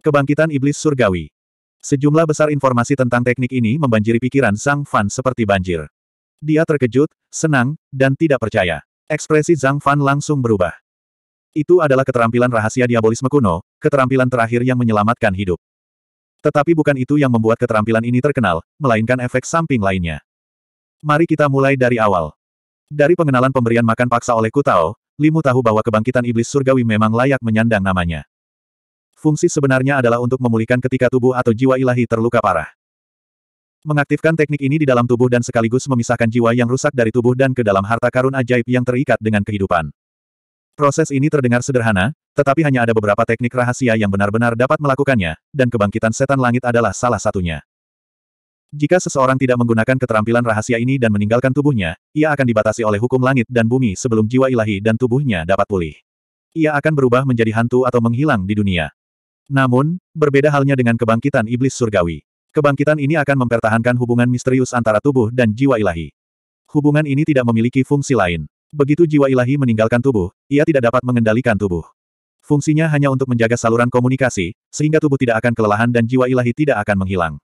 Kebangkitan Iblis Surgawi Sejumlah besar informasi tentang teknik ini membanjiri pikiran Zhang Fan seperti banjir. Dia terkejut, senang, dan tidak percaya. Ekspresi Zhang Fan langsung berubah. Itu adalah keterampilan rahasia diabolisme kuno, keterampilan terakhir yang menyelamatkan hidup. Tetapi bukan itu yang membuat keterampilan ini terkenal, melainkan efek samping lainnya. Mari kita mulai dari awal. Dari pengenalan pemberian makan paksa oleh Kutao, Limu tahu bahwa kebangkitan iblis surgawi memang layak menyandang namanya. Fungsi sebenarnya adalah untuk memulihkan ketika tubuh atau jiwa ilahi terluka parah. Mengaktifkan teknik ini di dalam tubuh dan sekaligus memisahkan jiwa yang rusak dari tubuh dan ke dalam harta karun ajaib yang terikat dengan kehidupan. Proses ini terdengar sederhana, tetapi hanya ada beberapa teknik rahasia yang benar-benar dapat melakukannya, dan kebangkitan setan langit adalah salah satunya. Jika seseorang tidak menggunakan keterampilan rahasia ini dan meninggalkan tubuhnya, ia akan dibatasi oleh hukum langit dan bumi sebelum jiwa ilahi dan tubuhnya dapat pulih. Ia akan berubah menjadi hantu atau menghilang di dunia. Namun, berbeda halnya dengan kebangkitan iblis surgawi. Kebangkitan ini akan mempertahankan hubungan misterius antara tubuh dan jiwa ilahi. Hubungan ini tidak memiliki fungsi lain. Begitu jiwa ilahi meninggalkan tubuh, ia tidak dapat mengendalikan tubuh. Fungsinya hanya untuk menjaga saluran komunikasi, sehingga tubuh tidak akan kelelahan dan jiwa ilahi tidak akan menghilang.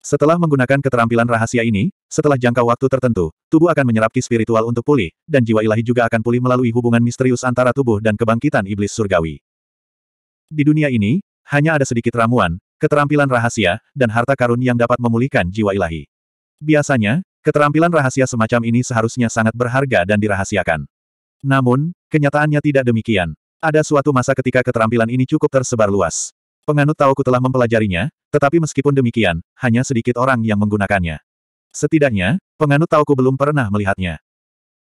Setelah menggunakan keterampilan rahasia ini, setelah jangka waktu tertentu, tubuh akan menyerap ki spiritual untuk pulih, dan jiwa ilahi juga akan pulih melalui hubungan misterius antara tubuh dan kebangkitan iblis surgawi. Di dunia ini, hanya ada sedikit ramuan, keterampilan rahasia, dan harta karun yang dapat memulihkan jiwa ilahi. Biasanya, keterampilan rahasia semacam ini seharusnya sangat berharga dan dirahasiakan. Namun, kenyataannya tidak demikian. Ada suatu masa ketika keterampilan ini cukup tersebar luas. Penganut Taoku telah mempelajarinya, tetapi meskipun demikian, hanya sedikit orang yang menggunakannya. Setidaknya, penganut Taoku belum pernah melihatnya.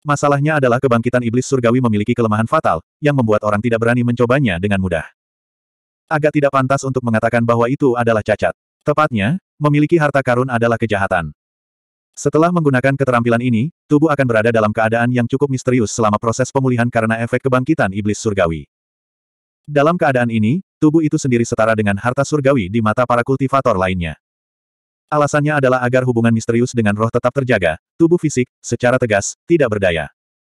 Masalahnya adalah kebangkitan iblis surgawi memiliki kelemahan fatal, yang membuat orang tidak berani mencobanya dengan mudah. Agak tidak pantas untuk mengatakan bahwa itu adalah cacat. Tepatnya, memiliki harta karun adalah kejahatan. Setelah menggunakan keterampilan ini, tubuh akan berada dalam keadaan yang cukup misterius selama proses pemulihan karena efek kebangkitan iblis surgawi. Dalam keadaan ini, tubuh itu sendiri setara dengan harta surgawi di mata para kultivator lainnya. Alasannya adalah agar hubungan misterius dengan roh tetap terjaga, tubuh fisik, secara tegas, tidak berdaya.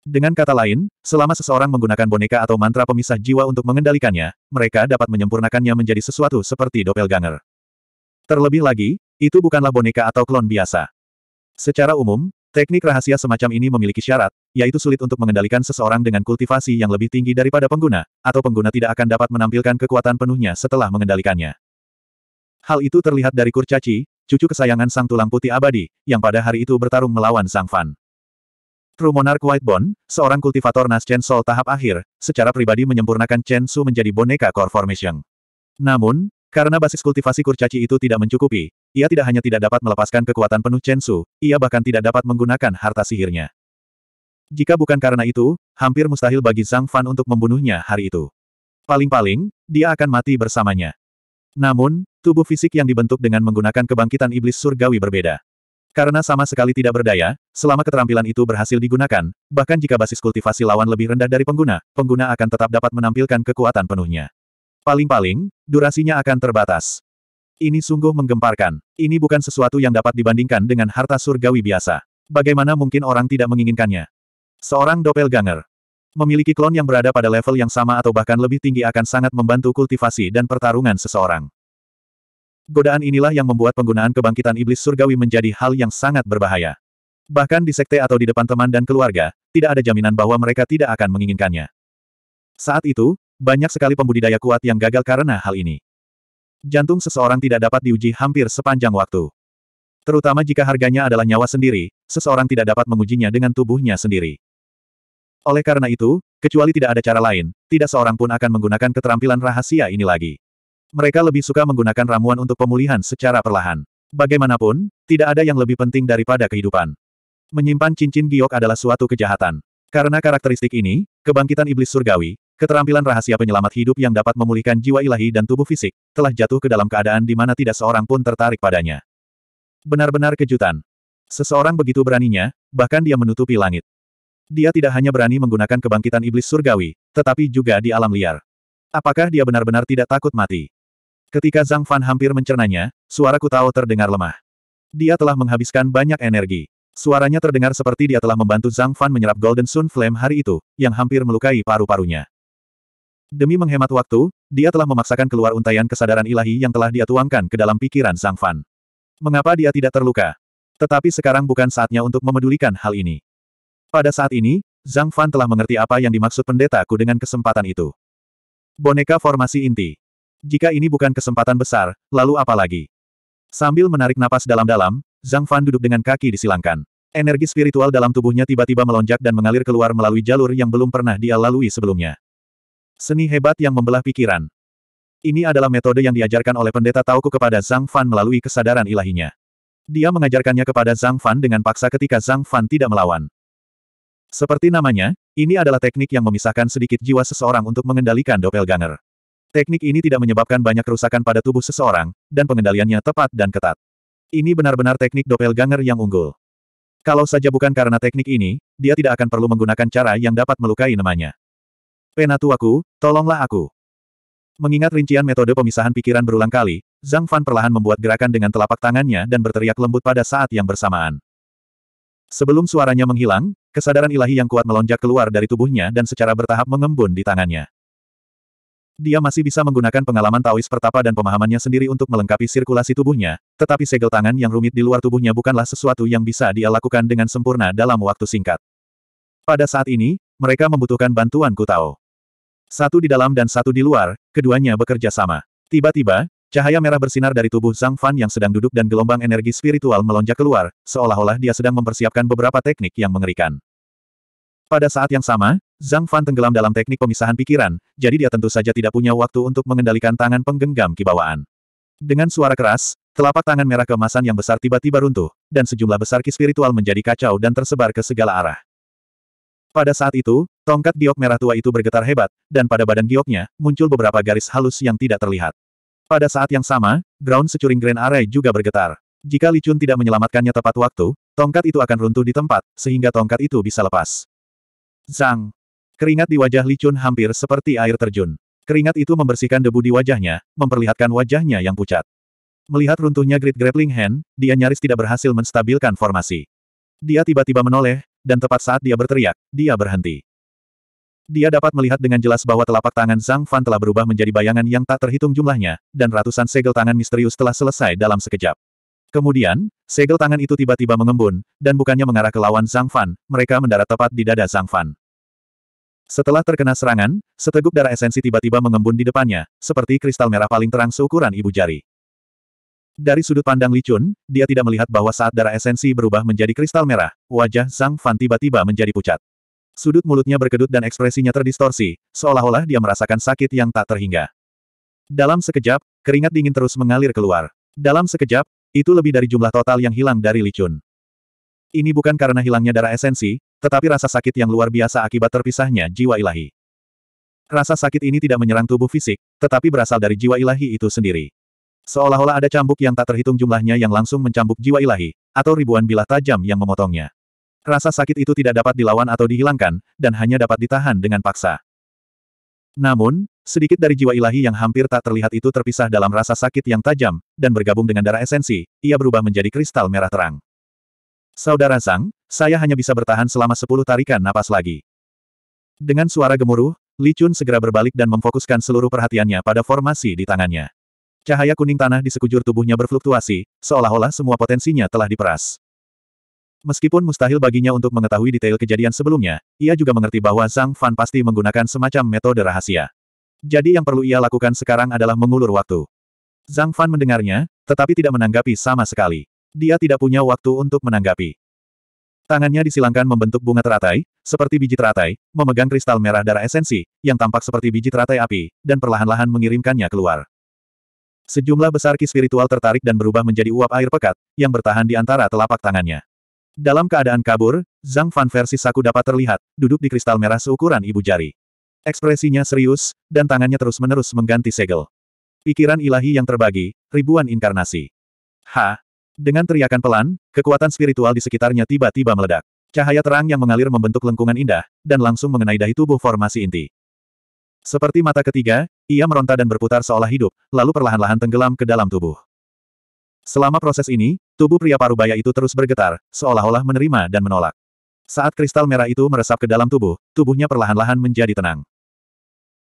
Dengan kata lain, selama seseorang menggunakan boneka atau mantra pemisah jiwa untuk mengendalikannya, mereka dapat menyempurnakannya menjadi sesuatu seperti doppelganger. Terlebih lagi, itu bukanlah boneka atau klon biasa. Secara umum, teknik rahasia semacam ini memiliki syarat, yaitu sulit untuk mengendalikan seseorang dengan kultivasi yang lebih tinggi daripada pengguna, atau pengguna tidak akan dapat menampilkan kekuatan penuhnya setelah mengendalikannya. Hal itu terlihat dari Kurcaci, cucu kesayangan sang tulang putih abadi, yang pada hari itu bertarung melawan Sang Fan. True Monarch Whitebone, seorang kultivator Nas Chen Soul tahap akhir, secara pribadi menyempurnakan Chen Su menjadi boneka core formation. Namun, karena basis kultivasi kurcaci itu tidak mencukupi, ia tidak hanya tidak dapat melepaskan kekuatan penuh Chen Su, ia bahkan tidak dapat menggunakan harta sihirnya. Jika bukan karena itu, hampir mustahil bagi Zhang Fan untuk membunuhnya hari itu. Paling-paling, dia akan mati bersamanya. Namun, tubuh fisik yang dibentuk dengan menggunakan kebangkitan iblis surgawi berbeda. Karena sama sekali tidak berdaya, selama keterampilan itu berhasil digunakan, bahkan jika basis kultivasi lawan lebih rendah dari pengguna, pengguna akan tetap dapat menampilkan kekuatan penuhnya. Paling-paling, durasinya akan terbatas. Ini sungguh menggemparkan. Ini bukan sesuatu yang dapat dibandingkan dengan harta surgawi biasa. Bagaimana mungkin orang tidak menginginkannya? Seorang doppelganger. Memiliki klon yang berada pada level yang sama atau bahkan lebih tinggi akan sangat membantu kultivasi dan pertarungan seseorang. Godaan inilah yang membuat penggunaan kebangkitan iblis surgawi menjadi hal yang sangat berbahaya. Bahkan di sekte atau di depan teman dan keluarga, tidak ada jaminan bahwa mereka tidak akan menginginkannya. Saat itu, banyak sekali pembudidaya kuat yang gagal karena hal ini. Jantung seseorang tidak dapat diuji hampir sepanjang waktu. Terutama jika harganya adalah nyawa sendiri, seseorang tidak dapat mengujinya dengan tubuhnya sendiri. Oleh karena itu, kecuali tidak ada cara lain, tidak seorang pun akan menggunakan keterampilan rahasia ini lagi. Mereka lebih suka menggunakan ramuan untuk pemulihan secara perlahan. Bagaimanapun, tidak ada yang lebih penting daripada kehidupan. Menyimpan cincin giok adalah suatu kejahatan. Karena karakteristik ini, kebangkitan iblis surgawi, keterampilan rahasia penyelamat hidup yang dapat memulihkan jiwa ilahi dan tubuh fisik, telah jatuh ke dalam keadaan di mana tidak seorang pun tertarik padanya. Benar-benar kejutan. Seseorang begitu beraninya, bahkan dia menutupi langit. Dia tidak hanya berani menggunakan kebangkitan iblis surgawi, tetapi juga di alam liar. Apakah dia benar-benar tidak takut mati? Ketika Zhang Fan hampir mencernanya, suara Kutao terdengar lemah. Dia telah menghabiskan banyak energi. Suaranya terdengar seperti dia telah membantu Zhang Fan menyerap Golden Sun Flame hari itu, yang hampir melukai paru-parunya. Demi menghemat waktu, dia telah memaksakan keluar untaian kesadaran ilahi yang telah dia tuangkan ke dalam pikiran Zhang Fan. Mengapa dia tidak terluka? Tetapi sekarang bukan saatnya untuk memedulikan hal ini. Pada saat ini, Zhang Fan telah mengerti apa yang dimaksud pendetaku dengan kesempatan itu. Boneka formasi inti. Jika ini bukan kesempatan besar, lalu apa lagi? Sambil menarik napas dalam-dalam, Zhang Fan duduk dengan kaki disilangkan. Energi spiritual dalam tubuhnya tiba-tiba melonjak dan mengalir keluar melalui jalur yang belum pernah dia lalui sebelumnya. Seni hebat yang membelah pikiran. Ini adalah metode yang diajarkan oleh pendeta Tauku kepada Zhang Fan melalui kesadaran ilahinya. Dia mengajarkannya kepada Zhang Fan dengan paksa ketika Zhang Fan tidak melawan. Seperti namanya, ini adalah teknik yang memisahkan sedikit jiwa seseorang untuk mengendalikan doppelganger. Teknik ini tidak menyebabkan banyak kerusakan pada tubuh seseorang, dan pengendaliannya tepat dan ketat. Ini benar-benar teknik doppelganger yang unggul. Kalau saja bukan karena teknik ini, dia tidak akan perlu menggunakan cara yang dapat melukai namanya. Penatuaku, tolonglah aku. Mengingat rincian metode pemisahan pikiran berulang kali, Zhang Fan perlahan membuat gerakan dengan telapak tangannya dan berteriak lembut pada saat yang bersamaan. Sebelum suaranya menghilang, kesadaran ilahi yang kuat melonjak keluar dari tubuhnya dan secara bertahap mengembun di tangannya. Dia masih bisa menggunakan pengalaman Taois pertapa dan pemahamannya sendiri untuk melengkapi sirkulasi tubuhnya, tetapi segel tangan yang rumit di luar tubuhnya bukanlah sesuatu yang bisa dia lakukan dengan sempurna dalam waktu singkat. Pada saat ini, mereka membutuhkan bantuan Kutao. Satu di dalam dan satu di luar, keduanya bekerja sama. Tiba-tiba, cahaya merah bersinar dari tubuh Zhang Fan yang sedang duduk dan gelombang energi spiritual melonjak keluar, seolah-olah dia sedang mempersiapkan beberapa teknik yang mengerikan. Pada saat yang sama, Zhang Fan tenggelam dalam teknik pemisahan pikiran, jadi dia tentu saja tidak punya waktu untuk mengendalikan tangan penggenggam kibawaan. Dengan suara keras, telapak tangan merah kemasan yang besar tiba-tiba runtuh, dan sejumlah besar ki spiritual menjadi kacau dan tersebar ke segala arah. Pada saat itu, tongkat giok merah tua itu bergetar hebat, dan pada badan gioknya, muncul beberapa garis halus yang tidak terlihat. Pada saat yang sama, ground securing Grand Array juga bergetar. Jika Li Chun tidak menyelamatkannya tepat waktu, tongkat itu akan runtuh di tempat, sehingga tongkat itu bisa lepas. Zang. Keringat di wajah Li Chun hampir seperti air terjun. Keringat itu membersihkan debu di wajahnya, memperlihatkan wajahnya yang pucat. Melihat runtuhnya grid grappling hand, dia nyaris tidak berhasil menstabilkan formasi. Dia tiba-tiba menoleh, dan tepat saat dia berteriak, dia berhenti. Dia dapat melihat dengan jelas bahwa telapak tangan Zhang Fan telah berubah menjadi bayangan yang tak terhitung jumlahnya, dan ratusan segel tangan misterius telah selesai dalam sekejap. Kemudian, segel tangan itu tiba-tiba mengembun, dan bukannya mengarah ke lawan Zhang Fan, mereka mendarat tepat di dada Zhang Fan. Setelah terkena serangan, seteguk darah esensi tiba-tiba mengembun di depannya, seperti kristal merah paling terang seukuran ibu jari. Dari sudut pandang Li Chun, dia tidak melihat bahwa saat darah esensi berubah menjadi kristal merah, wajah Zhang Fan tiba-tiba menjadi pucat. Sudut mulutnya berkedut dan ekspresinya terdistorsi, seolah-olah dia merasakan sakit yang tak terhingga. Dalam sekejap, keringat dingin terus mengalir keluar. Dalam sekejap, itu lebih dari jumlah total yang hilang dari Li Ini bukan karena hilangnya darah esensi, tetapi rasa sakit yang luar biasa akibat terpisahnya jiwa ilahi. Rasa sakit ini tidak menyerang tubuh fisik, tetapi berasal dari jiwa ilahi itu sendiri. Seolah-olah ada cambuk yang tak terhitung jumlahnya yang langsung mencambuk jiwa ilahi, atau ribuan bilah tajam yang memotongnya. Rasa sakit itu tidak dapat dilawan atau dihilangkan, dan hanya dapat ditahan dengan paksa. Namun, Sedikit dari jiwa ilahi yang hampir tak terlihat itu terpisah dalam rasa sakit yang tajam, dan bergabung dengan darah esensi, ia berubah menjadi kristal merah terang. Saudara Zhang, saya hanya bisa bertahan selama sepuluh tarikan napas lagi. Dengan suara gemuruh, Li Chun segera berbalik dan memfokuskan seluruh perhatiannya pada formasi di tangannya. Cahaya kuning tanah di sekujur tubuhnya berfluktuasi, seolah-olah semua potensinya telah diperas. Meskipun mustahil baginya untuk mengetahui detail kejadian sebelumnya, ia juga mengerti bahwa Zhang Fan pasti menggunakan semacam metode rahasia. Jadi yang perlu ia lakukan sekarang adalah mengulur waktu. Zhang Fan mendengarnya, tetapi tidak menanggapi sama sekali. Dia tidak punya waktu untuk menanggapi. Tangannya disilangkan membentuk bunga teratai, seperti biji teratai, memegang kristal merah darah esensi, yang tampak seperti biji teratai api, dan perlahan-lahan mengirimkannya keluar. Sejumlah besar ki spiritual tertarik dan berubah menjadi uap air pekat, yang bertahan di antara telapak tangannya. Dalam keadaan kabur, Zhang Fan versi saku dapat terlihat, duduk di kristal merah seukuran ibu jari. Ekspresinya serius, dan tangannya terus-menerus mengganti segel. Pikiran ilahi yang terbagi, ribuan inkarnasi. Ha! Dengan teriakan pelan, kekuatan spiritual di sekitarnya tiba-tiba meledak. Cahaya terang yang mengalir membentuk lengkungan indah, dan langsung mengenai dahi tubuh formasi inti. Seperti mata ketiga, ia meronta dan berputar seolah hidup, lalu perlahan-lahan tenggelam ke dalam tubuh. Selama proses ini, tubuh pria parubaya itu terus bergetar, seolah-olah menerima dan menolak. Saat kristal merah itu meresap ke dalam tubuh, tubuhnya perlahan-lahan menjadi tenang.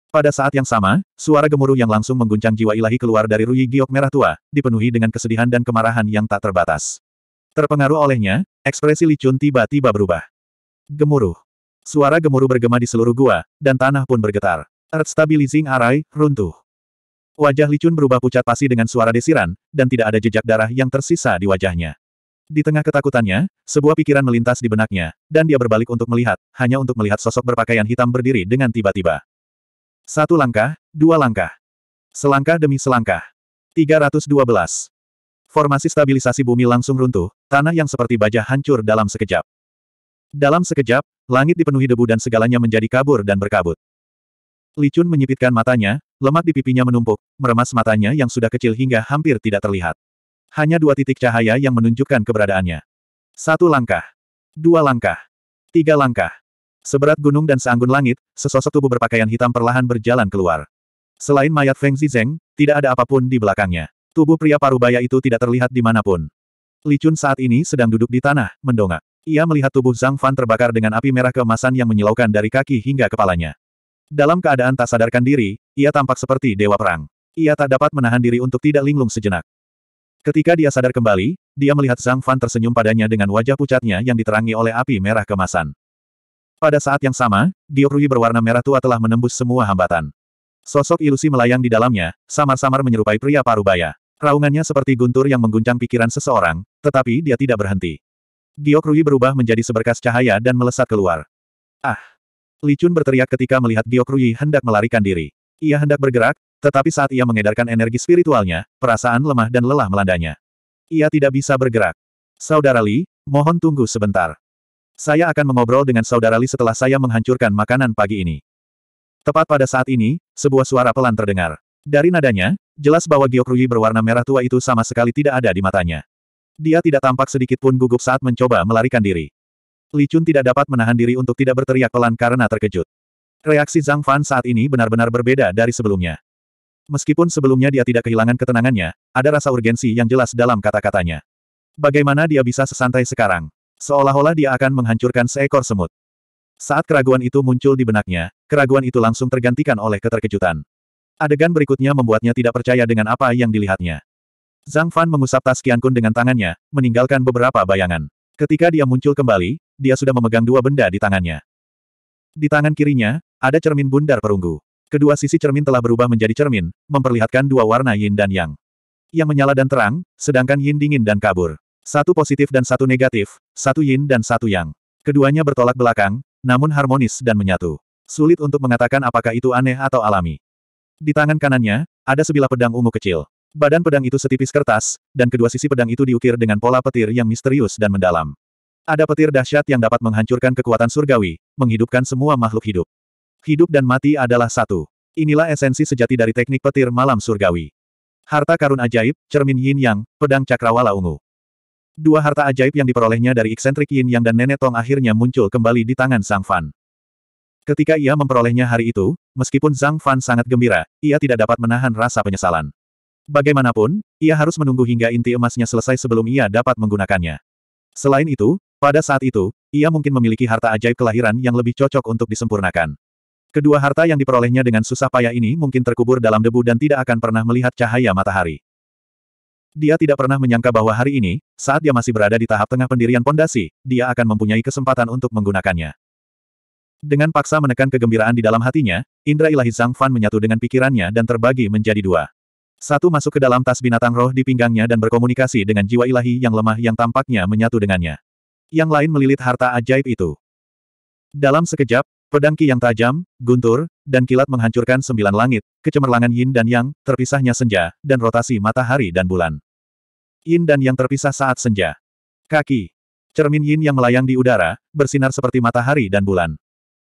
Pada saat yang sama, suara gemuruh yang langsung mengguncang jiwa ilahi keluar dari Rui Giok Merah Tua, dipenuhi dengan kesedihan dan kemarahan yang tak terbatas. Terpengaruh olehnya, ekspresi Li Chun tiba-tiba berubah. Gemuruh. Suara gemuruh bergema di seluruh gua, dan tanah pun bergetar. Earth Stabilizing Array, runtuh. Wajah Li Chun berubah pucat pasi dengan suara desiran, dan tidak ada jejak darah yang tersisa di wajahnya. Di tengah ketakutannya, sebuah pikiran melintas di benaknya, dan dia berbalik untuk melihat, hanya untuk melihat sosok berpakaian hitam berdiri dengan tiba-tiba. Satu langkah, dua langkah. Selangkah demi selangkah. 312. Formasi stabilisasi bumi langsung runtuh, tanah yang seperti baja hancur dalam sekejap. Dalam sekejap, langit dipenuhi debu dan segalanya menjadi kabur dan berkabut. Li Chun menyipitkan matanya, lemak di pipinya menumpuk, meremas matanya yang sudah kecil hingga hampir tidak terlihat. Hanya dua titik cahaya yang menunjukkan keberadaannya. Satu langkah. Dua langkah. Tiga langkah. Seberat gunung dan seanggun langit, sesosok tubuh berpakaian hitam perlahan berjalan keluar. Selain mayat Feng Zizeng, tidak ada apapun di belakangnya. Tubuh pria parubaya itu tidak terlihat di dimanapun. Li Chun saat ini sedang duduk di tanah, mendongak. Ia melihat tubuh Zhang Fan terbakar dengan api merah keemasan yang menyilaukan dari kaki hingga kepalanya. Dalam keadaan tak sadarkan diri, ia tampak seperti dewa perang. Ia tak dapat menahan diri untuk tidak linglung sejenak. Ketika dia sadar kembali, dia melihat Zhang Fan tersenyum padanya dengan wajah pucatnya yang diterangi oleh api merah kemasan. Pada saat yang sama, Rui berwarna merah tua telah menembus semua hambatan. Sosok ilusi melayang di dalamnya, samar-samar menyerupai pria parubaya. Raungannya seperti guntur yang mengguncang pikiran seseorang, tetapi dia tidak berhenti. Rui berubah menjadi seberkas cahaya dan melesat keluar. Ah! Li Chun berteriak ketika melihat Rui hendak melarikan diri. Ia hendak bergerak, tetapi saat ia mengedarkan energi spiritualnya, perasaan lemah dan lelah melandanya. Ia tidak bisa bergerak. Saudara Li, mohon tunggu sebentar. Saya akan mengobrol dengan saudara Li setelah saya menghancurkan makanan pagi ini. Tepat pada saat ini, sebuah suara pelan terdengar. Dari nadanya, jelas bahwa Rui berwarna merah tua itu sama sekali tidak ada di matanya. Dia tidak tampak sedikit pun gugup saat mencoba melarikan diri. Li Chun tidak dapat menahan diri untuk tidak berteriak pelan karena terkejut. Reaksi Zhang Fan saat ini benar-benar berbeda dari sebelumnya. Meskipun sebelumnya dia tidak kehilangan ketenangannya, ada rasa urgensi yang jelas dalam kata-katanya. Bagaimana dia bisa sesantai sekarang? Seolah-olah dia akan menghancurkan seekor semut. Saat keraguan itu muncul di benaknya, keraguan itu langsung tergantikan oleh keterkejutan. Adegan berikutnya membuatnya tidak percaya dengan apa yang dilihatnya. Zhang Fan mengusap tas Kun dengan tangannya, meninggalkan beberapa bayangan. Ketika dia muncul kembali, dia sudah memegang dua benda di tangannya. Di tangan kirinya, ada cermin bundar perunggu. Kedua sisi cermin telah berubah menjadi cermin, memperlihatkan dua warna yin dan yang. Yang menyala dan terang, sedangkan yin dingin dan kabur. Satu positif dan satu negatif, satu yin dan satu yang. Keduanya bertolak belakang, namun harmonis dan menyatu. Sulit untuk mengatakan apakah itu aneh atau alami. Di tangan kanannya, ada sebilah pedang ungu kecil. Badan pedang itu setipis kertas, dan kedua sisi pedang itu diukir dengan pola petir yang misterius dan mendalam. Ada petir dahsyat yang dapat menghancurkan kekuatan surgawi, menghidupkan semua makhluk hidup. Hidup dan mati adalah satu. Inilah esensi sejati dari teknik petir malam surgawi. Harta karun ajaib, cermin yin yang, pedang cakrawala ungu. Dua harta ajaib yang diperolehnya dari eksentrik Yin Yang dan Nenek Tong akhirnya muncul kembali di tangan Zhang Fan. Ketika ia memperolehnya hari itu, meskipun Zhang Fan sangat gembira, ia tidak dapat menahan rasa penyesalan. Bagaimanapun, ia harus menunggu hingga inti emasnya selesai sebelum ia dapat menggunakannya. Selain itu, pada saat itu, ia mungkin memiliki harta ajaib kelahiran yang lebih cocok untuk disempurnakan. Kedua harta yang diperolehnya dengan susah payah ini mungkin terkubur dalam debu dan tidak akan pernah melihat cahaya matahari. Dia tidak pernah menyangka bahwa hari ini, saat dia masih berada di tahap tengah pendirian pondasi, dia akan mempunyai kesempatan untuk menggunakannya. Dengan paksa menekan kegembiraan di dalam hatinya, Indra Ilahi Zhang Fan menyatu dengan pikirannya dan terbagi menjadi dua. Satu masuk ke dalam tas binatang roh di pinggangnya dan berkomunikasi dengan jiwa ilahi yang lemah yang tampaknya menyatu dengannya. Yang lain melilit harta ajaib itu. Dalam sekejap, pedangki yang tajam, guntur, dan kilat menghancurkan sembilan langit, kecemerlangan yin dan yang, terpisahnya senja, dan rotasi matahari dan bulan yin dan yang terpisah saat senja. Kaki. Cermin yin yang melayang di udara, bersinar seperti matahari dan bulan.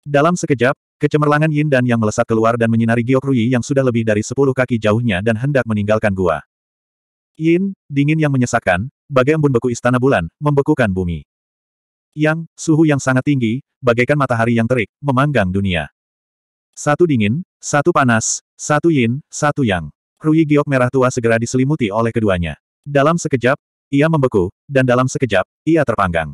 Dalam sekejap, kecemerlangan yin dan yang melesat keluar dan menyinari Rui yang sudah lebih dari sepuluh kaki jauhnya dan hendak meninggalkan gua. Yin, dingin yang menyesakkan, bagai embun beku istana bulan, membekukan bumi. Yang, suhu yang sangat tinggi, bagaikan matahari yang terik, memanggang dunia. Satu dingin, satu panas, satu yin, satu yang. Rui giok merah tua segera diselimuti oleh keduanya. Dalam sekejap, ia membeku, dan dalam sekejap, ia terpanggang.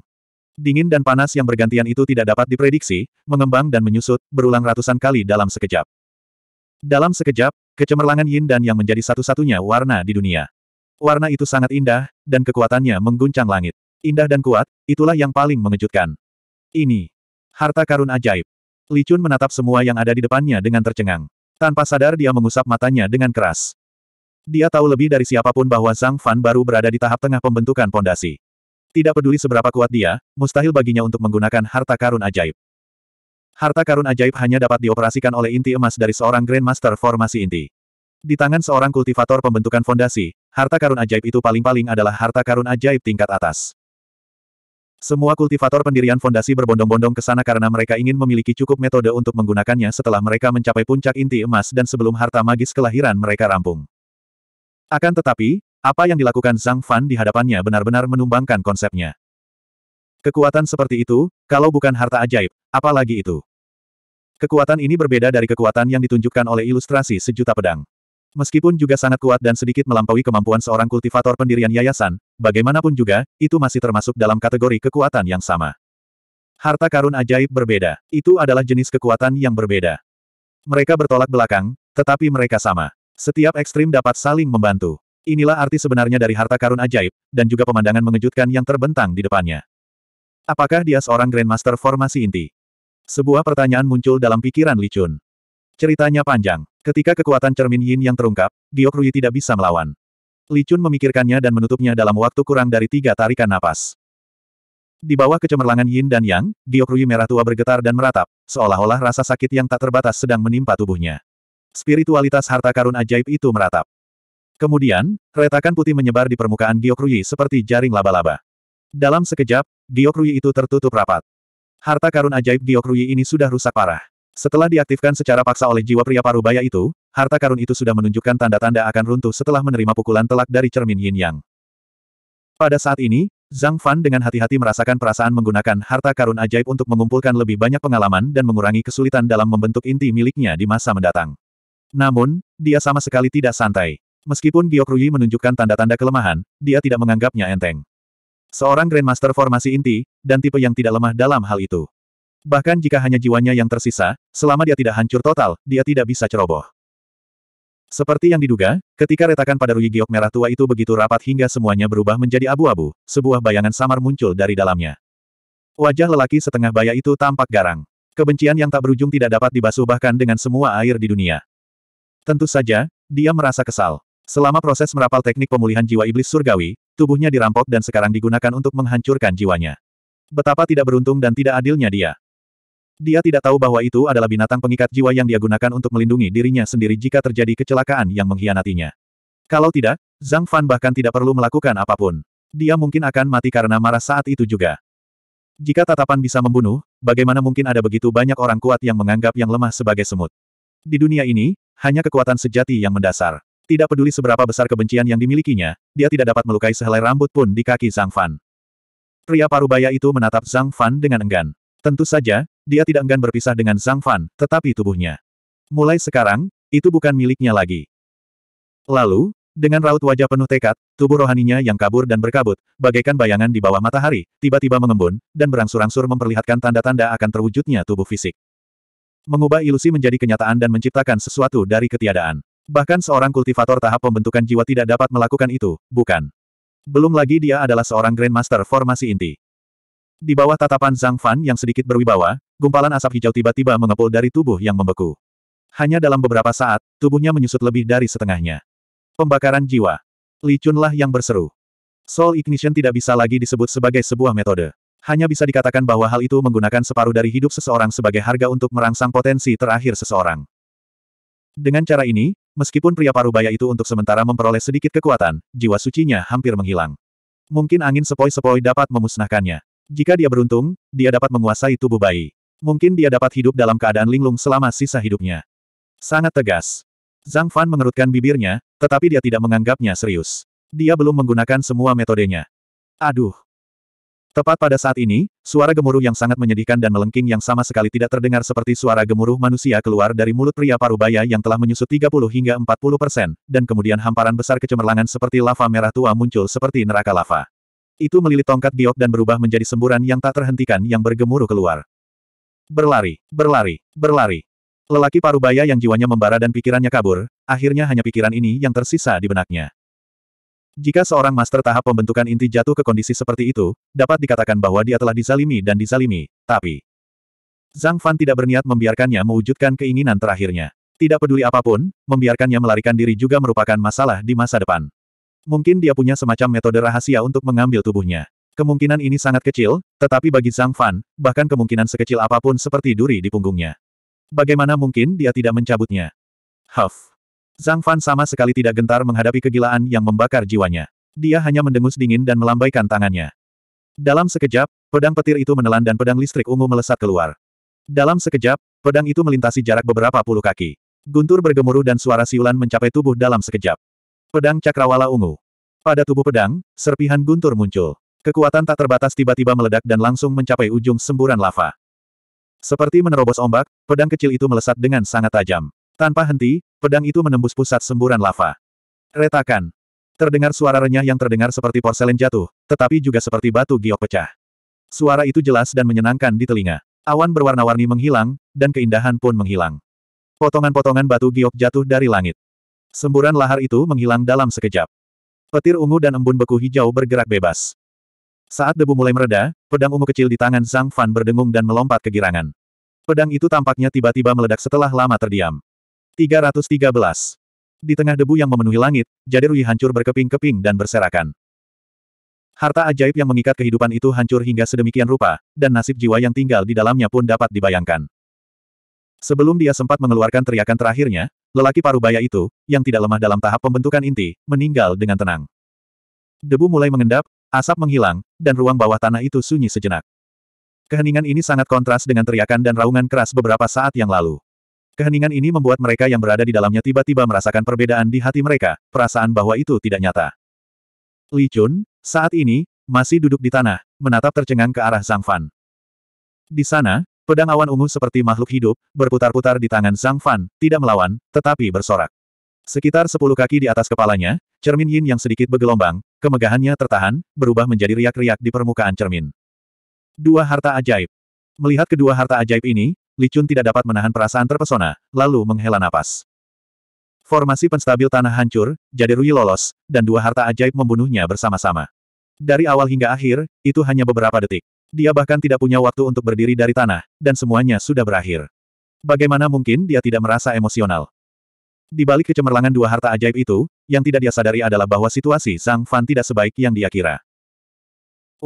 Dingin dan panas yang bergantian itu tidak dapat diprediksi, mengembang dan menyusut, berulang ratusan kali dalam sekejap. Dalam sekejap, kecemerlangan yin dan yang menjadi satu-satunya warna di dunia. Warna itu sangat indah, dan kekuatannya mengguncang langit. Indah dan kuat, itulah yang paling mengejutkan. Ini. Harta karun ajaib. Licun menatap semua yang ada di depannya dengan tercengang. Tanpa sadar dia mengusap matanya dengan keras. Dia tahu lebih dari siapapun bahwa Zhang Fan baru berada di tahap tengah pembentukan pondasi. Tidak peduli seberapa kuat dia, mustahil baginya untuk menggunakan harta karun ajaib. Harta karun ajaib hanya dapat dioperasikan oleh inti emas dari seorang Grandmaster formasi inti. Di tangan seorang kultivator pembentukan fondasi, harta karun ajaib itu paling-paling adalah harta karun ajaib tingkat atas. Semua kultivator pendirian fondasi berbondong-bondong ke sana karena mereka ingin memiliki cukup metode untuk menggunakannya setelah mereka mencapai puncak inti emas dan sebelum harta magis kelahiran mereka rampung. Akan tetapi, apa yang dilakukan Zhang Fan di hadapannya benar-benar menumbangkan konsepnya. Kekuatan seperti itu, kalau bukan harta ajaib, apalagi itu. Kekuatan ini berbeda dari kekuatan yang ditunjukkan oleh ilustrasi sejuta pedang. Meskipun juga sangat kuat dan sedikit melampaui kemampuan seorang kultivator pendirian yayasan, bagaimanapun juga, itu masih termasuk dalam kategori kekuatan yang sama. Harta karun ajaib berbeda. Itu adalah jenis kekuatan yang berbeda. Mereka bertolak belakang, tetapi mereka sama. Setiap ekstrim dapat saling membantu. Inilah arti sebenarnya dari harta karun ajaib, dan juga pemandangan mengejutkan yang terbentang di depannya. Apakah dia seorang Grandmaster formasi inti? Sebuah pertanyaan muncul dalam pikiran Li Chun. Ceritanya panjang. Ketika kekuatan cermin yin yang terungkap, Giok Rui tidak bisa melawan. Li Chun memikirkannya dan menutupnya dalam waktu kurang dari tiga tarikan napas. Di bawah kecemerlangan yin dan yang, Giok Rui merah tua bergetar dan meratap, seolah-olah rasa sakit yang tak terbatas sedang menimpa tubuhnya spiritualitas harta karun ajaib itu meratap. Kemudian, retakan putih menyebar di permukaan diokruyi seperti jaring laba-laba. Dalam sekejap, diokruyi itu tertutup rapat. Harta karun ajaib diokruyi ini sudah rusak parah. Setelah diaktifkan secara paksa oleh jiwa pria parubaya itu, harta karun itu sudah menunjukkan tanda-tanda akan runtuh setelah menerima pukulan telak dari cermin yin yang. Pada saat ini, Zhang Fan dengan hati-hati merasakan perasaan menggunakan harta karun ajaib untuk mengumpulkan lebih banyak pengalaman dan mengurangi kesulitan dalam membentuk inti miliknya di masa mendatang. Namun, dia sama sekali tidak santai. Meskipun Gyokrui menunjukkan tanda-tanda kelemahan, dia tidak menganggapnya enteng. Seorang Grandmaster formasi inti, dan tipe yang tidak lemah dalam hal itu. Bahkan jika hanya jiwanya yang tersisa, selama dia tidak hancur total, dia tidak bisa ceroboh. Seperti yang diduga, ketika retakan pada Rui Giok Merah Tua itu begitu rapat hingga semuanya berubah menjadi abu-abu, sebuah bayangan samar muncul dari dalamnya. Wajah lelaki setengah baya itu tampak garang. Kebencian yang tak berujung tidak dapat dibasuh bahkan dengan semua air di dunia. Tentu saja, dia merasa kesal. Selama proses merapal teknik pemulihan jiwa iblis surgawi, tubuhnya dirampok dan sekarang digunakan untuk menghancurkan jiwanya. Betapa tidak beruntung dan tidak adilnya dia. Dia tidak tahu bahwa itu adalah binatang pengikat jiwa yang dia gunakan untuk melindungi dirinya sendiri jika terjadi kecelakaan yang mengkhianatinya. Kalau tidak, Zhang Fan bahkan tidak perlu melakukan apapun. Dia mungkin akan mati karena marah saat itu juga. Jika tatapan bisa membunuh, bagaimana mungkin ada begitu banyak orang kuat yang menganggap yang lemah sebagai semut? Di dunia ini, hanya kekuatan sejati yang mendasar. Tidak peduli seberapa besar kebencian yang dimilikinya, dia tidak dapat melukai sehelai rambut pun di kaki Zhang Fan. Pria parubaya itu menatap Zhang Fan dengan enggan. Tentu saja, dia tidak enggan berpisah dengan Zhang Fan, tetapi tubuhnya. Mulai sekarang, itu bukan miliknya lagi. Lalu, dengan raut wajah penuh tekad, tubuh rohaninya yang kabur dan berkabut, bagaikan bayangan di bawah matahari, tiba-tiba mengembun, dan berangsur-angsur memperlihatkan tanda-tanda akan terwujudnya tubuh fisik mengubah ilusi menjadi kenyataan dan menciptakan sesuatu dari ketiadaan. Bahkan seorang kultivator tahap pembentukan jiwa tidak dapat melakukan itu, bukan? Belum lagi dia adalah seorang Grandmaster formasi inti. Di bawah tatapan Zhang Fan yang sedikit berwibawa, gumpalan asap hijau tiba-tiba mengepul dari tubuh yang membeku. Hanya dalam beberapa saat, tubuhnya menyusut lebih dari setengahnya. Pembakaran jiwa. Li Chunlah yang berseru. Soul Ignition tidak bisa lagi disebut sebagai sebuah metode. Hanya bisa dikatakan bahwa hal itu menggunakan separuh dari hidup seseorang sebagai harga untuk merangsang potensi terakhir seseorang. Dengan cara ini, meskipun pria parubaya itu untuk sementara memperoleh sedikit kekuatan, jiwa sucinya hampir menghilang. Mungkin angin sepoi-sepoi dapat memusnahkannya. Jika dia beruntung, dia dapat menguasai tubuh bayi. Mungkin dia dapat hidup dalam keadaan linglung selama sisa hidupnya. Sangat tegas. Zhang Fan mengerutkan bibirnya, tetapi dia tidak menganggapnya serius. Dia belum menggunakan semua metodenya. Aduh, Tepat pada saat ini, suara gemuruh yang sangat menyedihkan dan melengking yang sama sekali tidak terdengar seperti suara gemuruh manusia keluar dari mulut pria parubaya yang telah menyusut 30 hingga 40 persen, dan kemudian hamparan besar kecemerlangan seperti lava merah tua muncul seperti neraka lava. Itu melilit tongkat giok dan berubah menjadi semburan yang tak terhentikan yang bergemuruh keluar. Berlari, berlari, berlari. Lelaki parubaya yang jiwanya membara dan pikirannya kabur, akhirnya hanya pikiran ini yang tersisa di benaknya. Jika seorang master tahap pembentukan inti jatuh ke kondisi seperti itu, dapat dikatakan bahwa dia telah dizalimi dan dizalimi, tapi... Zhang Fan tidak berniat membiarkannya mewujudkan keinginan terakhirnya. Tidak peduli apapun, membiarkannya melarikan diri juga merupakan masalah di masa depan. Mungkin dia punya semacam metode rahasia untuk mengambil tubuhnya. Kemungkinan ini sangat kecil, tetapi bagi Zhang Fan, bahkan kemungkinan sekecil apapun seperti duri di punggungnya. Bagaimana mungkin dia tidak mencabutnya? Huff. Zhang Fan sama sekali tidak gentar menghadapi kegilaan yang membakar jiwanya. Dia hanya mendengus dingin dan melambaikan tangannya. Dalam sekejap, pedang petir itu menelan dan pedang listrik ungu melesat keluar. Dalam sekejap, pedang itu melintasi jarak beberapa puluh kaki. Guntur bergemuruh dan suara siulan mencapai tubuh dalam sekejap. Pedang cakrawala ungu. Pada tubuh pedang, serpihan guntur muncul. Kekuatan tak terbatas tiba-tiba meledak dan langsung mencapai ujung semburan lava. Seperti menerobos ombak, pedang kecil itu melesat dengan sangat tajam. Tanpa henti, pedang itu menembus pusat semburan lava. Retakan. Terdengar suara renyah yang terdengar seperti porselen jatuh, tetapi juga seperti batu giok pecah. Suara itu jelas dan menyenangkan di telinga. Awan berwarna-warni menghilang, dan keindahan pun menghilang. Potongan-potongan batu giok jatuh dari langit. Semburan lahar itu menghilang dalam sekejap. Petir ungu dan embun beku hijau bergerak bebas. Saat debu mulai mereda, pedang ungu kecil di tangan Zhang Fan berdengung dan melompat kegirangan. Pedang itu tampaknya tiba-tiba meledak setelah lama terdiam. 313. Di tengah debu yang memenuhi langit, Jaderui hancur berkeping-keping dan berserakan. Harta ajaib yang mengikat kehidupan itu hancur hingga sedemikian rupa, dan nasib jiwa yang tinggal di dalamnya pun dapat dibayangkan. Sebelum dia sempat mengeluarkan teriakan terakhirnya, lelaki paruh baya itu, yang tidak lemah dalam tahap pembentukan inti, meninggal dengan tenang. Debu mulai mengendap, asap menghilang, dan ruang bawah tanah itu sunyi sejenak. Keheningan ini sangat kontras dengan teriakan dan raungan keras beberapa saat yang lalu. Keheningan ini membuat mereka yang berada di dalamnya tiba-tiba merasakan perbedaan di hati mereka, perasaan bahwa itu tidak nyata. Li Chun, saat ini, masih duduk di tanah, menatap tercengang ke arah Zhang Fan. Di sana, pedang awan ungu seperti makhluk hidup, berputar-putar di tangan Zhang Fan, tidak melawan, tetapi bersorak. Sekitar sepuluh kaki di atas kepalanya, cermin yin yang sedikit bergelombang, kemegahannya tertahan, berubah menjadi riak-riak di permukaan cermin. Dua harta ajaib. Melihat kedua harta ajaib ini, Li Chun tidak dapat menahan perasaan terpesona, lalu menghela napas. Formasi penstabil tanah hancur, jadi Rui lolos, dan dua harta ajaib membunuhnya bersama-sama. Dari awal hingga akhir, itu hanya beberapa detik. Dia bahkan tidak punya waktu untuk berdiri dari tanah, dan semuanya sudah berakhir. Bagaimana mungkin dia tidak merasa emosional? Di balik kecemerlangan dua harta ajaib itu, yang tidak dia sadari adalah bahwa situasi sang Fan tidak sebaik yang dia kira.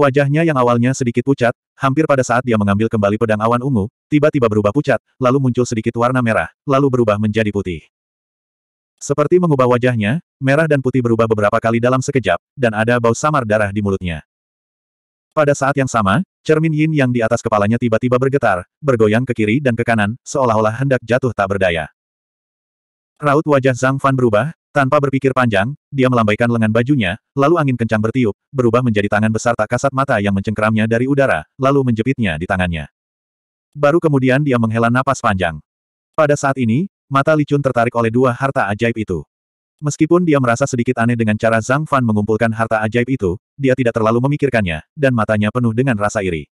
Wajahnya yang awalnya sedikit pucat, hampir pada saat dia mengambil kembali pedang awan ungu, tiba-tiba berubah pucat, lalu muncul sedikit warna merah, lalu berubah menjadi putih. Seperti mengubah wajahnya, merah dan putih berubah beberapa kali dalam sekejap, dan ada bau samar darah di mulutnya. Pada saat yang sama, cermin yin yang di atas kepalanya tiba-tiba bergetar, bergoyang ke kiri dan ke kanan, seolah-olah hendak jatuh tak berdaya. Raut wajah Zhang Fan berubah, tanpa berpikir panjang, dia melambaikan lengan bajunya, lalu angin kencang bertiup, berubah menjadi tangan besar tak kasat mata yang mencengkeramnya dari udara, lalu menjepitnya di tangannya. Baru kemudian dia menghela napas panjang. Pada saat ini, mata Licun tertarik oleh dua harta ajaib itu. Meskipun dia merasa sedikit aneh dengan cara Zhang Fan mengumpulkan harta ajaib itu, dia tidak terlalu memikirkannya, dan matanya penuh dengan rasa iri.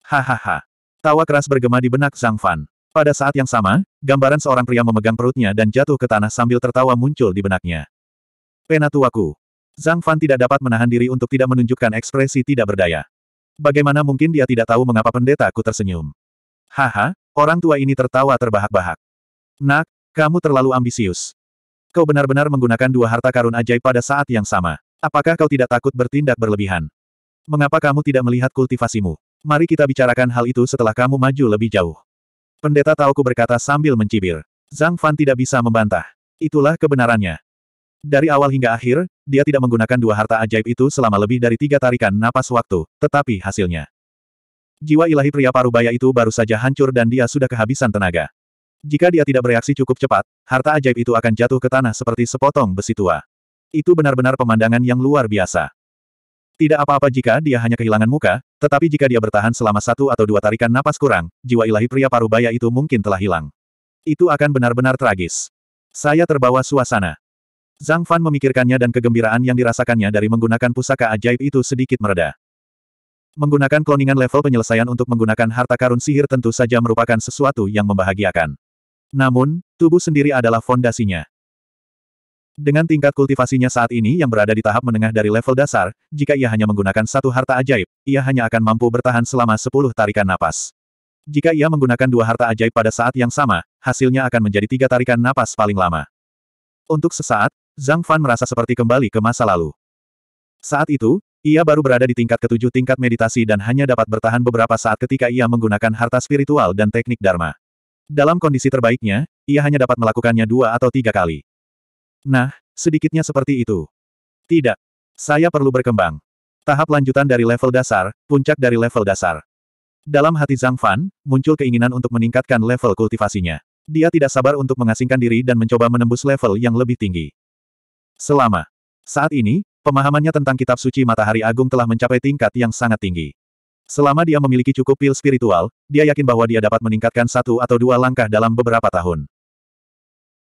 Hahaha. Tawa keras bergema di benak Zhang Fan. Pada saat yang sama, gambaran seorang pria memegang perutnya dan jatuh ke tanah sambil tertawa muncul di benaknya. Penatuaku. Zhang Fan tidak dapat menahan diri untuk tidak menunjukkan ekspresi tidak berdaya. Bagaimana mungkin dia tidak tahu mengapa pendeta ku tersenyum? Haha, orang tua ini tertawa terbahak-bahak. Nak, kamu terlalu ambisius. Kau benar-benar menggunakan dua harta karun ajaib pada saat yang sama. Apakah kau tidak takut bertindak berlebihan? Mengapa kamu tidak melihat kultivasimu? Mari kita bicarakan hal itu setelah kamu maju lebih jauh. Pendeta Taoku berkata sambil mencibir. Zhang Fan tidak bisa membantah. Itulah kebenarannya. Dari awal hingga akhir, dia tidak menggunakan dua harta ajaib itu selama lebih dari tiga tarikan napas waktu, tetapi hasilnya. Jiwa ilahi pria parubaya itu baru saja hancur dan dia sudah kehabisan tenaga. Jika dia tidak bereaksi cukup cepat, harta ajaib itu akan jatuh ke tanah seperti sepotong besi tua. Itu benar-benar pemandangan yang luar biasa. Tidak apa-apa jika dia hanya kehilangan muka, tetapi jika dia bertahan selama satu atau dua tarikan napas kurang, jiwa ilahi pria parubaya itu mungkin telah hilang. Itu akan benar-benar tragis. Saya terbawa suasana. Zhang Fan memikirkannya dan kegembiraan yang dirasakannya dari menggunakan pusaka ajaib itu sedikit mereda. Menggunakan kloningan level penyelesaian untuk menggunakan harta karun sihir tentu saja merupakan sesuatu yang membahagiakan. Namun, tubuh sendiri adalah fondasinya. Dengan tingkat kultivasinya saat ini yang berada di tahap menengah dari level dasar, jika ia hanya menggunakan satu harta ajaib, ia hanya akan mampu bertahan selama sepuluh tarikan napas. Jika ia menggunakan dua harta ajaib pada saat yang sama, hasilnya akan menjadi tiga tarikan napas paling lama. Untuk sesaat, Zhang Fan merasa seperti kembali ke masa lalu. Saat itu, ia baru berada di tingkat ketujuh tingkat meditasi dan hanya dapat bertahan beberapa saat ketika ia menggunakan harta spiritual dan teknik Dharma. Dalam kondisi terbaiknya, ia hanya dapat melakukannya dua atau tiga kali. Nah, sedikitnya seperti itu. Tidak. Saya perlu berkembang. Tahap lanjutan dari level dasar, puncak dari level dasar. Dalam hati Zhang Fan, muncul keinginan untuk meningkatkan level kultivasinya. Dia tidak sabar untuk mengasingkan diri dan mencoba menembus level yang lebih tinggi. Selama saat ini, pemahamannya tentang kitab suci Matahari Agung telah mencapai tingkat yang sangat tinggi. Selama dia memiliki cukup pil spiritual, dia yakin bahwa dia dapat meningkatkan satu atau dua langkah dalam beberapa tahun.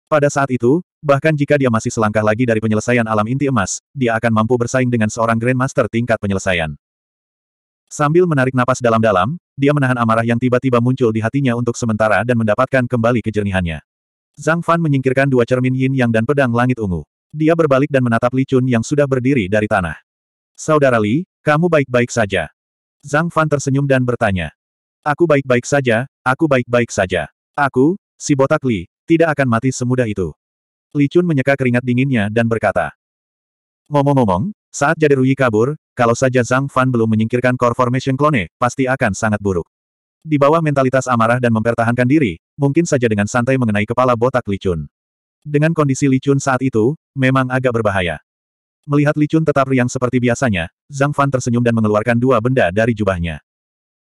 Pada saat itu, Bahkan jika dia masih selangkah lagi dari penyelesaian alam inti emas, dia akan mampu bersaing dengan seorang Grandmaster tingkat penyelesaian. Sambil menarik napas dalam-dalam, dia menahan amarah yang tiba-tiba muncul di hatinya untuk sementara dan mendapatkan kembali kejernihannya. Zhang Fan menyingkirkan dua cermin yin yang dan pedang langit ungu. Dia berbalik dan menatap Li Chun yang sudah berdiri dari tanah. Saudara Li, kamu baik-baik saja. Zhang Fan tersenyum dan bertanya. Aku baik-baik saja, aku baik-baik saja. Aku, si botak Li, tidak akan mati semudah itu. Li Chun menyeka keringat dinginnya dan berkata. Ngomong-ngomong, saat Jade Ruyi kabur, kalau saja Zhang Fan belum menyingkirkan Core Formation Clone, pasti akan sangat buruk. Di bawah mentalitas amarah dan mempertahankan diri, mungkin saja dengan santai mengenai kepala botak Li Chun. Dengan kondisi Li Chun saat itu, memang agak berbahaya. Melihat Li Chun tetap riang seperti biasanya, Zhang Fan tersenyum dan mengeluarkan dua benda dari jubahnya.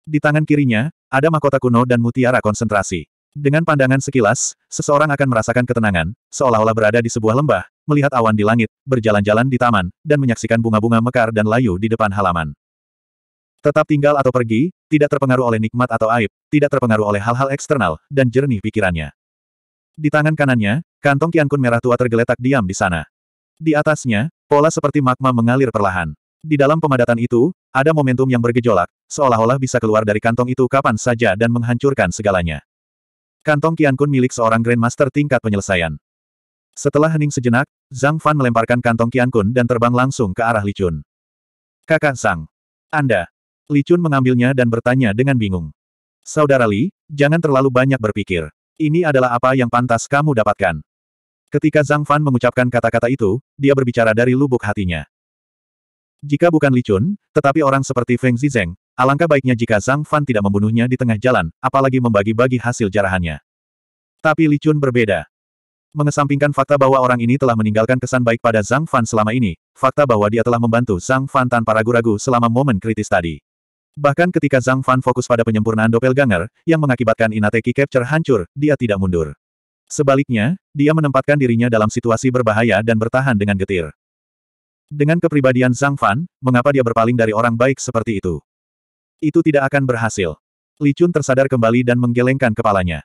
Di tangan kirinya, ada mahkota kuno dan mutiara konsentrasi. Dengan pandangan sekilas, seseorang akan merasakan ketenangan, seolah-olah berada di sebuah lembah, melihat awan di langit, berjalan-jalan di taman, dan menyaksikan bunga-bunga mekar dan layu di depan halaman. Tetap tinggal atau pergi, tidak terpengaruh oleh nikmat atau aib, tidak terpengaruh oleh hal-hal eksternal, dan jernih pikirannya. Di tangan kanannya, kantong kiankun merah tua tergeletak diam di sana. Di atasnya, pola seperti magma mengalir perlahan. Di dalam pemadatan itu, ada momentum yang bergejolak, seolah-olah bisa keluar dari kantong itu kapan saja dan menghancurkan segalanya. Kantong Qian Kun milik seorang Grandmaster tingkat penyelesaian. Setelah hening sejenak, Zhang Fan melemparkan kantong Qian Kun dan terbang langsung ke arah Li Chun. Kakak Zhang. Anda. Li Chun mengambilnya dan bertanya dengan bingung. Saudara Li, jangan terlalu banyak berpikir. Ini adalah apa yang pantas kamu dapatkan. Ketika Zhang Fan mengucapkan kata-kata itu, dia berbicara dari lubuk hatinya. Jika bukan Li Chun, tetapi orang seperti Feng Zizeng, Alangkah baiknya jika Zhang Fan tidak membunuhnya di tengah jalan, apalagi membagi-bagi hasil jarahannya. Tapi Li Chun berbeda. Mengesampingkan fakta bahwa orang ini telah meninggalkan kesan baik pada Zhang Fan selama ini, fakta bahwa dia telah membantu Zhang Fan tanpa ragu-ragu selama momen kritis tadi. Bahkan ketika Zhang Fan fokus pada penyempurnaan doppelganger, yang mengakibatkan Inateki Capture hancur, dia tidak mundur. Sebaliknya, dia menempatkan dirinya dalam situasi berbahaya dan bertahan dengan getir. Dengan kepribadian Zhang Fan, mengapa dia berpaling dari orang baik seperti itu? Itu tidak akan berhasil. Li Chun tersadar kembali dan menggelengkan kepalanya.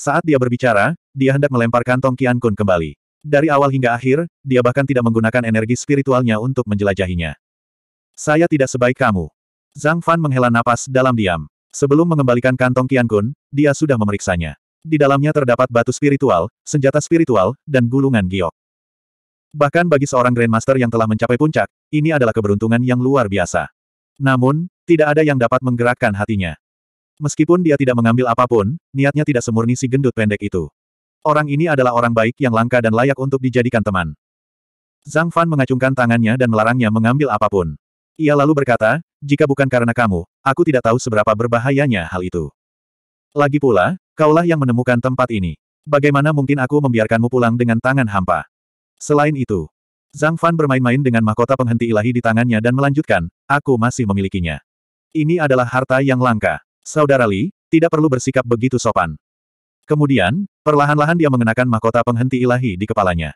Saat dia berbicara, dia hendak melemparkan Tong Qian Kun kembali. Dari awal hingga akhir, dia bahkan tidak menggunakan energi spiritualnya untuk menjelajahinya. Saya tidak sebaik kamu. Zhang Fan menghela napas dalam diam. Sebelum mengembalikan kantong Qian Kun, dia sudah memeriksanya. Di dalamnya terdapat batu spiritual, senjata spiritual, dan gulungan giok. Bahkan bagi seorang Grandmaster yang telah mencapai puncak, ini adalah keberuntungan yang luar biasa. Namun, tidak ada yang dapat menggerakkan hatinya. Meskipun dia tidak mengambil apapun, niatnya tidak semurni si gendut pendek itu. Orang ini adalah orang baik yang langka dan layak untuk dijadikan teman. Zhang Fan mengacungkan tangannya dan melarangnya mengambil apapun. Ia lalu berkata, jika bukan karena kamu, aku tidak tahu seberapa berbahayanya hal itu. Lagi pula, kaulah yang menemukan tempat ini. Bagaimana mungkin aku membiarkanmu pulang dengan tangan hampa? Selain itu, Zhang Fan bermain-main dengan mahkota penghenti ilahi di tangannya dan melanjutkan, aku masih memilikinya. Ini adalah harta yang langka. Saudara Li, tidak perlu bersikap begitu sopan. Kemudian, perlahan-lahan dia mengenakan mahkota penghenti ilahi di kepalanya.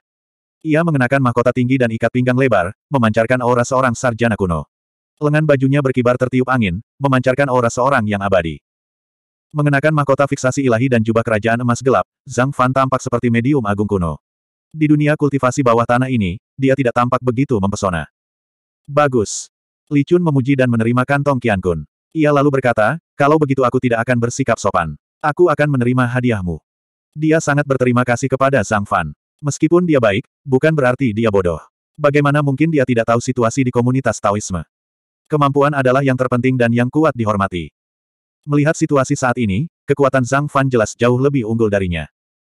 Ia mengenakan mahkota tinggi dan ikat pinggang lebar, memancarkan aura seorang sarjana kuno. Lengan bajunya berkibar tertiup angin, memancarkan aura seorang yang abadi. Mengenakan mahkota fiksasi ilahi dan jubah kerajaan emas gelap, Zhang Fan tampak seperti medium agung kuno. Di dunia kultivasi bawah tanah ini, dia tidak tampak begitu mempesona. Bagus. Li Chun memuji dan menerima kantong Qian Kun. Ia lalu berkata, kalau begitu aku tidak akan bersikap sopan. Aku akan menerima hadiahmu. Dia sangat berterima kasih kepada Zhang Fan. Meskipun dia baik, bukan berarti dia bodoh. Bagaimana mungkin dia tidak tahu situasi di komunitas Taoisme? Kemampuan adalah yang terpenting dan yang kuat dihormati. Melihat situasi saat ini, kekuatan Zhang Fan jelas jauh lebih unggul darinya.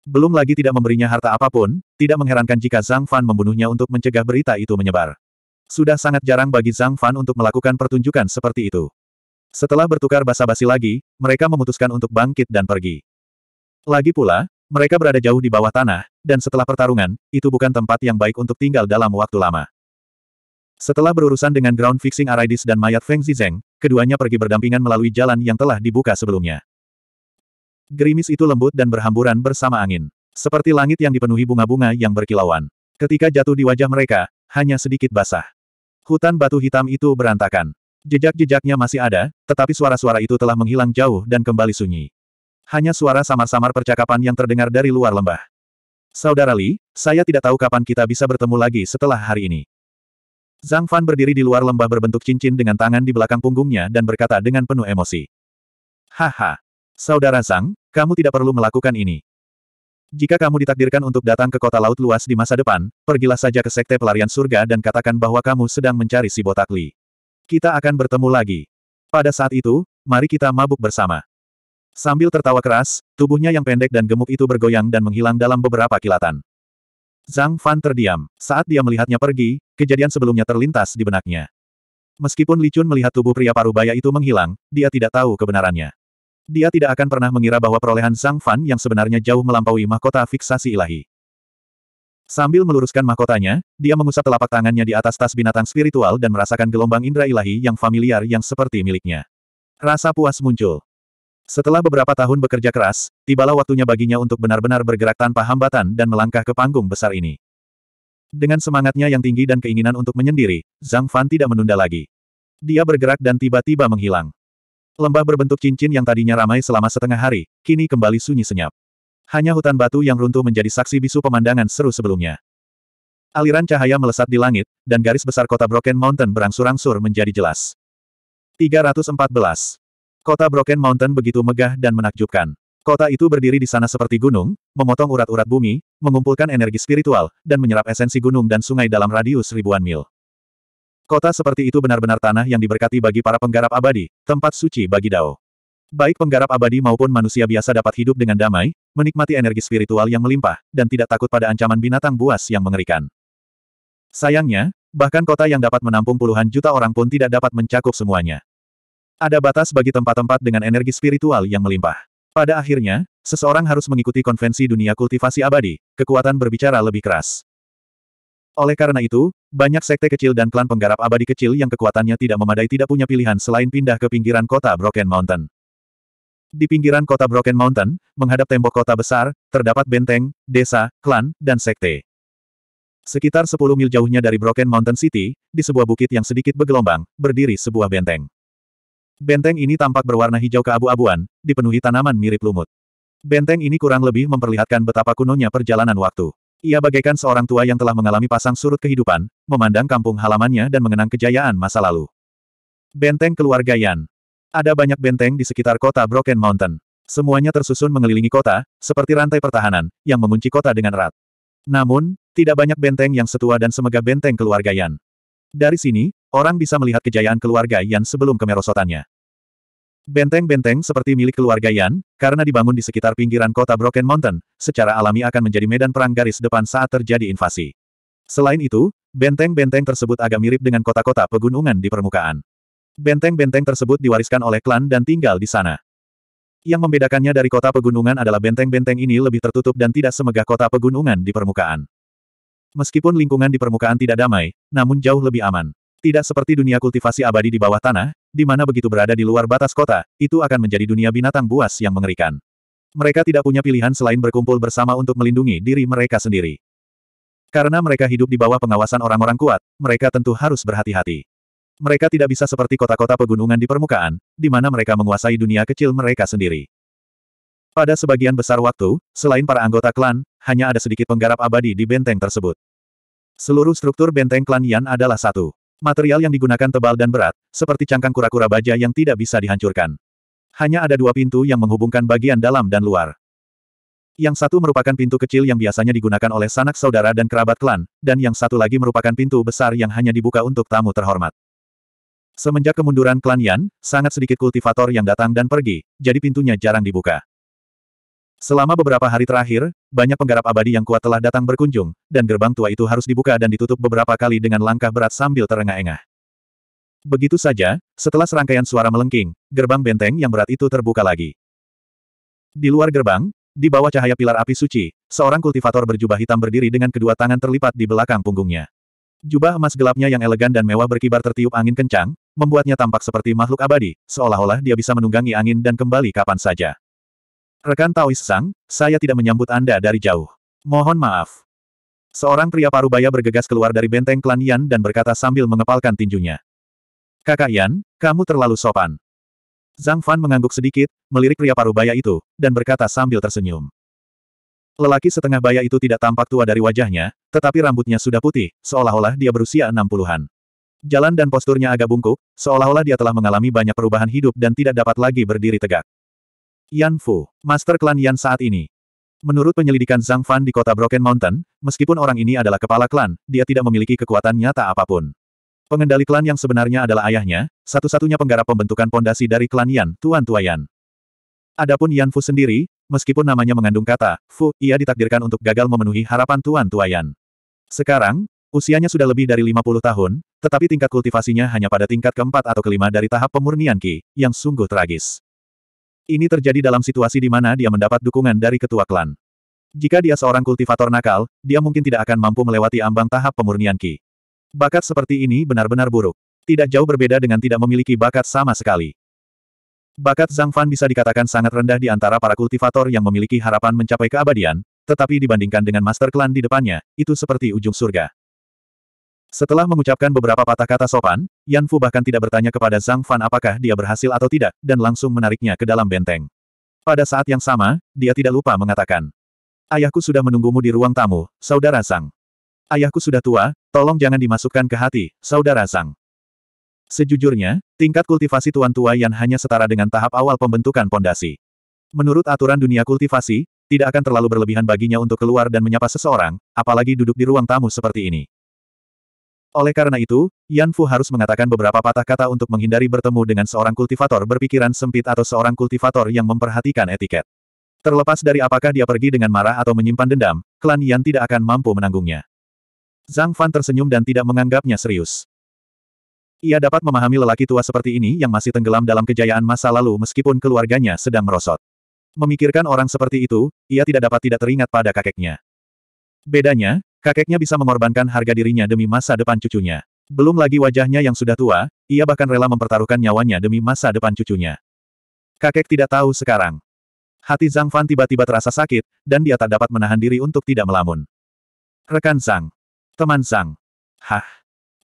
Belum lagi tidak memberinya harta apapun, tidak mengherankan jika Zhang Fan membunuhnya untuk mencegah berita itu menyebar. Sudah sangat jarang bagi Zhang Fan untuk melakukan pertunjukan seperti itu. Setelah bertukar basa-basi lagi, mereka memutuskan untuk bangkit dan pergi. Lagi pula, mereka berada jauh di bawah tanah, dan setelah pertarungan, itu bukan tempat yang baik untuk tinggal dalam waktu lama. Setelah berurusan dengan ground fixing Aridis dan mayat Feng Zizeng, keduanya pergi berdampingan melalui jalan yang telah dibuka sebelumnya. Gerimis itu lembut dan berhamburan bersama angin. Seperti langit yang dipenuhi bunga-bunga yang berkilauan. Ketika jatuh di wajah mereka, hanya sedikit basah. Hutan batu hitam itu berantakan. Jejak-jejaknya masih ada, tetapi suara-suara itu telah menghilang jauh dan kembali sunyi. Hanya suara samar-samar percakapan yang terdengar dari luar lembah. Saudara Li, saya tidak tahu kapan kita bisa bertemu lagi setelah hari ini. Zhang Fan berdiri di luar lembah berbentuk cincin dengan tangan di belakang punggungnya dan berkata dengan penuh emosi. Haha, Saudara Sang, kamu tidak perlu melakukan ini. Jika kamu ditakdirkan untuk datang ke kota laut luas di masa depan, pergilah saja ke Sekte Pelarian Surga dan katakan bahwa kamu sedang mencari si botak Li. Kita akan bertemu lagi. Pada saat itu, mari kita mabuk bersama. Sambil tertawa keras, tubuhnya yang pendek dan gemuk itu bergoyang dan menghilang dalam beberapa kilatan. Zhang Fan terdiam. Saat dia melihatnya pergi, kejadian sebelumnya terlintas di benaknya. Meskipun Li Chun melihat tubuh pria parubaya itu menghilang, dia tidak tahu kebenarannya. Dia tidak akan pernah mengira bahwa perolehan Zhang Fan yang sebenarnya jauh melampaui mahkota fiksasi ilahi. Sambil meluruskan mahkotanya, dia mengusap telapak tangannya di atas tas binatang spiritual dan merasakan gelombang indera ilahi yang familiar yang seperti miliknya. Rasa puas muncul. Setelah beberapa tahun bekerja keras, tibalah waktunya baginya untuk benar-benar bergerak tanpa hambatan dan melangkah ke panggung besar ini. Dengan semangatnya yang tinggi dan keinginan untuk menyendiri, Zhang Fan tidak menunda lagi. Dia bergerak dan tiba-tiba menghilang. Lembah berbentuk cincin yang tadinya ramai selama setengah hari, kini kembali sunyi senyap. Hanya hutan batu yang runtuh menjadi saksi bisu pemandangan seru sebelumnya. Aliran cahaya melesat di langit, dan garis besar kota Broken Mountain berangsur-angsur menjadi jelas. 314. Kota Broken Mountain begitu megah dan menakjubkan. Kota itu berdiri di sana seperti gunung, memotong urat-urat bumi, mengumpulkan energi spiritual, dan menyerap esensi gunung dan sungai dalam radius ribuan mil. Kota seperti itu benar-benar tanah yang diberkati bagi para penggarap abadi, tempat suci bagi Dao. Baik penggarap abadi maupun manusia biasa dapat hidup dengan damai, menikmati energi spiritual yang melimpah, dan tidak takut pada ancaman binatang buas yang mengerikan. Sayangnya, bahkan kota yang dapat menampung puluhan juta orang pun tidak dapat mencakup semuanya. Ada batas bagi tempat-tempat dengan energi spiritual yang melimpah. Pada akhirnya, seseorang harus mengikuti konvensi dunia kultivasi abadi, kekuatan berbicara lebih keras. Oleh karena itu, banyak sekte kecil dan klan penggarap abadi kecil yang kekuatannya tidak memadai tidak punya pilihan selain pindah ke pinggiran kota Broken Mountain. Di pinggiran kota Broken Mountain, menghadap tembok kota besar, terdapat benteng, desa, klan, dan sekte. Sekitar 10 mil jauhnya dari Broken Mountain City, di sebuah bukit yang sedikit bergelombang, berdiri sebuah benteng. Benteng ini tampak berwarna hijau keabu-abuan, dipenuhi tanaman mirip lumut. Benteng ini kurang lebih memperlihatkan betapa kunonya perjalanan waktu. Ia bagaikan seorang tua yang telah mengalami pasang surut kehidupan, memandang kampung halamannya dan mengenang kejayaan masa lalu. Benteng keluarga Yan. Ada banyak benteng di sekitar kota Broken Mountain. Semuanya tersusun mengelilingi kota, seperti rantai pertahanan, yang mengunci kota dengan erat. Namun, tidak banyak benteng yang setua dan semegah benteng keluarga Yan. Dari sini, orang bisa melihat kejayaan keluarga Yan sebelum kemerosotannya. Benteng-benteng seperti milik keluarga Yan, karena dibangun di sekitar pinggiran kota Broken Mountain, secara alami akan menjadi medan perang garis depan saat terjadi invasi. Selain itu, benteng-benteng tersebut agak mirip dengan kota-kota pegunungan di permukaan. Benteng-benteng tersebut diwariskan oleh klan dan tinggal di sana. Yang membedakannya dari kota pegunungan adalah benteng-benteng ini lebih tertutup dan tidak semegah kota pegunungan di permukaan. Meskipun lingkungan di permukaan tidak damai, namun jauh lebih aman. Tidak seperti dunia kultivasi abadi di bawah tanah, di mana begitu berada di luar batas kota, itu akan menjadi dunia binatang buas yang mengerikan. Mereka tidak punya pilihan selain berkumpul bersama untuk melindungi diri mereka sendiri. Karena mereka hidup di bawah pengawasan orang-orang kuat, mereka tentu harus berhati-hati. Mereka tidak bisa seperti kota-kota pegunungan di permukaan, di mana mereka menguasai dunia kecil mereka sendiri. Pada sebagian besar waktu, selain para anggota klan, hanya ada sedikit penggarap abadi di benteng tersebut. Seluruh struktur benteng klan Yan adalah satu. Material yang digunakan tebal dan berat, seperti cangkang kura-kura baja yang tidak bisa dihancurkan. Hanya ada dua pintu yang menghubungkan bagian dalam dan luar. Yang satu merupakan pintu kecil yang biasanya digunakan oleh sanak saudara dan kerabat klan, dan yang satu lagi merupakan pintu besar yang hanya dibuka untuk tamu terhormat. Semenjak kemunduran klan Yan, sangat sedikit kultivator yang datang dan pergi, jadi pintunya jarang dibuka. Selama beberapa hari terakhir, banyak penggarap abadi yang kuat telah datang berkunjung, dan gerbang tua itu harus dibuka dan ditutup beberapa kali dengan langkah berat sambil terengah-engah. Begitu saja, setelah serangkaian suara melengking, gerbang benteng yang berat itu terbuka lagi. Di luar gerbang, di bawah cahaya pilar api suci, seorang kultivator berjubah hitam berdiri dengan kedua tangan terlipat di belakang punggungnya. Jubah emas gelapnya yang elegan dan mewah berkibar tertiup angin kencang, membuatnya tampak seperti makhluk abadi, seolah-olah dia bisa menunggangi angin dan kembali kapan saja. Rekan Taois Sang, saya tidak menyambut Anda dari jauh. Mohon maaf. Seorang pria parubaya bergegas keluar dari benteng klan Yan dan berkata sambil mengepalkan tinjunya. Kakak Yan, kamu terlalu sopan. Zhang Fan mengangguk sedikit, melirik pria parubaya itu, dan berkata sambil tersenyum. Lelaki setengah baya itu tidak tampak tua dari wajahnya, tetapi rambutnya sudah putih, seolah-olah dia berusia enam puluhan. Jalan dan posturnya agak bungkuk, seolah-olah dia telah mengalami banyak perubahan hidup dan tidak dapat lagi berdiri tegak. Yan Fu, Master Klan Yan saat ini. Menurut penyelidikan Zhang Fan di kota Broken Mountain, meskipun orang ini adalah kepala klan, dia tidak memiliki kekuatan nyata apapun. Pengendali klan yang sebenarnya adalah ayahnya, satu-satunya penggarap pembentukan pondasi dari klan Yan, Tuan Tua Yan. Adapun Yan Fu sendiri, meskipun namanya mengandung kata, Fu, ia ditakdirkan untuk gagal memenuhi harapan Tuan Tua Yan. Sekarang, Usianya sudah lebih dari 50 tahun, tetapi tingkat kultivasinya hanya pada tingkat keempat atau kelima dari tahap pemurnian Ki, yang sungguh tragis. Ini terjadi dalam situasi di mana dia mendapat dukungan dari ketua klan. Jika dia seorang kultivator nakal, dia mungkin tidak akan mampu melewati ambang tahap pemurnian Ki. Bakat seperti ini benar-benar buruk. Tidak jauh berbeda dengan tidak memiliki bakat sama sekali. Bakat Zhang Fan bisa dikatakan sangat rendah di antara para kultivator yang memiliki harapan mencapai keabadian, tetapi dibandingkan dengan master klan di depannya, itu seperti ujung surga. Setelah mengucapkan beberapa patah kata sopan, Yan Fu bahkan tidak bertanya kepada Zhang Fan apakah dia berhasil atau tidak, dan langsung menariknya ke dalam benteng. Pada saat yang sama, dia tidak lupa mengatakan, Ayahku sudah menunggumu di ruang tamu, Saudara Zhang. Ayahku sudah tua, tolong jangan dimasukkan ke hati, Saudara Zhang. Sejujurnya, tingkat kultivasi tuan tua Yan hanya setara dengan tahap awal pembentukan pondasi. Menurut aturan dunia kultivasi, tidak akan terlalu berlebihan baginya untuk keluar dan menyapa seseorang, apalagi duduk di ruang tamu seperti ini. Oleh karena itu, Yan Fu harus mengatakan beberapa patah kata untuk menghindari bertemu dengan seorang kultivator berpikiran sempit atau seorang kultivator yang memperhatikan etiket. Terlepas dari apakah dia pergi dengan marah atau menyimpan dendam, klan Yan tidak akan mampu menanggungnya. Zhang Fan tersenyum dan tidak menganggapnya serius. Ia dapat memahami lelaki tua seperti ini yang masih tenggelam dalam kejayaan masa lalu meskipun keluarganya sedang merosot. Memikirkan orang seperti itu, ia tidak dapat tidak teringat pada kakeknya. Bedanya, Kakeknya bisa mengorbankan harga dirinya demi masa depan cucunya. Belum lagi wajahnya yang sudah tua, ia bahkan rela mempertaruhkan nyawanya demi masa depan cucunya. Kakek tidak tahu sekarang. Hati Zhang Fan tiba-tiba terasa sakit, dan dia tak dapat menahan diri untuk tidak melamun. Rekan Zhang. Teman Zhang. Hah.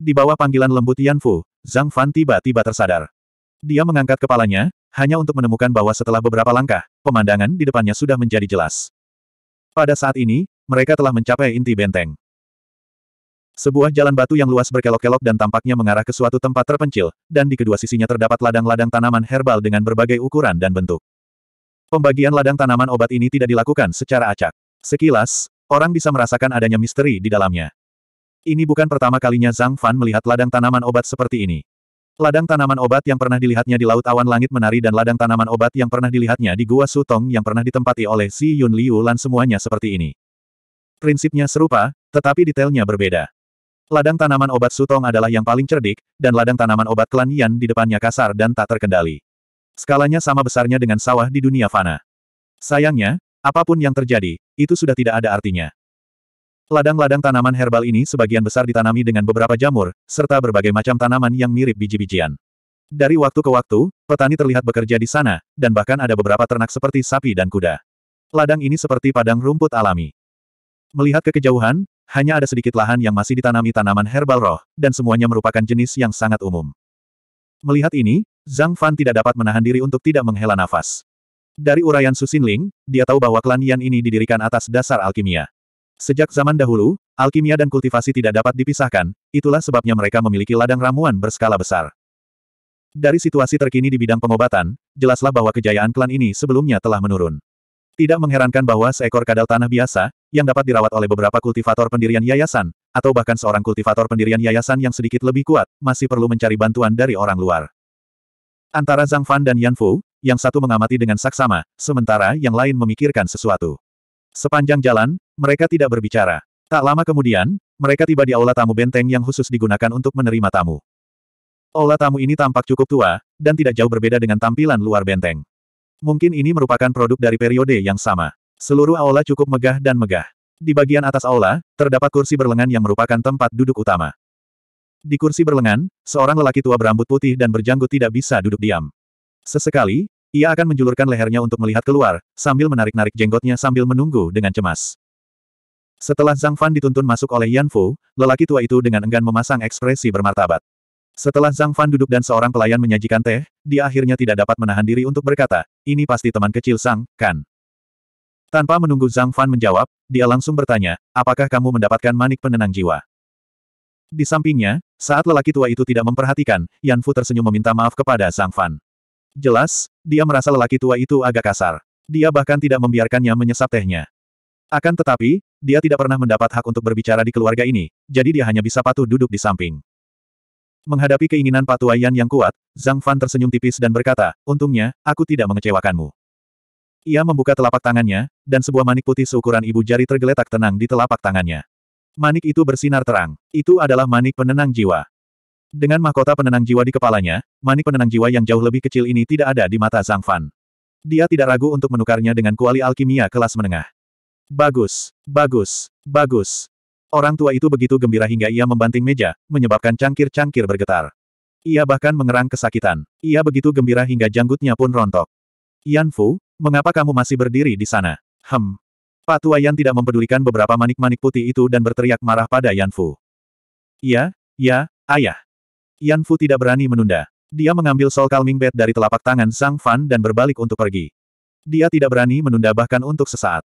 Di bawah panggilan lembut Fu, Zhang Fan tiba-tiba tersadar. Dia mengangkat kepalanya, hanya untuk menemukan bahwa setelah beberapa langkah, pemandangan di depannya sudah menjadi jelas. Pada saat ini, mereka telah mencapai inti benteng. Sebuah jalan batu yang luas berkelok-kelok dan tampaknya mengarah ke suatu tempat terpencil, dan di kedua sisinya terdapat ladang-ladang tanaman herbal dengan berbagai ukuran dan bentuk. Pembagian ladang tanaman obat ini tidak dilakukan secara acak. Sekilas, orang bisa merasakan adanya misteri di dalamnya. Ini bukan pertama kalinya Zhang Fan melihat ladang tanaman obat seperti ini. Ladang tanaman obat yang pernah dilihatnya di Laut Awan Langit Menari dan ladang tanaman obat yang pernah dilihatnya di Gua Sutong yang pernah ditempati oleh Si Yun Liu Lan semuanya seperti ini. Prinsipnya serupa, tetapi detailnya berbeda. Ladang tanaman obat Sutong adalah yang paling cerdik, dan ladang tanaman obat klan Yan di depannya kasar dan tak terkendali. Skalanya sama besarnya dengan sawah di dunia fana. Sayangnya, apapun yang terjadi, itu sudah tidak ada artinya. Ladang-ladang tanaman herbal ini sebagian besar ditanami dengan beberapa jamur, serta berbagai macam tanaman yang mirip biji-bijian. Dari waktu ke waktu, petani terlihat bekerja di sana, dan bahkan ada beberapa ternak seperti sapi dan kuda. Ladang ini seperti padang rumput alami. Melihat ke kejauhan, hanya ada sedikit lahan yang masih ditanami tanaman herbal roh, dan semuanya merupakan jenis yang sangat umum. Melihat ini, Zhang Fan tidak dapat menahan diri untuk tidak menghela nafas. Dari uraian Xinling, dia tahu bahwa klan Yan ini didirikan atas dasar alkimia. Sejak zaman dahulu, alkimia dan kultivasi tidak dapat dipisahkan, itulah sebabnya mereka memiliki ladang ramuan berskala besar. Dari situasi terkini di bidang pengobatan, jelaslah bahwa kejayaan klan ini sebelumnya telah menurun. Tidak mengherankan bahwa seekor kadal tanah biasa, yang dapat dirawat oleh beberapa kultivator pendirian yayasan, atau bahkan seorang kultivator pendirian yayasan yang sedikit lebih kuat, masih perlu mencari bantuan dari orang luar. Antara Zhang Fan dan Yan Fu, yang satu mengamati dengan saksama, sementara yang lain memikirkan sesuatu. Sepanjang jalan, mereka tidak berbicara. Tak lama kemudian, mereka tiba di aula tamu benteng yang khusus digunakan untuk menerima tamu. Aula tamu ini tampak cukup tua, dan tidak jauh berbeda dengan tampilan luar benteng. Mungkin ini merupakan produk dari periode yang sama. Seluruh aula cukup megah dan megah. Di bagian atas aula, terdapat kursi berlengan yang merupakan tempat duduk utama. Di kursi berlengan, seorang lelaki tua berambut putih dan berjanggut tidak bisa duduk diam. Sesekali, ia akan menjulurkan lehernya untuk melihat keluar, sambil menarik-narik jenggotnya sambil menunggu dengan cemas. Setelah Zhang Fan dituntun masuk oleh Yan Fu, lelaki tua itu dengan enggan memasang ekspresi bermartabat. Setelah Zhang Fan duduk dan seorang pelayan menyajikan teh, dia akhirnya tidak dapat menahan diri untuk berkata, ini pasti teman kecil Sang, kan? Tanpa menunggu Zhang Fan menjawab, dia langsung bertanya, apakah kamu mendapatkan manik penenang jiwa? Di sampingnya, saat lelaki tua itu tidak memperhatikan, Yan Fu tersenyum meminta maaf kepada Zhang Fan. Jelas, dia merasa lelaki tua itu agak kasar. Dia bahkan tidak membiarkannya menyesap tehnya. Akan tetapi, dia tidak pernah mendapat hak untuk berbicara di keluarga ini, jadi dia hanya bisa patuh duduk di samping. Menghadapi keinginan Pak Tuayan yang kuat, Zhang Fan tersenyum tipis dan berkata, untungnya, aku tidak mengecewakanmu. Ia membuka telapak tangannya, dan sebuah manik putih seukuran ibu jari tergeletak tenang di telapak tangannya. Manik itu bersinar terang. Itu adalah manik penenang jiwa. Dengan mahkota penenang jiwa di kepalanya, manik penenang jiwa yang jauh lebih kecil ini tidak ada di mata Zhang Fan. Dia tidak ragu untuk menukarnya dengan kuali alkimia kelas menengah. Bagus, bagus, bagus. Orang tua itu begitu gembira hingga ia membanting meja, menyebabkan cangkir-cangkir bergetar. Ia bahkan mengerang kesakitan. Ia begitu gembira hingga janggutnya pun rontok. Yan Fu, mengapa kamu masih berdiri di sana? Hem. Pak Tua Yan tidak mempedulikan beberapa manik-manik putih itu dan berteriak marah pada Yan Fu. Ya, ya, ayah. Yan Fu tidak berani menunda. Dia mengambil Soul Calming Bed dari telapak tangan Sang Fan dan berbalik untuk pergi. Dia tidak berani menunda bahkan untuk sesaat.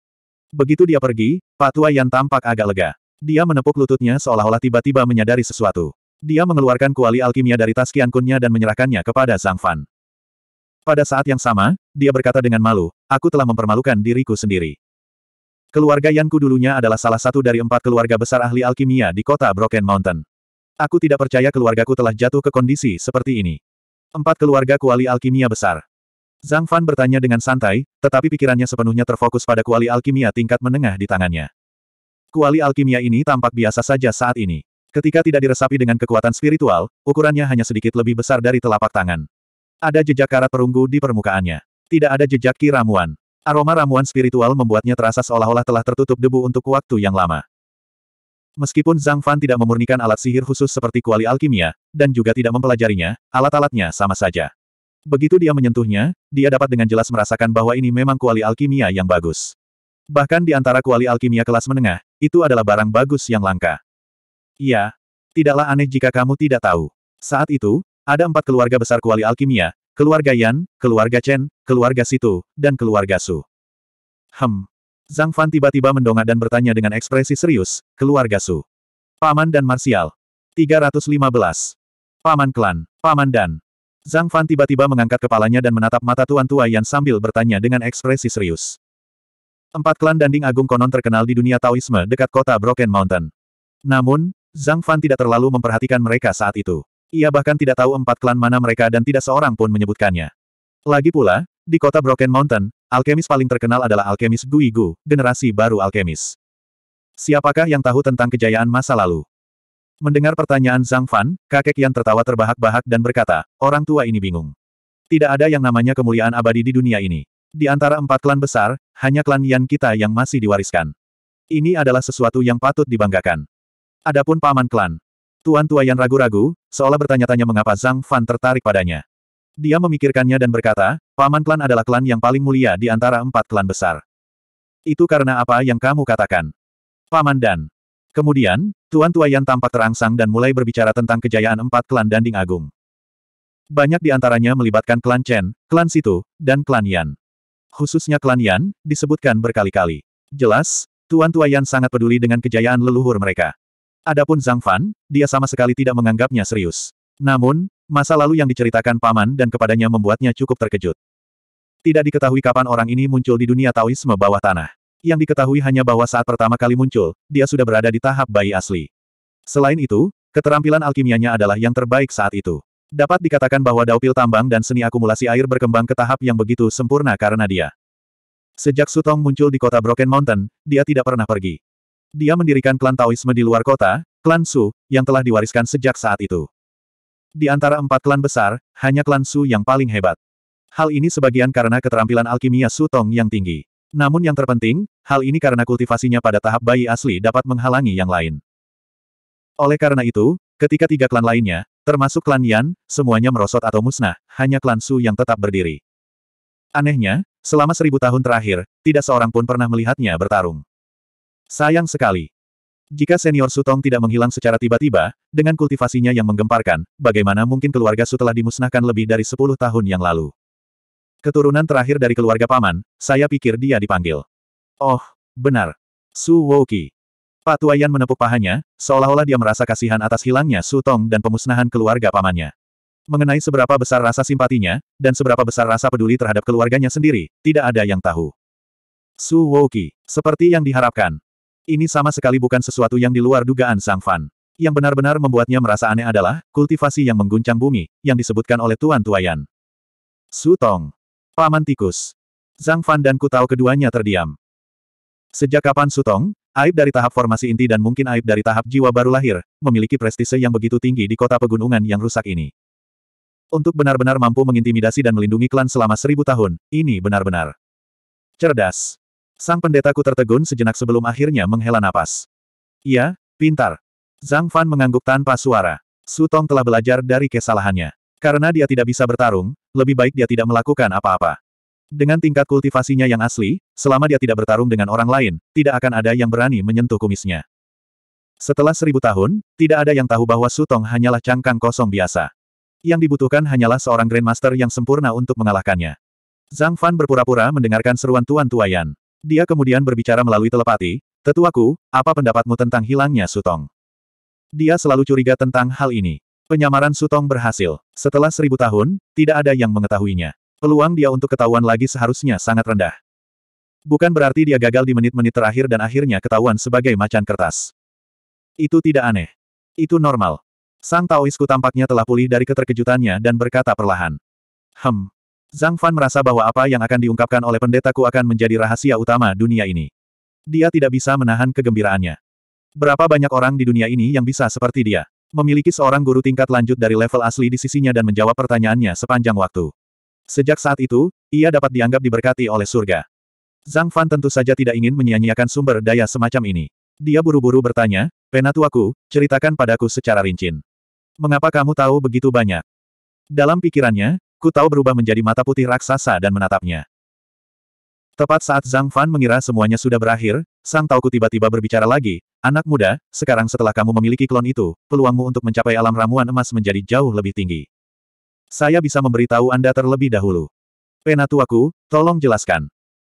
Begitu dia pergi, Pak Tua Yan tampak agak lega. Dia menepuk lututnya seolah-olah tiba-tiba menyadari sesuatu. Dia mengeluarkan kuali alkimia dari tas kiankunnya dan menyerahkannya kepada Zhang Fan. Pada saat yang sama, dia berkata dengan malu, aku telah mempermalukan diriku sendiri. Keluarga Yanku dulunya adalah salah satu dari empat keluarga besar ahli alkimia di kota Broken Mountain. Aku tidak percaya keluargaku telah jatuh ke kondisi seperti ini. Empat keluarga kuali alkimia besar. Zhang Fan bertanya dengan santai, tetapi pikirannya sepenuhnya terfokus pada kuali alkimia tingkat menengah di tangannya. Kuali alkimia ini tampak biasa saja saat ini. Ketika tidak diresapi dengan kekuatan spiritual, ukurannya hanya sedikit lebih besar dari telapak tangan. Ada jejak karat perunggu di permukaannya. Tidak ada jejak ki ramuan. Aroma ramuan spiritual membuatnya terasa seolah-olah telah tertutup debu untuk waktu yang lama. Meskipun Zhang Fan tidak memurnikan alat sihir khusus seperti kuali alkimia, dan juga tidak mempelajarinya, alat-alatnya sama saja. Begitu dia menyentuhnya, dia dapat dengan jelas merasakan bahwa ini memang kuali alkimia yang bagus. Bahkan di antara kuali alkimia kelas menengah, itu adalah barang bagus yang langka. Iya, tidaklah aneh jika kamu tidak tahu. Saat itu, ada empat keluarga besar kuali alkimia, keluarga Yan, keluarga Chen, keluarga Situ, dan keluarga Su. Hem. Zhang Fan tiba-tiba mendongak dan bertanya dengan ekspresi serius, keluarga Su. Paman dan Marsial. 315. Paman Klan, Paman dan. Zhang Fan tiba-tiba mengangkat kepalanya dan menatap mata Tuan Tua Yan sambil bertanya dengan ekspresi serius. Empat klan Danding Agung konon terkenal di dunia Taoisme dekat kota Broken Mountain. Namun, Zhang Fan tidak terlalu memperhatikan mereka saat itu. Ia bahkan tidak tahu empat klan mana mereka dan tidak seorang pun menyebutkannya. Lagi pula, di kota Broken Mountain, alkemis paling terkenal adalah alkemis Gui Gu, generasi baru alkemis. Siapakah yang tahu tentang kejayaan masa lalu? Mendengar pertanyaan Zhang Fan, kakek yang tertawa terbahak-bahak dan berkata, orang tua ini bingung. Tidak ada yang namanya kemuliaan abadi di dunia ini. Di antara empat klan besar, hanya klan Yan kita yang masih diwariskan. Ini adalah sesuatu yang patut dibanggakan. Adapun paman klan. Tuan Tua Yan ragu-ragu, seolah bertanya-tanya mengapa Zhang Fan tertarik padanya. Dia memikirkannya dan berkata, paman klan adalah klan yang paling mulia di antara empat klan besar. Itu karena apa yang kamu katakan. Paman Dan. Kemudian, Tuan Tua Yan tampak terangsang dan mulai berbicara tentang kejayaan empat klan Danding Agung. Banyak di antaranya melibatkan klan Chen, klan Situ, dan klan Yan khususnya klan Yan, disebutkan berkali-kali. Jelas, Tuan yang sangat peduli dengan kejayaan leluhur mereka. Adapun Zhang Fan, dia sama sekali tidak menganggapnya serius. Namun, masa lalu yang diceritakan paman dan kepadanya membuatnya cukup terkejut. Tidak diketahui kapan orang ini muncul di dunia Taoisme bawah tanah. Yang diketahui hanya bahwa saat pertama kali muncul, dia sudah berada di tahap bayi asli. Selain itu, keterampilan alkimianya adalah yang terbaik saat itu. Dapat dikatakan bahwa daupil tambang dan seni akumulasi air berkembang ke tahap yang begitu sempurna karena dia. Sejak Sutong muncul di kota Broken Mountain, dia tidak pernah pergi. Dia mendirikan klan Taoisme di luar kota, klan Su, yang telah diwariskan sejak saat itu. Di antara empat klan besar, hanya klan Su yang paling hebat. Hal ini sebagian karena keterampilan alkimia Sutong yang tinggi. Namun yang terpenting, hal ini karena kultivasinya pada tahap bayi asli dapat menghalangi yang lain. Oleh karena itu, ketika tiga klan lainnya, Termasuk klan Yan, semuanya merosot atau musnah, hanya klan Su yang tetap berdiri. Anehnya, selama seribu tahun terakhir, tidak seorang pun pernah melihatnya bertarung. Sayang sekali. Jika senior Sutong tidak menghilang secara tiba-tiba, dengan kultivasinya yang menggemparkan, bagaimana mungkin keluarga Su telah dimusnahkan lebih dari sepuluh tahun yang lalu? Keturunan terakhir dari keluarga paman, saya pikir dia dipanggil. Oh, benar. Su Wouki. Fatuayan menepuk pahanya, seolah-olah dia merasa kasihan atas hilangnya Sutong dan pemusnahan keluarga pamannya. Mengenai seberapa besar rasa simpatinya, dan seberapa besar rasa peduli terhadap keluarganya sendiri, tidak ada yang tahu. Su Wouki, seperti yang diharapkan. Ini sama sekali bukan sesuatu yang di luar dugaan Sang Fan. Yang benar-benar membuatnya merasa aneh adalah, kultivasi yang mengguncang bumi, yang disebutkan oleh Tuan Tuayan. Sutong. Paman tikus. Zhang Fan dan Kutau keduanya terdiam. Sejak kapan Sutong, Aib dari tahap formasi inti dan mungkin aib dari tahap jiwa baru lahir, memiliki prestise yang begitu tinggi di kota pegunungan yang rusak ini. Untuk benar-benar mampu mengintimidasi dan melindungi klan selama seribu tahun, ini benar-benar cerdas. Sang pendetaku tertegun sejenak sebelum akhirnya menghela napas. Iya, pintar. Zhang Fan mengangguk tanpa suara. Su Tong telah belajar dari kesalahannya. Karena dia tidak bisa bertarung, lebih baik dia tidak melakukan apa-apa. Dengan tingkat kultivasinya yang asli, selama dia tidak bertarung dengan orang lain, tidak akan ada yang berani menyentuh kumisnya. Setelah seribu tahun, tidak ada yang tahu bahwa Sutong hanyalah cangkang kosong biasa. Yang dibutuhkan hanyalah seorang Grandmaster yang sempurna untuk mengalahkannya. Zhang Fan berpura-pura mendengarkan seruan Tuan Tuayan. Dia kemudian berbicara melalui telepati, Tetuaku, apa pendapatmu tentang hilangnya Sutong? Dia selalu curiga tentang hal ini. Penyamaran Sutong berhasil. Setelah seribu tahun, tidak ada yang mengetahuinya. Peluang dia untuk ketahuan lagi seharusnya sangat rendah. Bukan berarti dia gagal di menit-menit terakhir dan akhirnya ketahuan sebagai macan kertas. Itu tidak aneh. Itu normal. Sang Taoisku tampaknya telah pulih dari keterkejutannya dan berkata perlahan. Hem. Zhang Fan merasa bahwa apa yang akan diungkapkan oleh pendetaku akan menjadi rahasia utama dunia ini. Dia tidak bisa menahan kegembiraannya. Berapa banyak orang di dunia ini yang bisa seperti dia? Memiliki seorang guru tingkat lanjut dari level asli di sisinya dan menjawab pertanyaannya sepanjang waktu. Sejak saat itu, ia dapat dianggap diberkati oleh surga. Zhang Fan tentu saja tidak ingin menyia-nyiakan sumber daya semacam ini. Dia buru-buru bertanya, Penatuaku, ceritakan padaku secara rinci. Mengapa kamu tahu begitu banyak? Dalam pikirannya, Ku tahu berubah menjadi mata putih raksasa dan menatapnya. Tepat saat Zhang Fan mengira semuanya sudah berakhir, Sang Tauku tiba-tiba berbicara lagi, Anak muda, sekarang setelah kamu memiliki klon itu, peluangmu untuk mencapai alam ramuan emas menjadi jauh lebih tinggi. Saya bisa memberitahu Anda terlebih dahulu. Penatuaku, tolong jelaskan.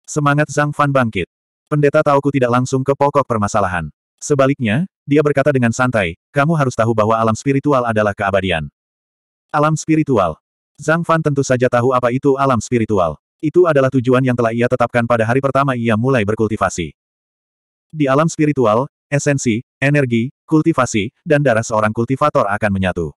Semangat Zhang Fan bangkit. Pendeta Tauku tidak langsung ke pokok permasalahan. Sebaliknya, dia berkata dengan santai, kamu harus tahu bahwa alam spiritual adalah keabadian. Alam spiritual. Zhang Fan tentu saja tahu apa itu alam spiritual. Itu adalah tujuan yang telah ia tetapkan pada hari pertama ia mulai berkultivasi. Di alam spiritual, esensi, energi, kultivasi, dan darah seorang kultivator akan menyatu.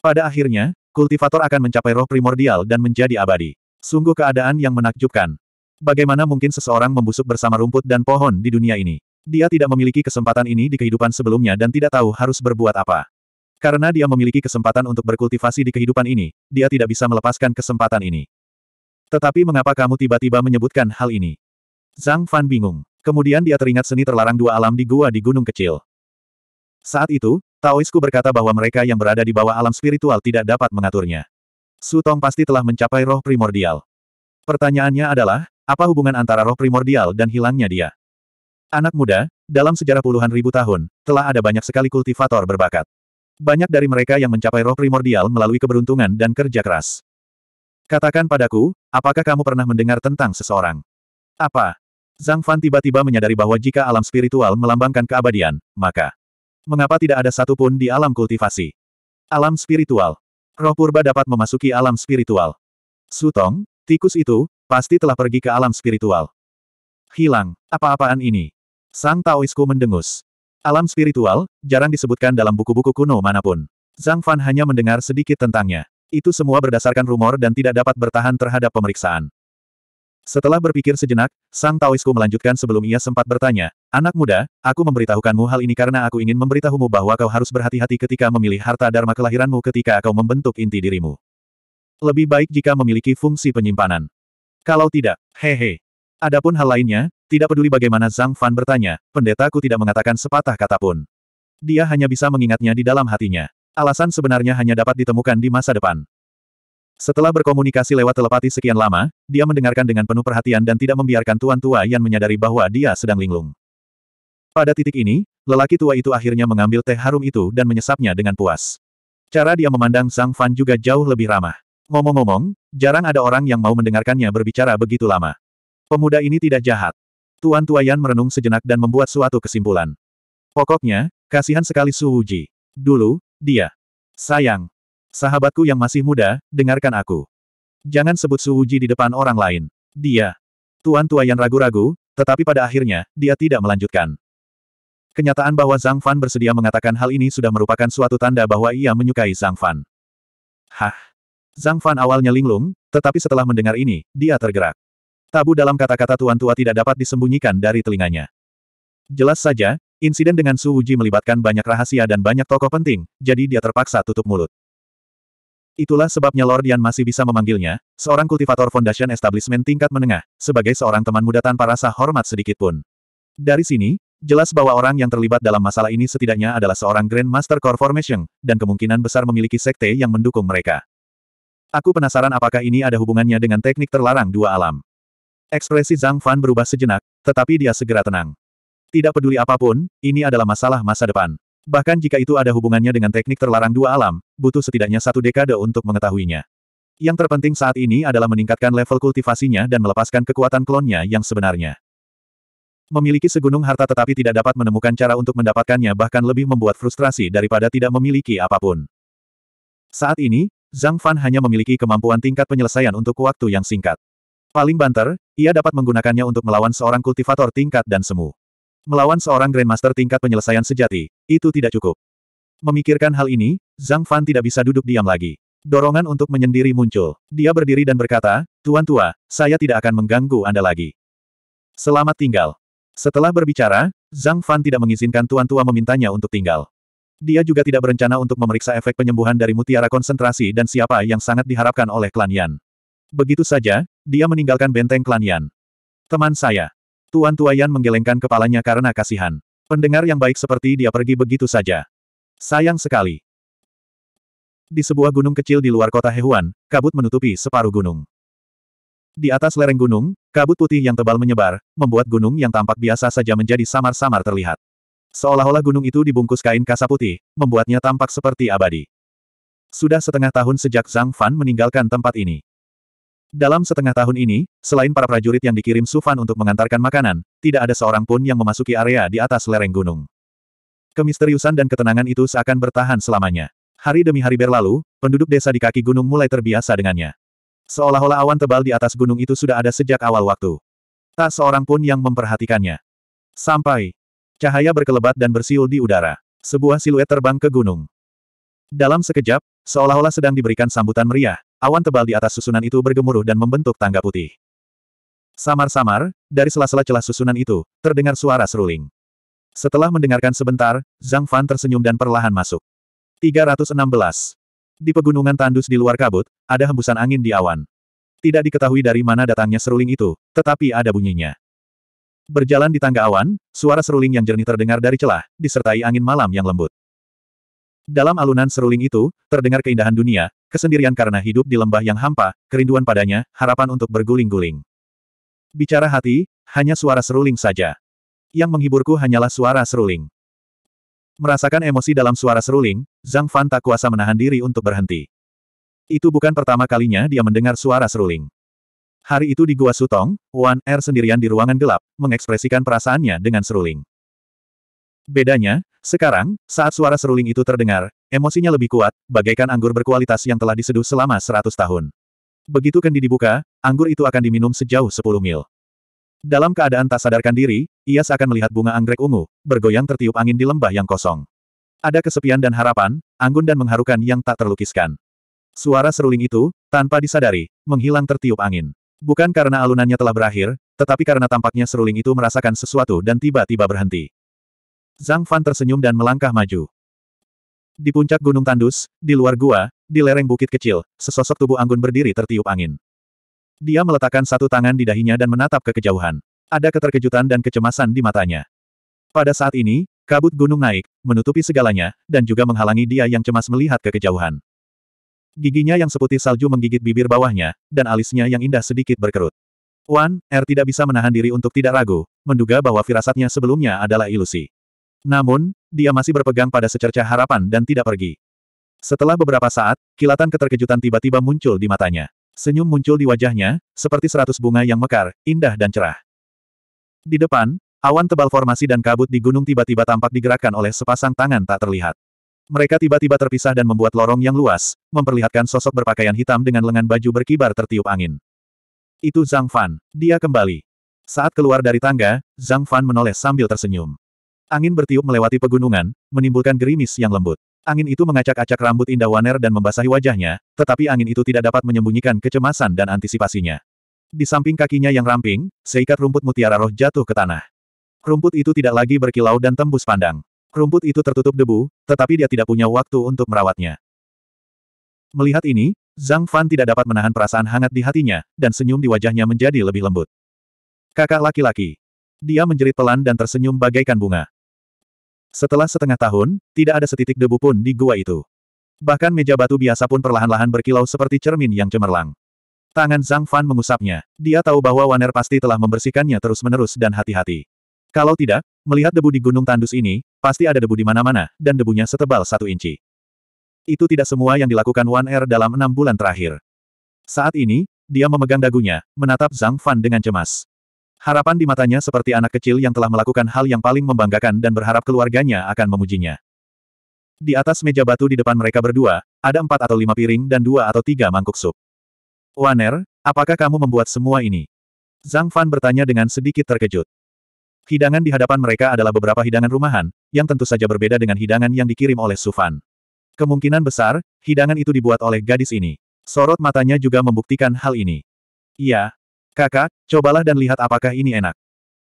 Pada akhirnya, Kultivator akan mencapai roh primordial dan menjadi abadi. Sungguh keadaan yang menakjubkan. Bagaimana mungkin seseorang membusuk bersama rumput dan pohon di dunia ini? Dia tidak memiliki kesempatan ini di kehidupan sebelumnya dan tidak tahu harus berbuat apa. Karena dia memiliki kesempatan untuk berkultivasi di kehidupan ini, dia tidak bisa melepaskan kesempatan ini. Tetapi mengapa kamu tiba-tiba menyebutkan hal ini? Zhang Fan bingung. Kemudian dia teringat seni terlarang dua alam di gua di gunung kecil. Saat itu, Taoisku berkata bahwa mereka yang berada di bawah alam spiritual tidak dapat mengaturnya. Sutong pasti telah mencapai roh primordial. Pertanyaannya adalah, apa hubungan antara roh primordial dan hilangnya dia? Anak muda, dalam sejarah puluhan ribu tahun, telah ada banyak sekali kultivator berbakat. Banyak dari mereka yang mencapai roh primordial melalui keberuntungan dan kerja keras. Katakan padaku, apakah kamu pernah mendengar tentang seseorang? Apa? Zhang Fan tiba-tiba menyadari bahwa jika alam spiritual melambangkan keabadian, maka mengapa tidak ada satupun di alam kultivasi? Alam spiritual. Roh purba dapat memasuki alam spiritual. Sutong, tikus itu, pasti telah pergi ke alam spiritual. Hilang, apa-apaan ini? Sang Taoisku mendengus. Alam spiritual, jarang disebutkan dalam buku-buku kuno manapun. Zhang Fan hanya mendengar sedikit tentangnya. Itu semua berdasarkan rumor dan tidak dapat bertahan terhadap pemeriksaan. Setelah berpikir sejenak, Sang Taoisku melanjutkan sebelum ia sempat bertanya, Anak muda, aku memberitahukanmu hal ini karena aku ingin memberitahumu bahwa kau harus berhati-hati ketika memilih harta dharma kelahiranmu ketika kau membentuk inti dirimu. Lebih baik jika memiliki fungsi penyimpanan. Kalau tidak, hehe. Adapun hal lainnya, tidak peduli bagaimana Zhang Fan bertanya, pendetaku tidak mengatakan sepatah kata pun. Dia hanya bisa mengingatnya di dalam hatinya. Alasan sebenarnya hanya dapat ditemukan di masa depan. Setelah berkomunikasi lewat telepati sekian lama, dia mendengarkan dengan penuh perhatian dan tidak membiarkan tuan tua yang menyadari bahwa dia sedang linglung. Pada titik ini, lelaki tua itu akhirnya mengambil teh harum itu dan menyesapnya dengan puas. Cara dia memandang sang Fan juga jauh lebih ramah. Ngomong-ngomong, jarang ada orang yang mau mendengarkannya berbicara begitu lama. Pemuda ini tidak jahat. Tuan tua Yan merenung sejenak dan membuat suatu kesimpulan. Pokoknya, kasihan sekali Su Wuji. Dulu, dia. Sayang, Sahabatku yang masih muda, dengarkan aku. Jangan sebut Su Uji di depan orang lain. Dia. Tuan tua yang ragu-ragu, tetapi pada akhirnya, dia tidak melanjutkan. Kenyataan bahwa Zhang Fan bersedia mengatakan hal ini sudah merupakan suatu tanda bahwa ia menyukai Zhang Fan. Hah. Zhang Fan awalnya linglung, tetapi setelah mendengar ini, dia tergerak. Tabu dalam kata-kata tuan tua tidak dapat disembunyikan dari telinganya. Jelas saja, insiden dengan Su Uji melibatkan banyak rahasia dan banyak tokoh penting, jadi dia terpaksa tutup mulut. Itulah sebabnya Lord Yan masih bisa memanggilnya, seorang kultivator Foundation establishment tingkat menengah, sebagai seorang teman muda tanpa rasa hormat sedikitpun. Dari sini, jelas bahwa orang yang terlibat dalam masalah ini setidaknya adalah seorang Grand Master Core Formation, dan kemungkinan besar memiliki sekte yang mendukung mereka. Aku penasaran apakah ini ada hubungannya dengan teknik terlarang dua alam. Ekspresi Zhang Fan berubah sejenak, tetapi dia segera tenang. Tidak peduli apapun, ini adalah masalah masa depan. Bahkan jika itu ada hubungannya dengan teknik terlarang dua alam, butuh setidaknya satu dekade untuk mengetahuinya. Yang terpenting saat ini adalah meningkatkan level kultivasinya dan melepaskan kekuatan klonnya yang sebenarnya. Memiliki segunung harta tetapi tidak dapat menemukan cara untuk mendapatkannya bahkan lebih membuat frustrasi daripada tidak memiliki apapun. Saat ini, Zhang Fan hanya memiliki kemampuan tingkat penyelesaian untuk waktu yang singkat. Paling banter, ia dapat menggunakannya untuk melawan seorang kultivator tingkat dan semu. Melawan seorang Grandmaster tingkat penyelesaian sejati, itu tidak cukup. Memikirkan hal ini, Zhang Fan tidak bisa duduk diam lagi. Dorongan untuk menyendiri muncul. Dia berdiri dan berkata, Tuan Tua, saya tidak akan mengganggu Anda lagi. Selamat tinggal. Setelah berbicara, Zhang Fan tidak mengizinkan Tuan Tua memintanya untuk tinggal. Dia juga tidak berencana untuk memeriksa efek penyembuhan dari mutiara konsentrasi dan siapa yang sangat diharapkan oleh klan Yan. Begitu saja, dia meninggalkan benteng klan Yan. Teman saya. Tuan Tuayan menggelengkan kepalanya karena kasihan. Pendengar yang baik seperti dia pergi begitu saja. Sayang sekali. Di sebuah gunung kecil di luar kota Hewan, kabut menutupi separuh gunung. Di atas lereng gunung, kabut putih yang tebal menyebar, membuat gunung yang tampak biasa saja menjadi samar-samar terlihat. Seolah-olah gunung itu dibungkus kain kasa putih, membuatnya tampak seperti abadi. Sudah setengah tahun sejak Zhang Fan meninggalkan tempat ini. Dalam setengah tahun ini, selain para prajurit yang dikirim Sufan untuk mengantarkan makanan, tidak ada seorang pun yang memasuki area di atas lereng gunung. Kemisteriusan dan ketenangan itu seakan bertahan selamanya. Hari demi hari berlalu, penduduk desa di kaki gunung mulai terbiasa dengannya. Seolah-olah awan tebal di atas gunung itu sudah ada sejak awal waktu. Tak seorang pun yang memperhatikannya. Sampai cahaya berkelebat dan bersiul di udara. Sebuah siluet terbang ke gunung. Dalam sekejap, seolah-olah sedang diberikan sambutan meriah, Awan tebal di atas susunan itu bergemuruh dan membentuk tangga putih. Samar-samar, dari sela-sela celah susunan itu, terdengar suara seruling. Setelah mendengarkan sebentar, Zhang Fan tersenyum dan perlahan masuk. 316. Di pegunungan tandus di luar kabut, ada hembusan angin di awan. Tidak diketahui dari mana datangnya seruling itu, tetapi ada bunyinya. Berjalan di tangga awan, suara seruling yang jernih terdengar dari celah, disertai angin malam yang lembut. Dalam alunan seruling itu, terdengar keindahan dunia, kesendirian karena hidup di lembah yang hampa, kerinduan padanya, harapan untuk berguling-guling. Bicara hati, hanya suara seruling saja. Yang menghiburku hanyalah suara seruling. Merasakan emosi dalam suara seruling, Zhang Fan tak kuasa menahan diri untuk berhenti. Itu bukan pertama kalinya dia mendengar suara seruling. Hari itu di Gua Sutong, Wan Er sendirian di ruangan gelap, mengekspresikan perasaannya dengan seruling. Bedanya, sekarang, saat suara seruling itu terdengar, emosinya lebih kuat, bagaikan anggur berkualitas yang telah diseduh selama seratus tahun. Begitu kendi dibuka, anggur itu akan diminum sejauh sepuluh mil. Dalam keadaan tak sadarkan diri, ia seakan melihat bunga anggrek ungu, bergoyang tertiup angin di lembah yang kosong. Ada kesepian dan harapan, anggun dan mengharukan yang tak terlukiskan. Suara seruling itu, tanpa disadari, menghilang tertiup angin. Bukan karena alunannya telah berakhir, tetapi karena tampaknya seruling itu merasakan sesuatu dan tiba-tiba berhenti. Zhang Fan tersenyum dan melangkah maju. Di puncak Gunung Tandus, di luar gua, di lereng bukit kecil, sesosok tubuh Anggun berdiri tertiup angin. Dia meletakkan satu tangan di dahinya dan menatap ke kejauhan. Ada keterkejutan dan kecemasan di matanya. Pada saat ini, kabut gunung naik, menutupi segalanya, dan juga menghalangi dia yang cemas melihat ke kejauhan. Giginya yang seputih salju menggigit bibir bawahnya, dan alisnya yang indah sedikit berkerut. Wan R er tidak bisa menahan diri untuk tidak ragu, menduga bahwa firasatnya sebelumnya adalah ilusi. Namun, dia masih berpegang pada secerca harapan dan tidak pergi. Setelah beberapa saat, kilatan keterkejutan tiba-tiba muncul di matanya. Senyum muncul di wajahnya, seperti seratus bunga yang mekar, indah dan cerah. Di depan, awan tebal formasi dan kabut di gunung tiba-tiba tampak digerakkan oleh sepasang tangan tak terlihat. Mereka tiba-tiba terpisah dan membuat lorong yang luas, memperlihatkan sosok berpakaian hitam dengan lengan baju berkibar tertiup angin. Itu Zhang Fan. Dia kembali. Saat keluar dari tangga, Zhang Fan menoleh sambil tersenyum. Angin bertiup melewati pegunungan, menimbulkan gerimis yang lembut. Angin itu mengacak-acak rambut indah Waner dan membasahi wajahnya, tetapi angin itu tidak dapat menyembunyikan kecemasan dan antisipasinya. Di samping kakinya yang ramping, seikat rumput mutiara roh jatuh ke tanah. Rumput itu tidak lagi berkilau dan tembus pandang. Rumput itu tertutup debu, tetapi dia tidak punya waktu untuk merawatnya. Melihat ini, Zhang Fan tidak dapat menahan perasaan hangat di hatinya, dan senyum di wajahnya menjadi lebih lembut. Kakak laki-laki. Dia menjerit pelan dan tersenyum bagaikan bunga. Setelah setengah tahun, tidak ada setitik debu pun di gua itu. Bahkan meja batu biasa pun perlahan-lahan berkilau seperti cermin yang cemerlang. Tangan Zhang Fan mengusapnya. Dia tahu bahwa Waner pasti telah membersihkannya terus-menerus dan hati-hati. Kalau tidak, melihat debu di Gunung Tandus ini, pasti ada debu di mana-mana, dan debunya setebal satu inci. Itu tidak semua yang dilakukan Wan Er dalam enam bulan terakhir. Saat ini, dia memegang dagunya, menatap Zhang Fan dengan cemas. Harapan di matanya seperti anak kecil yang telah melakukan hal yang paling membanggakan dan berharap keluarganya akan memujinya. Di atas meja batu di depan mereka berdua, ada empat atau lima piring dan dua atau tiga mangkuk sup. Waner, apakah kamu membuat semua ini? Zhang Fan bertanya dengan sedikit terkejut. Hidangan di hadapan mereka adalah beberapa hidangan rumahan, yang tentu saja berbeda dengan hidangan yang dikirim oleh Sufan. Kemungkinan besar, hidangan itu dibuat oleh gadis ini. Sorot matanya juga membuktikan hal ini. Iya, Kakak, cobalah dan lihat apakah ini enak.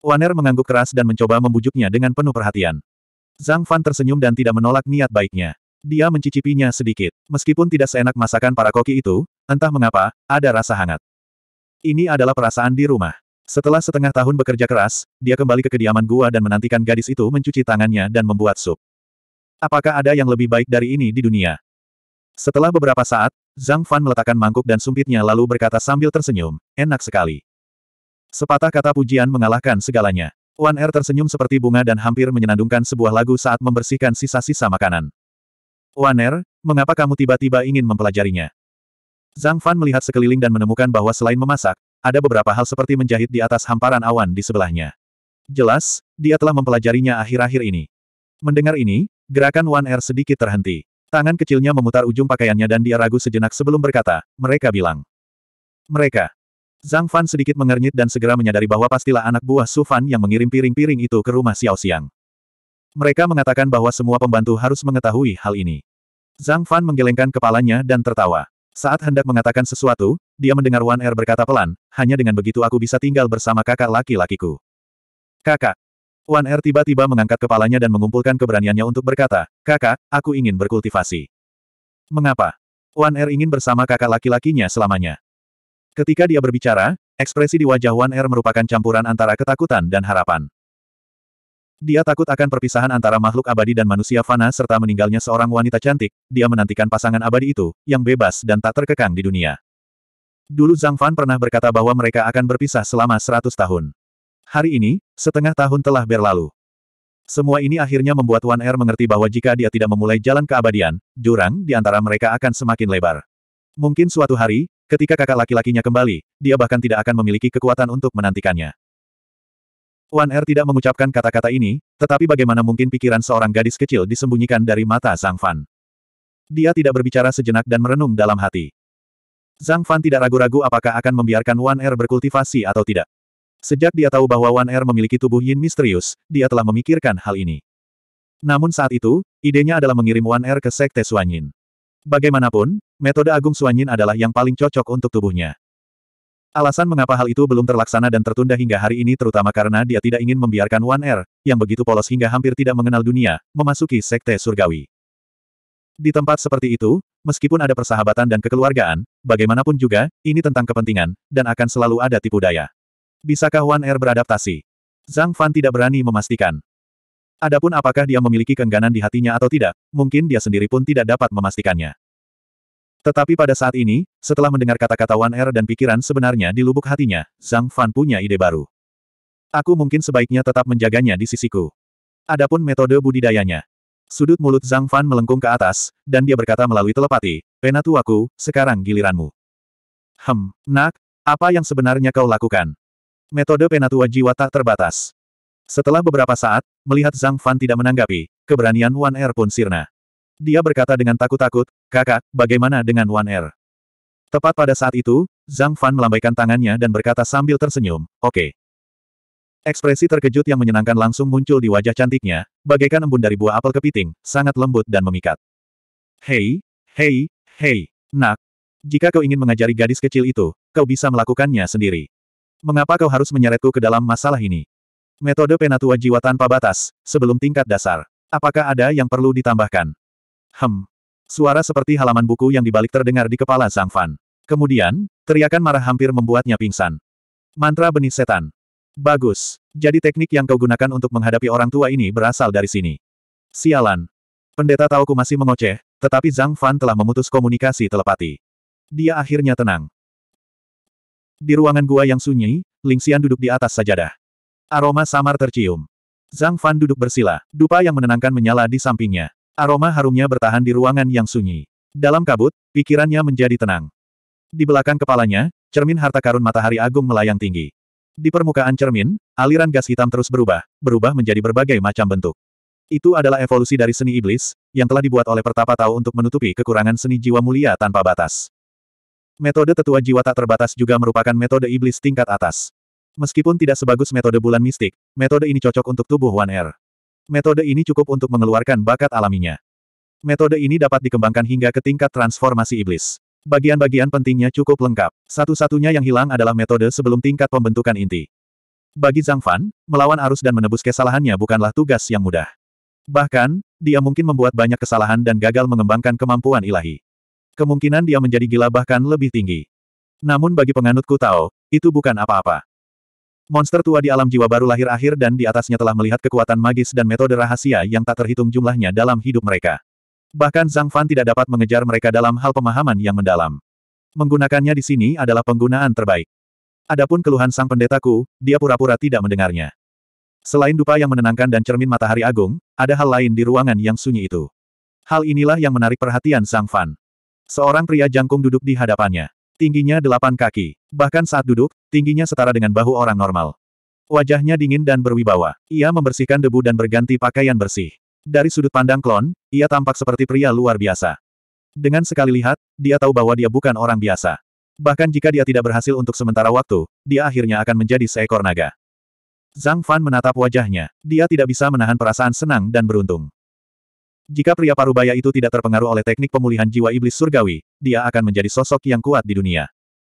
Waner mengangguk keras dan mencoba membujuknya dengan penuh perhatian. Zhang Fan tersenyum dan tidak menolak niat baiknya. Dia mencicipinya sedikit. Meskipun tidak seenak masakan para koki itu, entah mengapa, ada rasa hangat. Ini adalah perasaan di rumah. Setelah setengah tahun bekerja keras, dia kembali ke kediaman gua dan menantikan gadis itu mencuci tangannya dan membuat sup. Apakah ada yang lebih baik dari ini di dunia? Setelah beberapa saat, Zhang Fan meletakkan mangkuk dan sumpitnya lalu berkata sambil tersenyum, enak sekali. Sepatah kata pujian mengalahkan segalanya. Wan Er tersenyum seperti bunga dan hampir menyenandungkan sebuah lagu saat membersihkan sisa-sisa makanan. Wan Er, mengapa kamu tiba-tiba ingin mempelajarinya? Zhang Fan melihat sekeliling dan menemukan bahwa selain memasak, ada beberapa hal seperti menjahit di atas hamparan awan di sebelahnya. Jelas, dia telah mempelajarinya akhir-akhir ini. Mendengar ini, gerakan Wan Er sedikit terhenti. Tangan kecilnya memutar ujung pakaiannya dan dia ragu sejenak sebelum berkata, mereka bilang. Mereka. Zhang Fan sedikit mengernyit dan segera menyadari bahwa pastilah anak buah Su Fan yang mengirim piring-piring itu ke rumah Xiao Xiang. Mereka mengatakan bahwa semua pembantu harus mengetahui hal ini. Zhang Fan menggelengkan kepalanya dan tertawa. Saat hendak mengatakan sesuatu, dia mendengar Wan Er berkata pelan, hanya dengan begitu aku bisa tinggal bersama kakak laki-lakiku. Kakak, Wan Er tiba-tiba mengangkat kepalanya dan mengumpulkan keberaniannya untuk berkata, kakak, aku ingin berkultivasi. Mengapa? Wan Er ingin bersama kakak laki-lakinya selamanya. Ketika dia berbicara, ekspresi di wajah Wan Er merupakan campuran antara ketakutan dan harapan. Dia takut akan perpisahan antara makhluk abadi dan manusia fana serta meninggalnya seorang wanita cantik, dia menantikan pasangan abadi itu, yang bebas dan tak terkekang di dunia. Dulu Zhang Fan pernah berkata bahwa mereka akan berpisah selama seratus tahun. Hari ini, setengah tahun telah berlalu. Semua ini akhirnya membuat Wan Er mengerti bahwa jika dia tidak memulai jalan keabadian, jurang di antara mereka akan semakin lebar. Mungkin suatu hari, ketika kakak laki-lakinya kembali, dia bahkan tidak akan memiliki kekuatan untuk menantikannya. Wan Er tidak mengucapkan kata-kata ini, tetapi bagaimana mungkin pikiran seorang gadis kecil disembunyikan dari mata Zhang Fan. Dia tidak berbicara sejenak dan merenung dalam hati. Zhang Fan tidak ragu-ragu apakah akan membiarkan Wan Er berkultivasi atau tidak. Sejak dia tahu bahwa Wan Er memiliki tubuh yin misterius, dia telah memikirkan hal ini. Namun saat itu, idenya adalah mengirim Wan Er ke Sekte Suanyin. Bagaimanapun, metode agung Suanyin adalah yang paling cocok untuk tubuhnya. Alasan mengapa hal itu belum terlaksana dan tertunda hingga hari ini terutama karena dia tidak ingin membiarkan Wan Er, yang begitu polos hingga hampir tidak mengenal dunia, memasuki Sekte Surgawi. Di tempat seperti itu, meskipun ada persahabatan dan kekeluargaan, bagaimanapun juga, ini tentang kepentingan, dan akan selalu ada tipu daya. Bisakah Wan Er beradaptasi? Zhang Fan tidak berani memastikan. Adapun apakah dia memiliki kengganan di hatinya atau tidak, mungkin dia sendiri pun tidak dapat memastikannya. Tetapi pada saat ini, setelah mendengar kata-kata Wan Er dan pikiran sebenarnya di lubuk hatinya, Zhang Fan punya ide baru. Aku mungkin sebaiknya tetap menjaganya di sisiku. Adapun metode budidayanya. Sudut mulut Zhang Fan melengkung ke atas, dan dia berkata melalui telepati, Penatuaku, sekarang giliranmu. Hem, nak, apa yang sebenarnya kau lakukan? Metode penatua jiwa tak terbatas. Setelah beberapa saat, melihat Zhang Fan tidak menanggapi, keberanian Wan Er pun sirna. Dia berkata dengan takut-takut, kakak, bagaimana dengan Wan Er? Tepat pada saat itu, Zhang Fan melambaikan tangannya dan berkata sambil tersenyum, oke. Okay. Ekspresi terkejut yang menyenangkan langsung muncul di wajah cantiknya, bagaikan embun dari buah apel kepiting, sangat lembut dan memikat. Hei, hei, hei, nak. Jika kau ingin mengajari gadis kecil itu, kau bisa melakukannya sendiri. Mengapa kau harus menyeretku ke dalam masalah ini? Metode penatua jiwa tanpa batas, sebelum tingkat dasar. Apakah ada yang perlu ditambahkan? Hem. Suara seperti halaman buku yang dibalik terdengar di kepala Zhang Fan. Kemudian, teriakan marah hampir membuatnya pingsan. Mantra benih setan. Bagus. Jadi teknik yang kau gunakan untuk menghadapi orang tua ini berasal dari sini. Sialan. Pendeta tahu Tauku masih mengoceh, tetapi Zhang Fan telah memutus komunikasi telepati. Dia akhirnya tenang. Di ruangan gua yang sunyi, Ling Lingxian duduk di atas sajadah. Aroma samar tercium. Zhang Fan duduk bersila, dupa yang menenangkan menyala di sampingnya. Aroma harumnya bertahan di ruangan yang sunyi. Dalam kabut, pikirannya menjadi tenang. Di belakang kepalanya, cermin harta karun matahari agung melayang tinggi. Di permukaan cermin, aliran gas hitam terus berubah, berubah menjadi berbagai macam bentuk. Itu adalah evolusi dari seni iblis, yang telah dibuat oleh Pertapa tahu untuk menutupi kekurangan seni jiwa mulia tanpa batas. Metode tetua jiwa tak terbatas juga merupakan metode iblis tingkat atas. Meskipun tidak sebagus metode bulan mistik, metode ini cocok untuk tubuh Wan Er. Metode ini cukup untuk mengeluarkan bakat alaminya. Metode ini dapat dikembangkan hingga ke tingkat transformasi iblis. Bagian-bagian pentingnya cukup lengkap. Satu-satunya yang hilang adalah metode sebelum tingkat pembentukan inti. Bagi Zhang Fan, melawan arus dan menebus kesalahannya bukanlah tugas yang mudah. Bahkan, dia mungkin membuat banyak kesalahan dan gagal mengembangkan kemampuan ilahi kemungkinan dia menjadi gila bahkan lebih tinggi. Namun bagi penganutku Tao, itu bukan apa-apa. Monster tua di alam jiwa baru lahir akhir dan di atasnya telah melihat kekuatan magis dan metode rahasia yang tak terhitung jumlahnya dalam hidup mereka. Bahkan Zhang Fan tidak dapat mengejar mereka dalam hal pemahaman yang mendalam. Menggunakannya di sini adalah penggunaan terbaik. Adapun keluhan sang pendetaku, dia pura-pura tidak mendengarnya. Selain dupa yang menenangkan dan cermin matahari agung, ada hal lain di ruangan yang sunyi itu. Hal inilah yang menarik perhatian Zhang Fan. Seorang pria jangkung duduk di hadapannya. Tingginya delapan kaki. Bahkan saat duduk, tingginya setara dengan bahu orang normal. Wajahnya dingin dan berwibawa. Ia membersihkan debu dan berganti pakaian bersih. Dari sudut pandang klon, ia tampak seperti pria luar biasa. Dengan sekali lihat, dia tahu bahwa dia bukan orang biasa. Bahkan jika dia tidak berhasil untuk sementara waktu, dia akhirnya akan menjadi seekor naga. Zhang Fan menatap wajahnya. Dia tidak bisa menahan perasaan senang dan beruntung. Jika pria parubaya itu tidak terpengaruh oleh teknik pemulihan jiwa iblis surgawi, dia akan menjadi sosok yang kuat di dunia.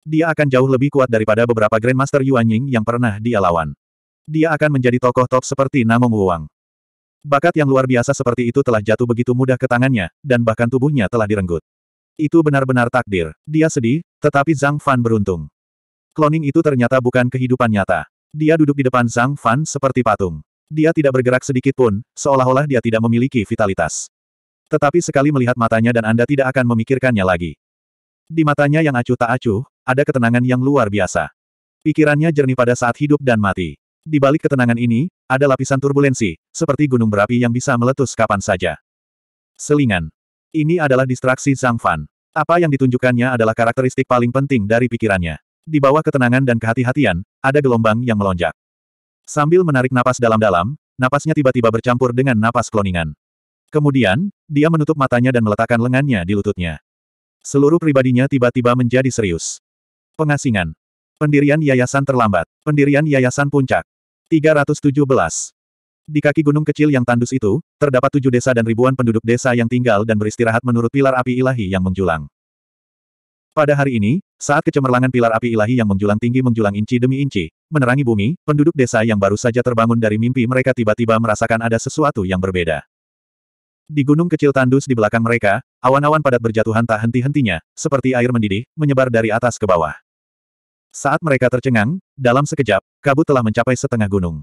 Dia akan jauh lebih kuat daripada beberapa Grandmaster Yuan Ying yang pernah dia lawan. Dia akan menjadi tokoh top seperti Namong Wuang. Bakat yang luar biasa seperti itu telah jatuh begitu mudah ke tangannya, dan bahkan tubuhnya telah direnggut. Itu benar-benar takdir. Dia sedih, tetapi Zhang Fan beruntung. Kloning itu ternyata bukan kehidupan nyata. Dia duduk di depan Zhang Fan seperti patung. Dia tidak bergerak sedikit pun, seolah-olah dia tidak memiliki vitalitas. Tetapi sekali melihat matanya dan Anda tidak akan memikirkannya lagi. Di matanya yang acuh tak acuh, ada ketenangan yang luar biasa. Pikirannya jernih pada saat hidup dan mati. Di balik ketenangan ini, ada lapisan turbulensi, seperti gunung berapi yang bisa meletus kapan saja. Selingan. Ini adalah distraksi Zhang Fan. Apa yang ditunjukkannya adalah karakteristik paling penting dari pikirannya. Di bawah ketenangan dan kehati-hatian, ada gelombang yang melonjak. Sambil menarik napas dalam-dalam, napasnya tiba-tiba bercampur dengan napas kloningan. Kemudian, dia menutup matanya dan meletakkan lengannya di lututnya. Seluruh pribadinya tiba-tiba menjadi serius. Pengasingan. Pendirian Yayasan Terlambat. Pendirian Yayasan Puncak. 317. Di kaki gunung kecil yang tandus itu, terdapat tujuh desa dan ribuan penduduk desa yang tinggal dan beristirahat menurut pilar api ilahi yang menjulang. Pada hari ini, saat kecemerlangan pilar api ilahi yang menjulang tinggi menjulang inci demi inci, menerangi bumi, penduduk desa yang baru saja terbangun dari mimpi mereka tiba-tiba merasakan ada sesuatu yang berbeda. Di gunung kecil tandus di belakang mereka, awan-awan padat berjatuhan tak henti-hentinya, seperti air mendidih, menyebar dari atas ke bawah. Saat mereka tercengang, dalam sekejap, kabut telah mencapai setengah gunung.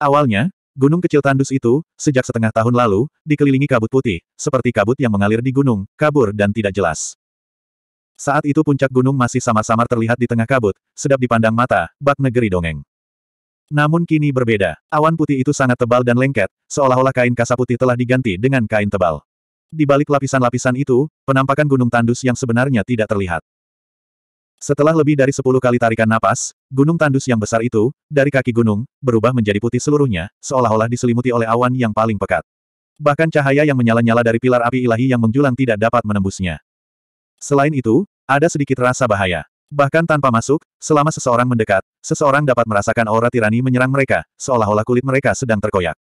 Awalnya, Gunung kecil tandus itu, sejak setengah tahun lalu, dikelilingi kabut putih, seperti kabut yang mengalir di gunung, kabur dan tidak jelas. Saat itu puncak gunung masih samar-samar terlihat di tengah kabut, sedap dipandang mata, bak negeri dongeng. Namun kini berbeda, awan putih itu sangat tebal dan lengket, seolah-olah kain kasa putih telah diganti dengan kain tebal. Di balik lapisan-lapisan itu, penampakan gunung tandus yang sebenarnya tidak terlihat. Setelah lebih dari sepuluh kali tarikan napas, gunung tandus yang besar itu, dari kaki gunung, berubah menjadi putih seluruhnya, seolah-olah diselimuti oleh awan yang paling pekat. Bahkan cahaya yang menyala-nyala dari pilar api ilahi yang menjulang tidak dapat menembusnya. Selain itu, ada sedikit rasa bahaya. Bahkan tanpa masuk, selama seseorang mendekat, seseorang dapat merasakan aura tirani menyerang mereka, seolah-olah kulit mereka sedang terkoyak.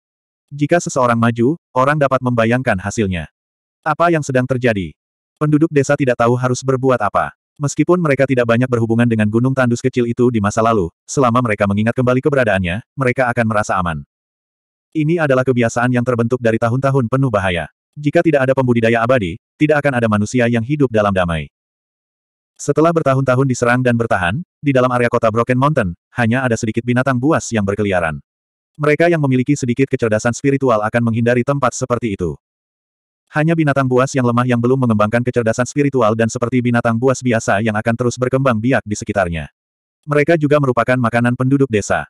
Jika seseorang maju, orang dapat membayangkan hasilnya. Apa yang sedang terjadi? Penduduk desa tidak tahu harus berbuat apa. Meskipun mereka tidak banyak berhubungan dengan gunung tandus kecil itu di masa lalu, selama mereka mengingat kembali keberadaannya, mereka akan merasa aman. Ini adalah kebiasaan yang terbentuk dari tahun-tahun penuh bahaya. Jika tidak ada pembudidaya abadi, tidak akan ada manusia yang hidup dalam damai. Setelah bertahun-tahun diserang dan bertahan, di dalam area kota Broken Mountain, hanya ada sedikit binatang buas yang berkeliaran. Mereka yang memiliki sedikit kecerdasan spiritual akan menghindari tempat seperti itu. Hanya binatang buas yang lemah yang belum mengembangkan kecerdasan spiritual dan seperti binatang buas biasa yang akan terus berkembang biak di sekitarnya. Mereka juga merupakan makanan penduduk desa.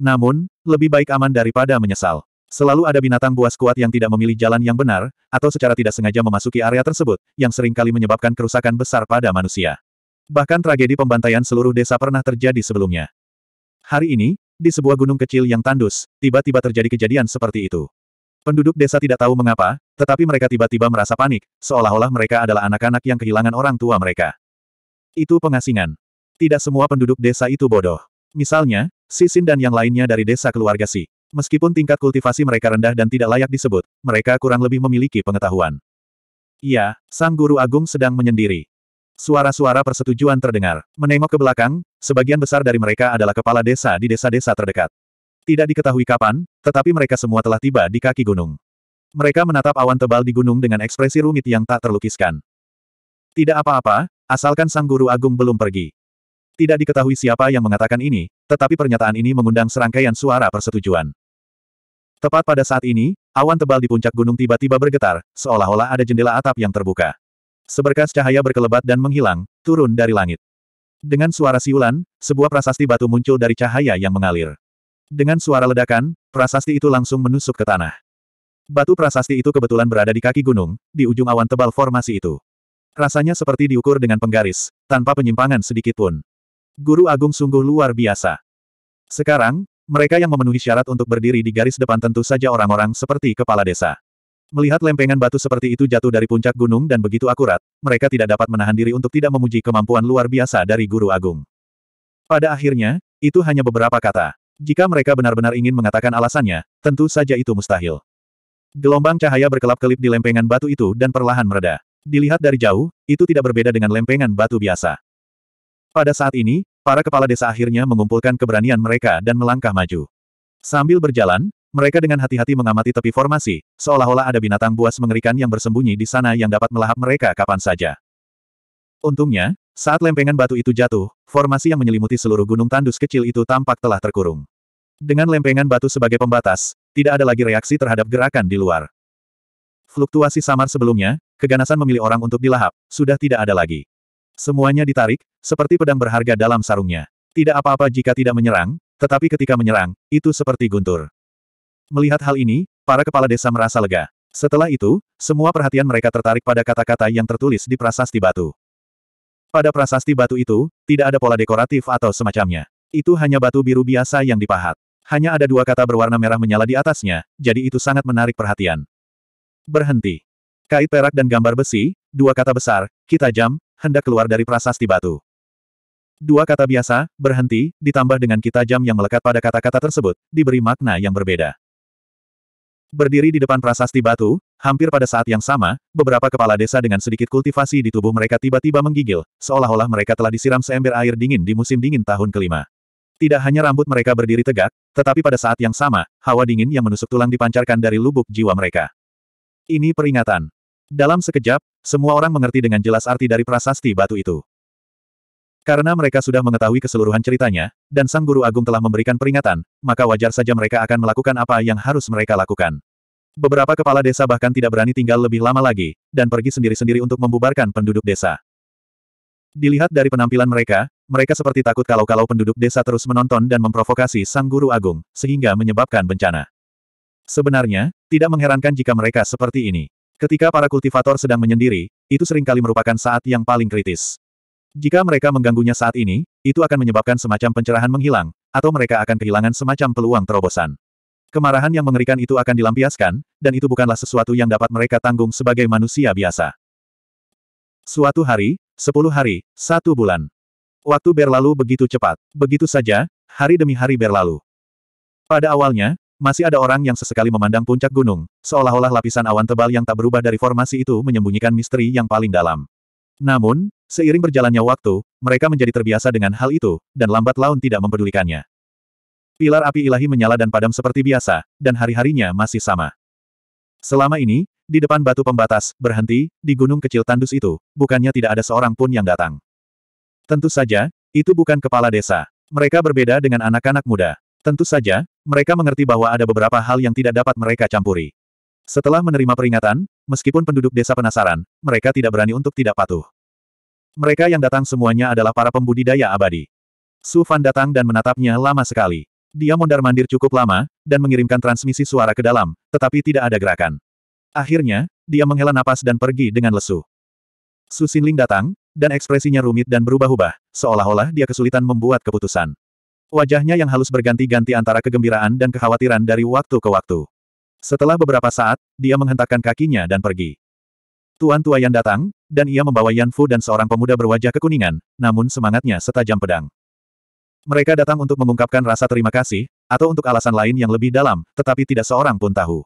Namun, lebih baik aman daripada menyesal. Selalu ada binatang buas kuat yang tidak memilih jalan yang benar, atau secara tidak sengaja memasuki area tersebut, yang seringkali menyebabkan kerusakan besar pada manusia. Bahkan tragedi pembantaian seluruh desa pernah terjadi sebelumnya. Hari ini, di sebuah gunung kecil yang tandus, tiba-tiba terjadi kejadian seperti itu. Penduduk desa tidak tahu mengapa, tetapi mereka tiba-tiba merasa panik, seolah-olah mereka adalah anak-anak yang kehilangan orang tua mereka. Itu pengasingan. Tidak semua penduduk desa itu bodoh. Misalnya, Sisin dan yang lainnya dari desa keluarga Si. Meskipun tingkat kultivasi mereka rendah dan tidak layak disebut, mereka kurang lebih memiliki pengetahuan. Iya, Sang Guru Agung sedang menyendiri. Suara-suara persetujuan terdengar. Menengok ke belakang, sebagian besar dari mereka adalah kepala desa di desa-desa terdekat. Tidak diketahui kapan, tetapi mereka semua telah tiba di kaki gunung. Mereka menatap awan tebal di gunung dengan ekspresi rumit yang tak terlukiskan. Tidak apa-apa, asalkan Sang Guru Agung belum pergi. Tidak diketahui siapa yang mengatakan ini, tetapi pernyataan ini mengundang serangkaian suara persetujuan. Tepat pada saat ini, awan tebal di puncak gunung tiba-tiba bergetar, seolah-olah ada jendela atap yang terbuka. Seberkas cahaya berkelebat dan menghilang, turun dari langit. Dengan suara siulan, sebuah prasasti batu muncul dari cahaya yang mengalir. Dengan suara ledakan, prasasti itu langsung menusuk ke tanah. Batu prasasti itu kebetulan berada di kaki gunung, di ujung awan tebal formasi itu. Rasanya seperti diukur dengan penggaris, tanpa penyimpangan sedikit pun. Guru Agung sungguh luar biasa. Sekarang, mereka yang memenuhi syarat untuk berdiri di garis depan tentu saja orang-orang seperti kepala desa. Melihat lempengan batu seperti itu jatuh dari puncak gunung dan begitu akurat, mereka tidak dapat menahan diri untuk tidak memuji kemampuan luar biasa dari Guru Agung. Pada akhirnya, itu hanya beberapa kata. Jika mereka benar-benar ingin mengatakan alasannya, tentu saja itu mustahil. Gelombang cahaya berkelap-kelip di lempengan batu itu dan perlahan mereda. Dilihat dari jauh, itu tidak berbeda dengan lempengan batu biasa. Pada saat ini, para kepala desa akhirnya mengumpulkan keberanian mereka dan melangkah maju. Sambil berjalan, mereka dengan hati-hati mengamati tepi formasi, seolah-olah ada binatang buas mengerikan yang bersembunyi di sana yang dapat melahap mereka kapan saja. Untungnya, saat lempengan batu itu jatuh, formasi yang menyelimuti seluruh gunung tandus kecil itu tampak telah terkurung. Dengan lempengan batu sebagai pembatas, tidak ada lagi reaksi terhadap gerakan di luar. Fluktuasi samar sebelumnya, keganasan memilih orang untuk dilahap, sudah tidak ada lagi. Semuanya ditarik, seperti pedang berharga dalam sarungnya. Tidak apa-apa jika tidak menyerang, tetapi ketika menyerang, itu seperti guntur. Melihat hal ini, para kepala desa merasa lega. Setelah itu, semua perhatian mereka tertarik pada kata-kata yang tertulis di prasasti batu. Pada prasasti batu itu, tidak ada pola dekoratif atau semacamnya. Itu hanya batu biru biasa yang dipahat. Hanya ada dua kata berwarna merah menyala di atasnya, jadi itu sangat menarik perhatian. Berhenti. Kait perak dan gambar besi, dua kata besar, kita jam, hendak keluar dari prasasti batu. Dua kata biasa, berhenti, ditambah dengan kita jam yang melekat pada kata-kata tersebut, diberi makna yang berbeda. Berdiri di depan prasasti batu, hampir pada saat yang sama, beberapa kepala desa dengan sedikit kultivasi di tubuh mereka tiba-tiba menggigil, seolah-olah mereka telah disiram seember air dingin di musim dingin tahun kelima. Tidak hanya rambut mereka berdiri tegak, tetapi pada saat yang sama, hawa dingin yang menusuk tulang dipancarkan dari lubuk jiwa mereka. Ini peringatan. Dalam sekejap, semua orang mengerti dengan jelas arti dari prasasti batu itu. Karena mereka sudah mengetahui keseluruhan ceritanya, dan Sang Guru Agung telah memberikan peringatan, maka wajar saja mereka akan melakukan apa yang harus mereka lakukan. Beberapa kepala desa bahkan tidak berani tinggal lebih lama lagi, dan pergi sendiri-sendiri untuk membubarkan penduduk desa. Dilihat dari penampilan mereka, mereka seperti takut kalau-kalau penduduk desa terus menonton dan memprovokasi Sang Guru Agung, sehingga menyebabkan bencana. Sebenarnya, tidak mengherankan jika mereka seperti ini. Ketika para kultivator sedang menyendiri, itu seringkali merupakan saat yang paling kritis. Jika mereka mengganggunya saat ini, itu akan menyebabkan semacam pencerahan menghilang, atau mereka akan kehilangan semacam peluang terobosan. Kemarahan yang mengerikan itu akan dilampiaskan, dan itu bukanlah sesuatu yang dapat mereka tanggung sebagai manusia biasa. Suatu hari, sepuluh hari, satu bulan. Waktu berlalu begitu cepat. Begitu saja, hari demi hari berlalu. Pada awalnya, masih ada orang yang sesekali memandang puncak gunung, seolah-olah lapisan awan tebal yang tak berubah dari formasi itu menyembunyikan misteri yang paling dalam. Namun, seiring berjalannya waktu, mereka menjadi terbiasa dengan hal itu, dan lambat laun tidak mempedulikannya. Pilar api ilahi menyala dan padam seperti biasa, dan hari-harinya masih sama. Selama ini, di depan batu pembatas, berhenti, di gunung kecil tandus itu, bukannya tidak ada seorang pun yang datang. Tentu saja, itu bukan kepala desa. Mereka berbeda dengan anak-anak muda. Tentu saja, mereka mengerti bahwa ada beberapa hal yang tidak dapat mereka campuri. Setelah menerima peringatan, meskipun penduduk desa penasaran, mereka tidak berani untuk tidak patuh. Mereka yang datang semuanya adalah para pembudidaya abadi. Su Fan datang dan menatapnya lama sekali. Dia mondar-mandir cukup lama, dan mengirimkan transmisi suara ke dalam, tetapi tidak ada gerakan. Akhirnya, dia menghela napas dan pergi dengan lesu. Su Xinling datang, dan ekspresinya rumit dan berubah-ubah, seolah-olah dia kesulitan membuat keputusan. Wajahnya yang halus berganti-ganti antara kegembiraan dan kekhawatiran dari waktu ke waktu. Setelah beberapa saat, dia menghentakkan kakinya dan pergi. Tuan tua yang datang, dan ia membawa Yan Fu dan seorang pemuda berwajah kekuningan, namun semangatnya setajam pedang. Mereka datang untuk mengungkapkan rasa terima kasih, atau untuk alasan lain yang lebih dalam, tetapi tidak seorang pun tahu.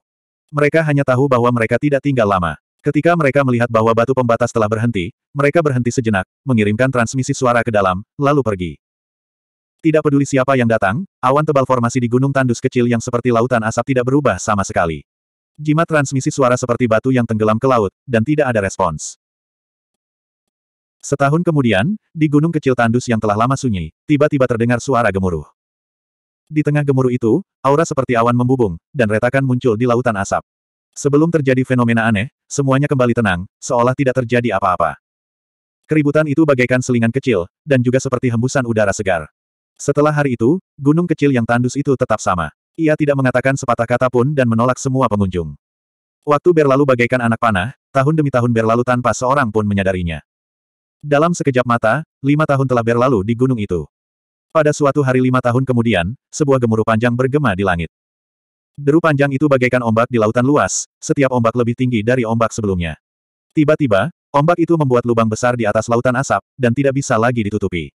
Mereka hanya tahu bahwa mereka tidak tinggal lama. Ketika mereka melihat bahwa batu pembatas telah berhenti, mereka berhenti sejenak, mengirimkan transmisi suara ke dalam, lalu pergi. Tidak peduli siapa yang datang, awan tebal formasi di gunung tandus kecil yang seperti lautan asap tidak berubah sama sekali. Jimat transmisi suara seperti batu yang tenggelam ke laut, dan tidak ada respons. Setahun kemudian, di gunung kecil tandus yang telah lama sunyi, tiba-tiba terdengar suara gemuruh. Di tengah gemuruh itu, aura seperti awan membubung, dan retakan muncul di lautan asap. Sebelum terjadi fenomena aneh, semuanya kembali tenang, seolah tidak terjadi apa-apa. Keributan itu bagaikan selingan kecil, dan juga seperti hembusan udara segar. Setelah hari itu, gunung kecil yang tandus itu tetap sama. Ia tidak mengatakan sepatah kata pun dan menolak semua pengunjung. Waktu berlalu bagaikan anak panah, tahun demi tahun berlalu tanpa seorang pun menyadarinya. Dalam sekejap mata, lima tahun telah berlalu di gunung itu. Pada suatu hari lima tahun kemudian, sebuah gemuruh panjang bergema di langit. Deru panjang itu bagaikan ombak di lautan luas, setiap ombak lebih tinggi dari ombak sebelumnya. Tiba-tiba, ombak itu membuat lubang besar di atas lautan asap, dan tidak bisa lagi ditutupi.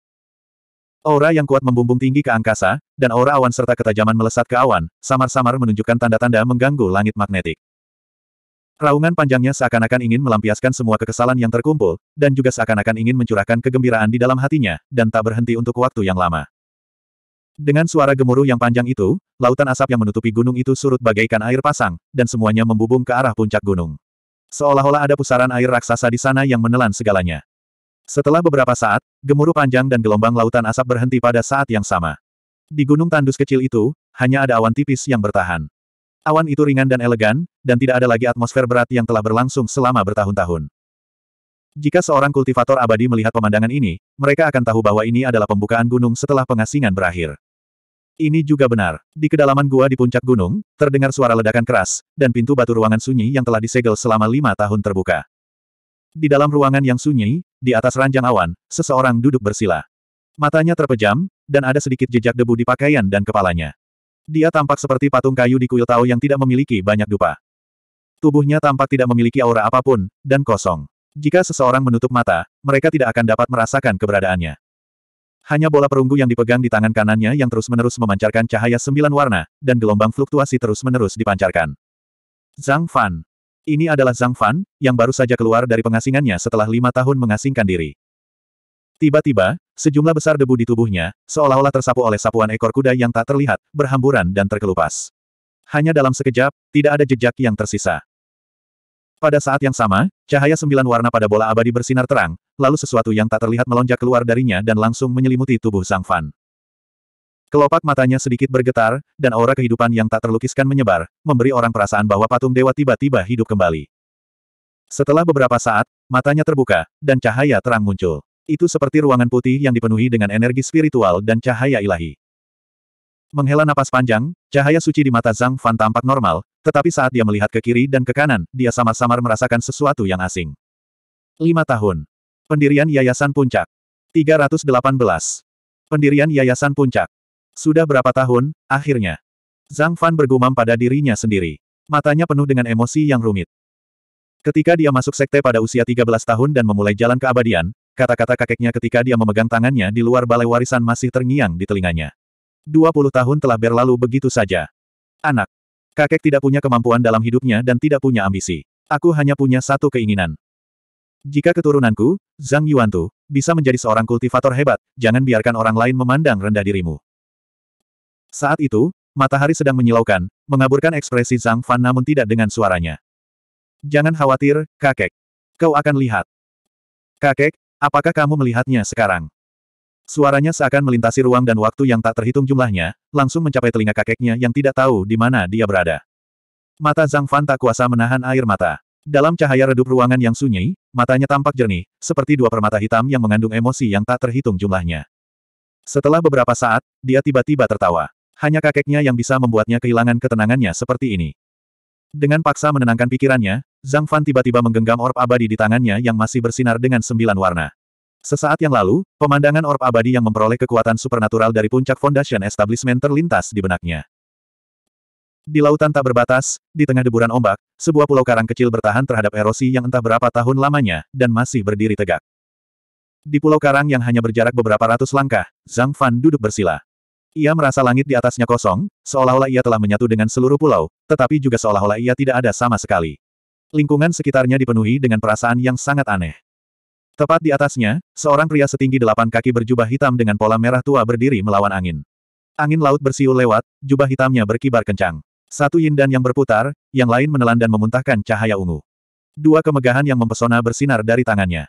Aura yang kuat membumbung tinggi ke angkasa, dan aura awan serta ketajaman melesat ke awan, samar-samar menunjukkan tanda-tanda mengganggu langit magnetik. Raungan panjangnya seakan-akan ingin melampiaskan semua kekesalan yang terkumpul, dan juga seakan-akan ingin mencurahkan kegembiraan di dalam hatinya, dan tak berhenti untuk waktu yang lama. Dengan suara gemuruh yang panjang itu, lautan asap yang menutupi gunung itu surut bagaikan air pasang, dan semuanya membubung ke arah puncak gunung. Seolah-olah ada pusaran air raksasa di sana yang menelan segalanya. Setelah beberapa saat, gemuruh panjang dan gelombang lautan asap berhenti pada saat yang sama. Di gunung tandus kecil itu, hanya ada awan tipis yang bertahan. Awan itu ringan dan elegan, dan tidak ada lagi atmosfer berat yang telah berlangsung selama bertahun-tahun. Jika seorang kultivator abadi melihat pemandangan ini, mereka akan tahu bahwa ini adalah pembukaan gunung setelah pengasingan berakhir. Ini juga benar. Di kedalaman gua di puncak gunung, terdengar suara ledakan keras, dan pintu batu ruangan sunyi yang telah disegel selama lima tahun terbuka. Di dalam ruangan yang sunyi, di atas ranjang awan, seseorang duduk bersila. Matanya terpejam, dan ada sedikit jejak debu di pakaian dan kepalanya. Dia tampak seperti patung kayu di kuil Tao yang tidak memiliki banyak dupa. Tubuhnya tampak tidak memiliki aura apapun, dan kosong. Jika seseorang menutup mata, mereka tidak akan dapat merasakan keberadaannya. Hanya bola perunggu yang dipegang di tangan kanannya yang terus-menerus memancarkan cahaya sembilan warna, dan gelombang fluktuasi terus-menerus dipancarkan. Zhang Fan. Ini adalah Zhang Fan, yang baru saja keluar dari pengasingannya setelah lima tahun mengasingkan diri. Tiba-tiba, sejumlah besar debu di tubuhnya, seolah-olah tersapu oleh sapuan ekor kuda yang tak terlihat, berhamburan dan terkelupas. Hanya dalam sekejap, tidak ada jejak yang tersisa. Pada saat yang sama, cahaya sembilan warna pada bola abadi bersinar terang, lalu sesuatu yang tak terlihat melonjak keluar darinya dan langsung menyelimuti tubuh Zhang Fan. Kelopak matanya sedikit bergetar, dan aura kehidupan yang tak terlukiskan menyebar, memberi orang perasaan bahwa patung dewa tiba-tiba hidup kembali. Setelah beberapa saat, matanya terbuka, dan cahaya terang muncul. Itu seperti ruangan putih yang dipenuhi dengan energi spiritual dan cahaya ilahi. Menghela napas panjang, cahaya suci di mata Zhang Fan tampak normal, tetapi saat dia melihat ke kiri dan ke kanan, dia samar-samar merasakan sesuatu yang asing. 5 tahun. Pendirian Yayasan Puncak. 318. Pendirian Yayasan Puncak. Sudah berapa tahun, akhirnya. Zhang Fan bergumam pada dirinya sendiri. Matanya penuh dengan emosi yang rumit. Ketika dia masuk sekte pada usia 13 tahun dan memulai jalan keabadian, kata-kata kakeknya ketika dia memegang tangannya di luar balai warisan masih terngiang di telinganya. 20 tahun telah berlalu begitu saja. Anak. Kakek tidak punya kemampuan dalam hidupnya dan tidak punya ambisi. Aku hanya punya satu keinginan. Jika keturunanku, Zhang Yuantu, bisa menjadi seorang kultivator hebat, jangan biarkan orang lain memandang rendah dirimu. Saat itu, matahari sedang menyilaukan, mengaburkan ekspresi Zhang Fan namun tidak dengan suaranya. Jangan khawatir, kakek. Kau akan lihat. Kakek, apakah kamu melihatnya sekarang? Suaranya seakan melintasi ruang dan waktu yang tak terhitung jumlahnya, langsung mencapai telinga kakeknya yang tidak tahu di mana dia berada. Mata Zhang Fan tak kuasa menahan air mata. Dalam cahaya redup ruangan yang sunyi, matanya tampak jernih, seperti dua permata hitam yang mengandung emosi yang tak terhitung jumlahnya. Setelah beberapa saat, dia tiba-tiba tertawa hanya kakeknya yang bisa membuatnya kehilangan ketenangannya seperti ini. Dengan paksa menenangkan pikirannya, Zhang Fan tiba-tiba menggenggam orb abadi di tangannya yang masih bersinar dengan sembilan warna. Sesaat yang lalu, pemandangan orb abadi yang memperoleh kekuatan supernatural dari puncak Foundation Establishment terlintas di benaknya. Di lautan tak berbatas, di tengah deburan ombak, sebuah pulau karang kecil bertahan terhadap erosi yang entah berapa tahun lamanya, dan masih berdiri tegak. Di pulau karang yang hanya berjarak beberapa ratus langkah, Zhang Fan duduk bersila. Ia merasa langit di atasnya kosong, seolah-olah ia telah menyatu dengan seluruh pulau, tetapi juga seolah-olah ia tidak ada sama sekali. Lingkungan sekitarnya dipenuhi dengan perasaan yang sangat aneh. Tepat di atasnya, seorang pria setinggi delapan kaki berjubah hitam dengan pola merah tua berdiri melawan angin. Angin laut bersiul lewat, jubah hitamnya berkibar kencang. Satu yin dan yang berputar, yang lain menelan dan memuntahkan cahaya ungu. Dua kemegahan yang mempesona bersinar dari tangannya.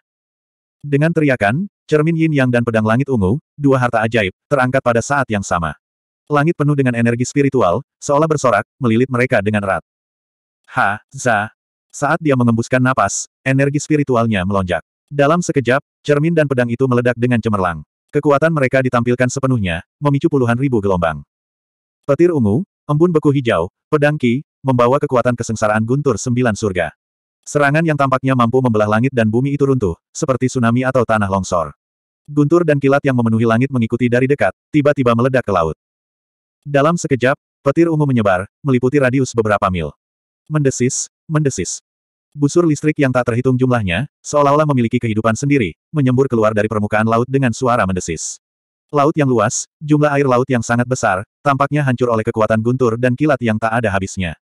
Dengan teriakan, cermin yin yang dan pedang langit ungu, dua harta ajaib, terangkat pada saat yang sama. Langit penuh dengan energi spiritual, seolah bersorak, melilit mereka dengan erat. Ha, za. Saat dia mengembuskan napas, energi spiritualnya melonjak. Dalam sekejap, cermin dan pedang itu meledak dengan cemerlang. Kekuatan mereka ditampilkan sepenuhnya, memicu puluhan ribu gelombang. Petir ungu, embun beku hijau, pedang ki, membawa kekuatan kesengsaraan guntur sembilan surga. Serangan yang tampaknya mampu membelah langit dan bumi itu runtuh, seperti tsunami atau tanah longsor. Guntur dan kilat yang memenuhi langit mengikuti dari dekat, tiba-tiba meledak ke laut. Dalam sekejap, petir ungu menyebar, meliputi radius beberapa mil. Mendesis, mendesis. Busur listrik yang tak terhitung jumlahnya, seolah-olah memiliki kehidupan sendiri, menyembur keluar dari permukaan laut dengan suara mendesis. Laut yang luas, jumlah air laut yang sangat besar, tampaknya hancur oleh kekuatan guntur dan kilat yang tak ada habisnya.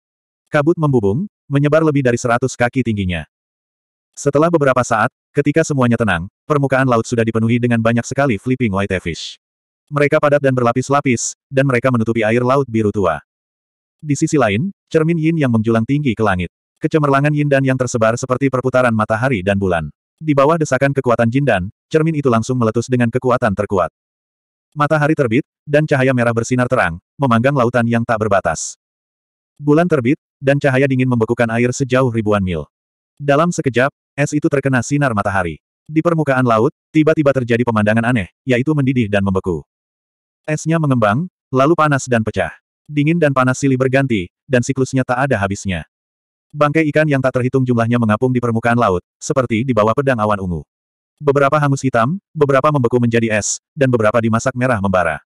Kabut membubung, menyebar lebih dari seratus kaki tingginya. Setelah beberapa saat, ketika semuanya tenang, permukaan laut sudah dipenuhi dengan banyak sekali flipping whitefish. Mereka padat dan berlapis-lapis, dan mereka menutupi air laut biru tua. Di sisi lain, cermin yin yang menjulang tinggi ke langit. Kecemerlangan yin dan yang tersebar seperti perputaran matahari dan bulan. Di bawah desakan kekuatan jin dan, cermin itu langsung meletus dengan kekuatan terkuat. Matahari terbit, dan cahaya merah bersinar terang, memanggang lautan yang tak berbatas. Bulan terbit, dan cahaya dingin membekukan air sejauh ribuan mil. Dalam sekejap, es itu terkena sinar matahari. Di permukaan laut, tiba-tiba terjadi pemandangan aneh, yaitu mendidih dan membeku. Esnya mengembang, lalu panas dan pecah. Dingin dan panas silih berganti, dan siklusnya tak ada habisnya. Bangkai ikan yang tak terhitung jumlahnya mengapung di permukaan laut, seperti di bawah pedang awan ungu. Beberapa hangus hitam, beberapa membeku menjadi es, dan beberapa dimasak merah membara.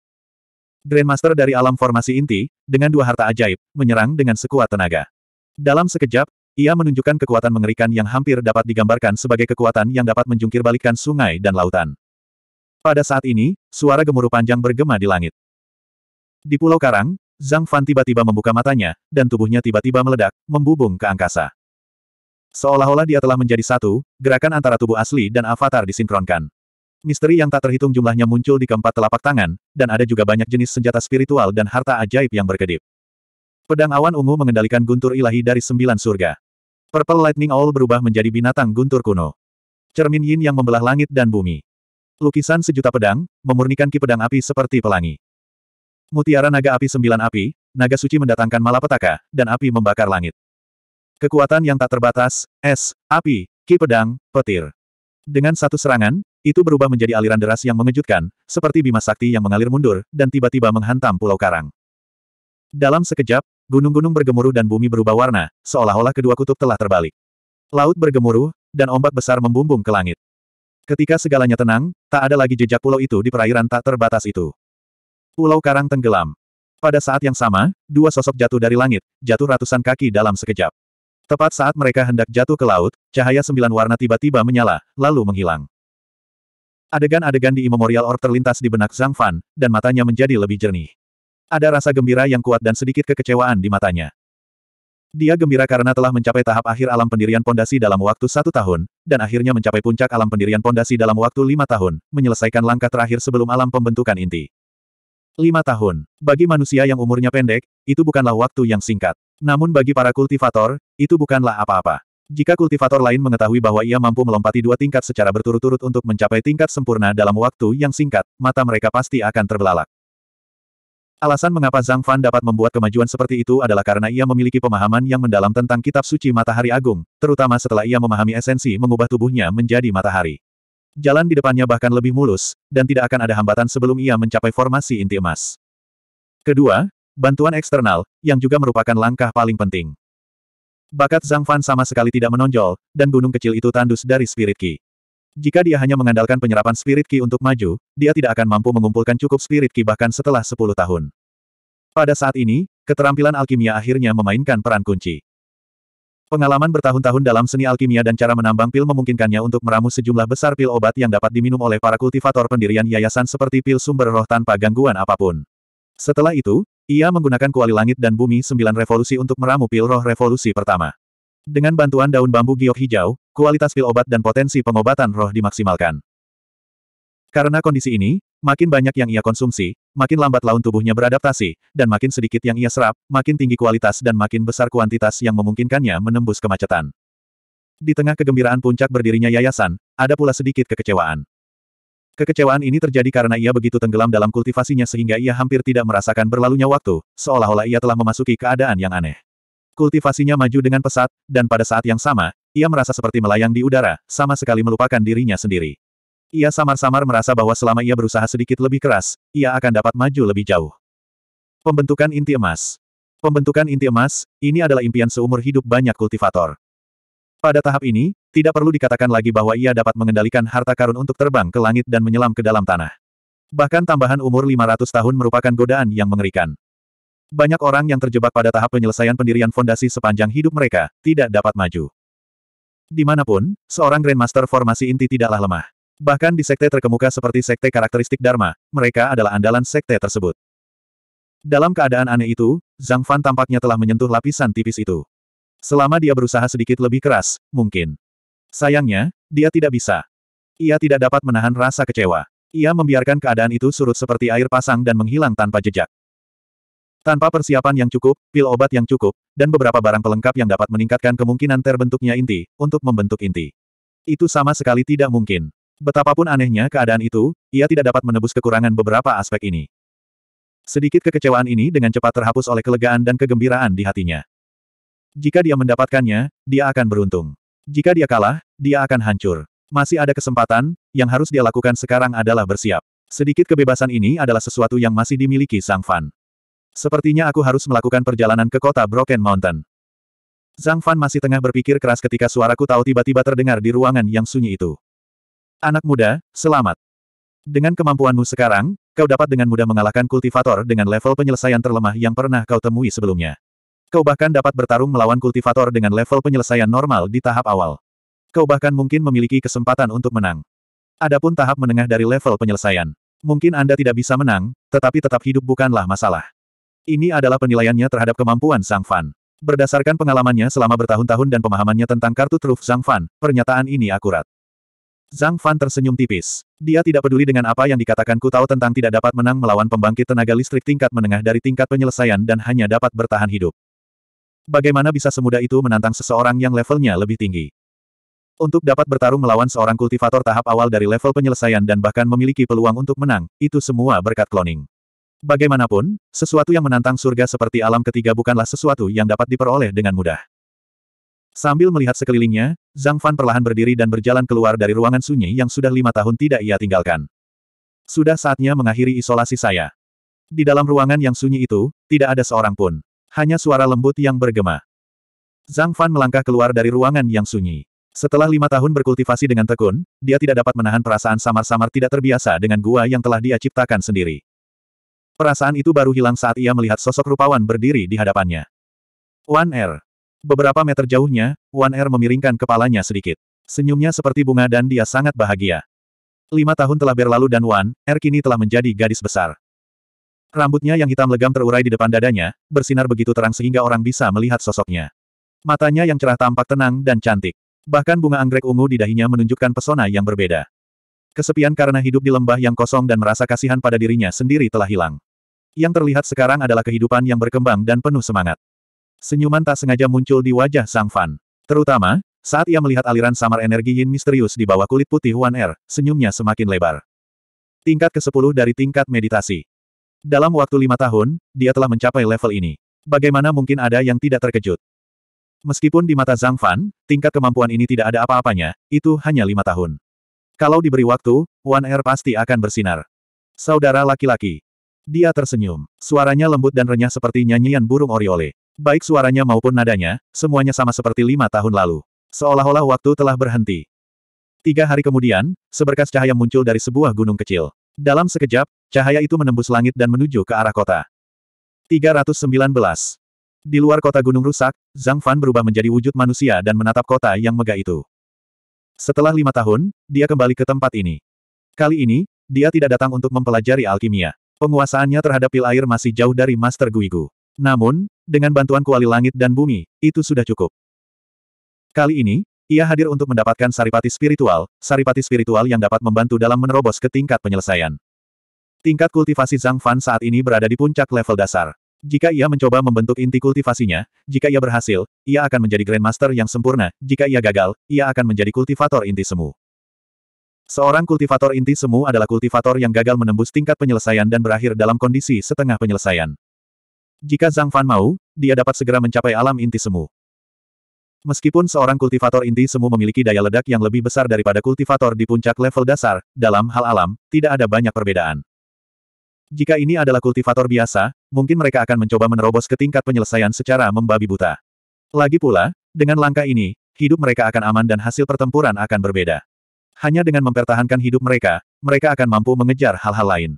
Grandmaster dari alam formasi inti, dengan dua harta ajaib, menyerang dengan sekuat tenaga. Dalam sekejap, ia menunjukkan kekuatan mengerikan yang hampir dapat digambarkan sebagai kekuatan yang dapat menjungkir sungai dan lautan. Pada saat ini, suara gemuruh panjang bergema di langit. Di Pulau Karang, Zhang Fan tiba-tiba membuka matanya, dan tubuhnya tiba-tiba meledak, membubung ke angkasa. Seolah-olah dia telah menjadi satu, gerakan antara tubuh asli dan avatar disinkronkan. Misteri yang tak terhitung jumlahnya muncul di keempat telapak tangan, dan ada juga banyak jenis senjata spiritual dan harta ajaib yang berkedip. Pedang awan ungu mengendalikan guntur ilahi dari sembilan surga. Purple Lightning Owl berubah menjadi binatang guntur kuno. Cermin yin yang membelah langit dan bumi. Lukisan sejuta pedang, memurnikan ki pedang api seperti pelangi. Mutiara naga api sembilan api, naga suci mendatangkan malapetaka, dan api membakar langit. Kekuatan yang tak terbatas, es, api, ki pedang, petir. Dengan satu serangan, itu berubah menjadi aliran deras yang mengejutkan, seperti bima sakti yang mengalir mundur, dan tiba-tiba menghantam Pulau Karang. Dalam sekejap, gunung-gunung bergemuruh dan bumi berubah warna, seolah-olah kedua kutub telah terbalik. Laut bergemuruh, dan ombak besar membumbung ke langit. Ketika segalanya tenang, tak ada lagi jejak pulau itu di perairan tak terbatas itu. Pulau Karang tenggelam. Pada saat yang sama, dua sosok jatuh dari langit, jatuh ratusan kaki dalam sekejap. Tepat saat mereka hendak jatuh ke laut, cahaya sembilan warna tiba-tiba menyala, lalu menghilang. Adegan-adegan di Immemorial Orb terlintas di benak Zhang Fan, dan matanya menjadi lebih jernih. Ada rasa gembira yang kuat dan sedikit kekecewaan di matanya. Dia gembira karena telah mencapai tahap akhir alam pendirian pondasi dalam waktu satu tahun, dan akhirnya mencapai puncak alam pendirian pondasi dalam waktu lima tahun, menyelesaikan langkah terakhir sebelum alam pembentukan inti. Lima tahun. Bagi manusia yang umurnya pendek, itu bukanlah waktu yang singkat. Namun bagi para kultivator, itu bukanlah apa-apa. Jika kultivator lain mengetahui bahwa ia mampu melompati dua tingkat secara berturut-turut untuk mencapai tingkat sempurna dalam waktu yang singkat, mata mereka pasti akan terbelalak. Alasan mengapa Zhang Fan dapat membuat kemajuan seperti itu adalah karena ia memiliki pemahaman yang mendalam tentang kitab suci matahari agung, terutama setelah ia memahami esensi mengubah tubuhnya menjadi matahari. Jalan di depannya bahkan lebih mulus, dan tidak akan ada hambatan sebelum ia mencapai formasi inti emas. Kedua, bantuan eksternal, yang juga merupakan langkah paling penting. Bakat Zhang Fan sama sekali tidak menonjol, dan gunung kecil itu tandus dari Spirit Ki. Jika dia hanya mengandalkan penyerapan Spirit Ki untuk maju, dia tidak akan mampu mengumpulkan cukup Spirit Ki bahkan setelah 10 tahun. Pada saat ini, keterampilan alkimia akhirnya memainkan peran kunci. Pengalaman bertahun-tahun dalam seni alkimia dan cara menambang pil memungkinkannya untuk meramu sejumlah besar pil obat yang dapat diminum oleh para kultivator pendirian yayasan seperti pil sumber roh tanpa gangguan apapun. Setelah itu, ia menggunakan kuali langit dan bumi sembilan revolusi untuk meramu pil roh revolusi pertama. Dengan bantuan daun bambu giok hijau, kualitas pil obat dan potensi pengobatan roh dimaksimalkan. Karena kondisi ini, makin banyak yang ia konsumsi, makin lambat laun tubuhnya beradaptasi, dan makin sedikit yang ia serap, makin tinggi kualitas dan makin besar kuantitas yang memungkinkannya menembus kemacetan. Di tengah kegembiraan puncak berdirinya yayasan, ada pula sedikit kekecewaan. Kekecewaan ini terjadi karena ia begitu tenggelam dalam kultivasinya sehingga ia hampir tidak merasakan berlalunya waktu, seolah-olah ia telah memasuki keadaan yang aneh. Kultivasinya maju dengan pesat, dan pada saat yang sama, ia merasa seperti melayang di udara, sama sekali melupakan dirinya sendiri. Ia samar-samar merasa bahwa selama ia berusaha sedikit lebih keras, ia akan dapat maju lebih jauh. Pembentukan inti emas. Pembentukan inti emas, ini adalah impian seumur hidup banyak kultivator. Pada tahap ini, tidak perlu dikatakan lagi bahwa ia dapat mengendalikan harta karun untuk terbang ke langit dan menyelam ke dalam tanah. Bahkan tambahan umur 500 tahun merupakan godaan yang mengerikan. Banyak orang yang terjebak pada tahap penyelesaian pendirian fondasi sepanjang hidup mereka, tidak dapat maju. Dimanapun, seorang Grandmaster formasi inti tidaklah lemah. Bahkan di sekte terkemuka seperti sekte karakteristik Dharma, mereka adalah andalan sekte tersebut. Dalam keadaan aneh itu, Zhang Fan tampaknya telah menyentuh lapisan tipis itu. Selama dia berusaha sedikit lebih keras, mungkin. Sayangnya, dia tidak bisa. Ia tidak dapat menahan rasa kecewa. Ia membiarkan keadaan itu surut seperti air pasang dan menghilang tanpa jejak. Tanpa persiapan yang cukup, pil obat yang cukup, dan beberapa barang pelengkap yang dapat meningkatkan kemungkinan terbentuknya inti, untuk membentuk inti. Itu sama sekali tidak mungkin. Betapapun anehnya keadaan itu, ia tidak dapat menebus kekurangan beberapa aspek ini. Sedikit kekecewaan ini dengan cepat terhapus oleh kelegaan dan kegembiraan di hatinya. Jika dia mendapatkannya, dia akan beruntung. Jika dia kalah, dia akan hancur. Masih ada kesempatan, yang harus dia lakukan sekarang adalah bersiap. Sedikit kebebasan ini adalah sesuatu yang masih dimiliki Zhang Fan. Sepertinya aku harus melakukan perjalanan ke kota Broken Mountain. Zhang Fan masih tengah berpikir keras ketika suaraku tahu tiba-tiba terdengar di ruangan yang sunyi itu. Anak muda, selamat. Dengan kemampuanmu sekarang, kau dapat dengan mudah mengalahkan kultivator dengan level penyelesaian terlemah yang pernah kau temui sebelumnya. Kau bahkan dapat bertarung melawan kultivator dengan level penyelesaian normal di tahap awal. Kau bahkan mungkin memiliki kesempatan untuk menang. Adapun tahap menengah dari level penyelesaian. Mungkin Anda tidak bisa menang, tetapi tetap hidup bukanlah masalah. Ini adalah penilaiannya terhadap kemampuan Sang Fan. Berdasarkan pengalamannya selama bertahun-tahun dan pemahamannya tentang kartu truf Zhang Fan, pernyataan ini akurat. Zhang Fan tersenyum tipis. Dia tidak peduli dengan apa yang dikatakan ku Tahu tentang tidak dapat menang melawan pembangkit tenaga listrik tingkat menengah dari tingkat penyelesaian dan hanya dapat bertahan hidup. Bagaimana bisa semudah itu menantang seseorang yang levelnya lebih tinggi? Untuk dapat bertarung melawan seorang kultivator tahap awal dari level penyelesaian dan bahkan memiliki peluang untuk menang, itu semua berkat cloning. Bagaimanapun, sesuatu yang menantang surga seperti alam ketiga bukanlah sesuatu yang dapat diperoleh dengan mudah. Sambil melihat sekelilingnya, Zhang Fan perlahan berdiri dan berjalan keluar dari ruangan sunyi yang sudah lima tahun tidak ia tinggalkan. Sudah saatnya mengakhiri isolasi saya. Di dalam ruangan yang sunyi itu, tidak ada seorang pun. Hanya suara lembut yang bergema. Zhang Fan melangkah keluar dari ruangan yang sunyi. Setelah lima tahun berkultivasi dengan tekun, dia tidak dapat menahan perasaan samar-samar tidak terbiasa dengan gua yang telah dia ciptakan sendiri. Perasaan itu baru hilang saat ia melihat sosok rupawan berdiri di hadapannya. Wan Er. Beberapa meter jauhnya, Wan Er memiringkan kepalanya sedikit. Senyumnya seperti bunga dan dia sangat bahagia. Lima tahun telah berlalu dan Wan Er kini telah menjadi gadis besar. Rambutnya yang hitam legam terurai di depan dadanya, bersinar begitu terang sehingga orang bisa melihat sosoknya. Matanya yang cerah tampak tenang dan cantik. Bahkan bunga anggrek ungu di dahinya menunjukkan pesona yang berbeda. Kesepian karena hidup di lembah yang kosong dan merasa kasihan pada dirinya sendiri telah hilang. Yang terlihat sekarang adalah kehidupan yang berkembang dan penuh semangat. Senyuman tak sengaja muncul di wajah Sang Fan. Terutama, saat ia melihat aliran samar energi yin misterius di bawah kulit putih Wan Er, senyumnya semakin lebar. Tingkat ke-10 dari tingkat meditasi. Dalam waktu lima tahun, dia telah mencapai level ini. Bagaimana mungkin ada yang tidak terkejut? Meskipun di mata Zhang Fan, tingkat kemampuan ini tidak ada apa-apanya, itu hanya lima tahun. Kalau diberi waktu, Wan Er pasti akan bersinar. Saudara laki-laki. Dia tersenyum. Suaranya lembut dan renyah seperti nyanyian burung oriole. Baik suaranya maupun nadanya, semuanya sama seperti lima tahun lalu. Seolah-olah waktu telah berhenti. Tiga hari kemudian, seberkas cahaya muncul dari sebuah gunung kecil. Dalam sekejap, cahaya itu menembus langit dan menuju ke arah kota. 319. Di luar kota gunung rusak, Zhang Fan berubah menjadi wujud manusia dan menatap kota yang megah itu. Setelah lima tahun, dia kembali ke tempat ini. Kali ini, dia tidak datang untuk mempelajari alkimia. Penguasaannya terhadap pil air masih jauh dari Master Guigu. Namun, dengan bantuan kuali langit dan bumi, itu sudah cukup. Kali ini, ia hadir untuk mendapatkan saripati spiritual, saripati spiritual yang dapat membantu dalam menerobos ke tingkat penyelesaian. Tingkat kultivasi Zhang Fan saat ini berada di puncak level dasar. Jika ia mencoba membentuk inti kultivasinya, jika ia berhasil, ia akan menjadi Grandmaster yang sempurna, jika ia gagal, ia akan menjadi kultivator inti semu. Seorang kultivator inti semu adalah kultivator yang gagal menembus tingkat penyelesaian dan berakhir dalam kondisi setengah penyelesaian. Jika Zhang Fan mau, dia dapat segera mencapai alam inti semu. Meskipun seorang kultivator inti semu memiliki daya ledak yang lebih besar daripada kultivator di puncak level dasar, dalam hal alam, tidak ada banyak perbedaan. Jika ini adalah kultivator biasa, mungkin mereka akan mencoba menerobos ke tingkat penyelesaian secara membabi buta. Lagi pula, dengan langkah ini, hidup mereka akan aman dan hasil pertempuran akan berbeda. Hanya dengan mempertahankan hidup mereka, mereka akan mampu mengejar hal-hal lain.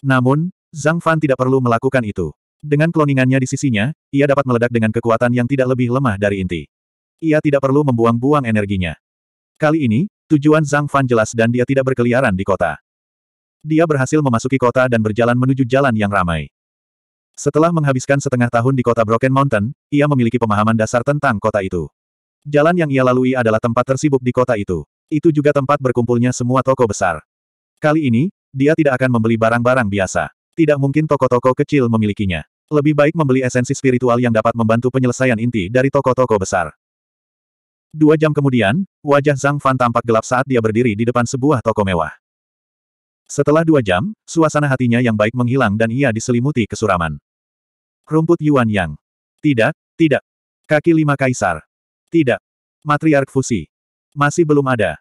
Namun, Zhang Fan tidak perlu melakukan itu. Dengan kloningannya di sisinya, ia dapat meledak dengan kekuatan yang tidak lebih lemah dari inti. Ia tidak perlu membuang-buang energinya. Kali ini, tujuan Zhang Fan jelas dan dia tidak berkeliaran di kota. Dia berhasil memasuki kota dan berjalan menuju jalan yang ramai. Setelah menghabiskan setengah tahun di kota Broken Mountain, ia memiliki pemahaman dasar tentang kota itu. Jalan yang ia lalui adalah tempat tersibuk di kota itu. Itu juga tempat berkumpulnya semua toko besar. Kali ini, dia tidak akan membeli barang-barang biasa. Tidak mungkin toko-toko kecil memilikinya. Lebih baik membeli esensi spiritual yang dapat membantu penyelesaian inti dari toko-toko besar. Dua jam kemudian, wajah Zhang Fan tampak gelap saat dia berdiri di depan sebuah toko mewah. Setelah dua jam, suasana hatinya yang baik menghilang dan ia diselimuti kesuraman. Rumput Yuan Yang. Tidak, tidak. Kaki lima kaisar. Tidak. Matriark Fusi. Masih belum ada.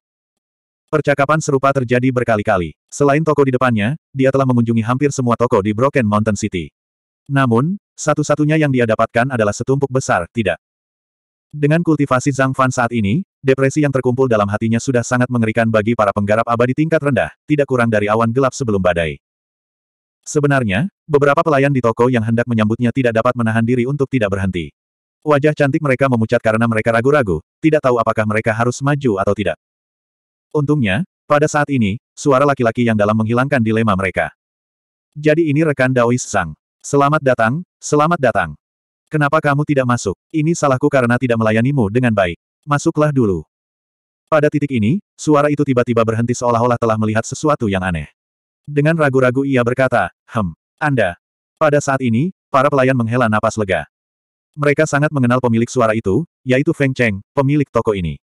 Percakapan serupa terjadi berkali-kali. Selain toko di depannya, dia telah mengunjungi hampir semua toko di Broken Mountain City. Namun, satu-satunya yang dia dapatkan adalah setumpuk besar, tidak. Dengan kultivasi Zhang Fan saat ini, depresi yang terkumpul dalam hatinya sudah sangat mengerikan bagi para penggarap abadi tingkat rendah, tidak kurang dari awan gelap sebelum badai. Sebenarnya, beberapa pelayan di toko yang hendak menyambutnya tidak dapat menahan diri untuk tidak berhenti. Wajah cantik mereka memucat karena mereka ragu-ragu, tidak tahu apakah mereka harus maju atau tidak. Untungnya, pada saat ini, suara laki-laki yang dalam menghilangkan dilema mereka. Jadi ini rekan Daois Sang. Selamat datang, selamat datang. Kenapa kamu tidak masuk? Ini salahku karena tidak melayanimu dengan baik. Masuklah dulu. Pada titik ini, suara itu tiba-tiba berhenti seolah-olah telah melihat sesuatu yang aneh. Dengan ragu-ragu ia berkata, Hem, Anda. Pada saat ini, para pelayan menghela napas lega. Mereka sangat mengenal pemilik suara itu, yaitu Feng Cheng, pemilik toko ini.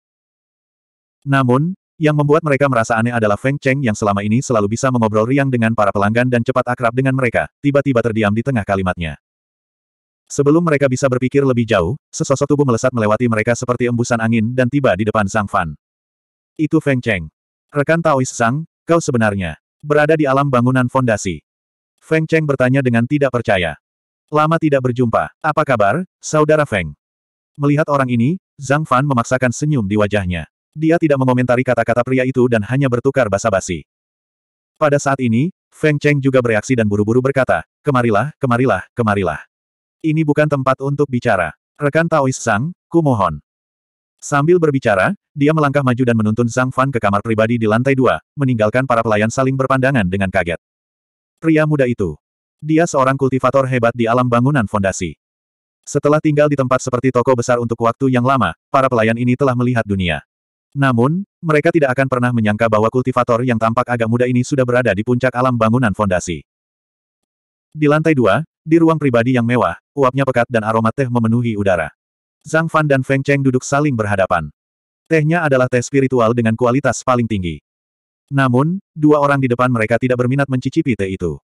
Namun, yang membuat mereka merasa aneh adalah Feng Cheng yang selama ini selalu bisa mengobrol riang dengan para pelanggan dan cepat akrab dengan mereka, tiba-tiba terdiam di tengah kalimatnya. Sebelum mereka bisa berpikir lebih jauh, sesosok tubuh melesat melewati mereka seperti embusan angin dan tiba di depan Sang Fan. Itu Feng Cheng. Rekan Taois Sang, kau sebenarnya berada di alam bangunan fondasi. Feng Cheng bertanya dengan tidak percaya. Lama tidak berjumpa, apa kabar, saudara Feng? Melihat orang ini, Zhang Fan memaksakan senyum di wajahnya. Dia tidak mengomentari kata-kata pria itu dan hanya bertukar basa-basi. Pada saat ini, Feng Cheng juga bereaksi dan buru-buru berkata, kemarilah, kemarilah, kemarilah. Ini bukan tempat untuk bicara. Rekan Taois Sang, kumohon. Sambil berbicara, dia melangkah maju dan menuntun Zhang Fan ke kamar pribadi di lantai dua, meninggalkan para pelayan saling berpandangan dengan kaget. Pria muda itu. Dia seorang kultivator hebat di alam bangunan fondasi. Setelah tinggal di tempat seperti toko besar untuk waktu yang lama, para pelayan ini telah melihat dunia. Namun, mereka tidak akan pernah menyangka bahwa kultivator yang tampak agak muda ini sudah berada di puncak alam bangunan fondasi. Di lantai dua, di ruang pribadi yang mewah, uapnya pekat dan aroma teh memenuhi udara. Zhang Fan dan Feng Cheng duduk saling berhadapan. Tehnya adalah teh spiritual dengan kualitas paling tinggi. Namun, dua orang di depan mereka tidak berminat mencicipi teh itu.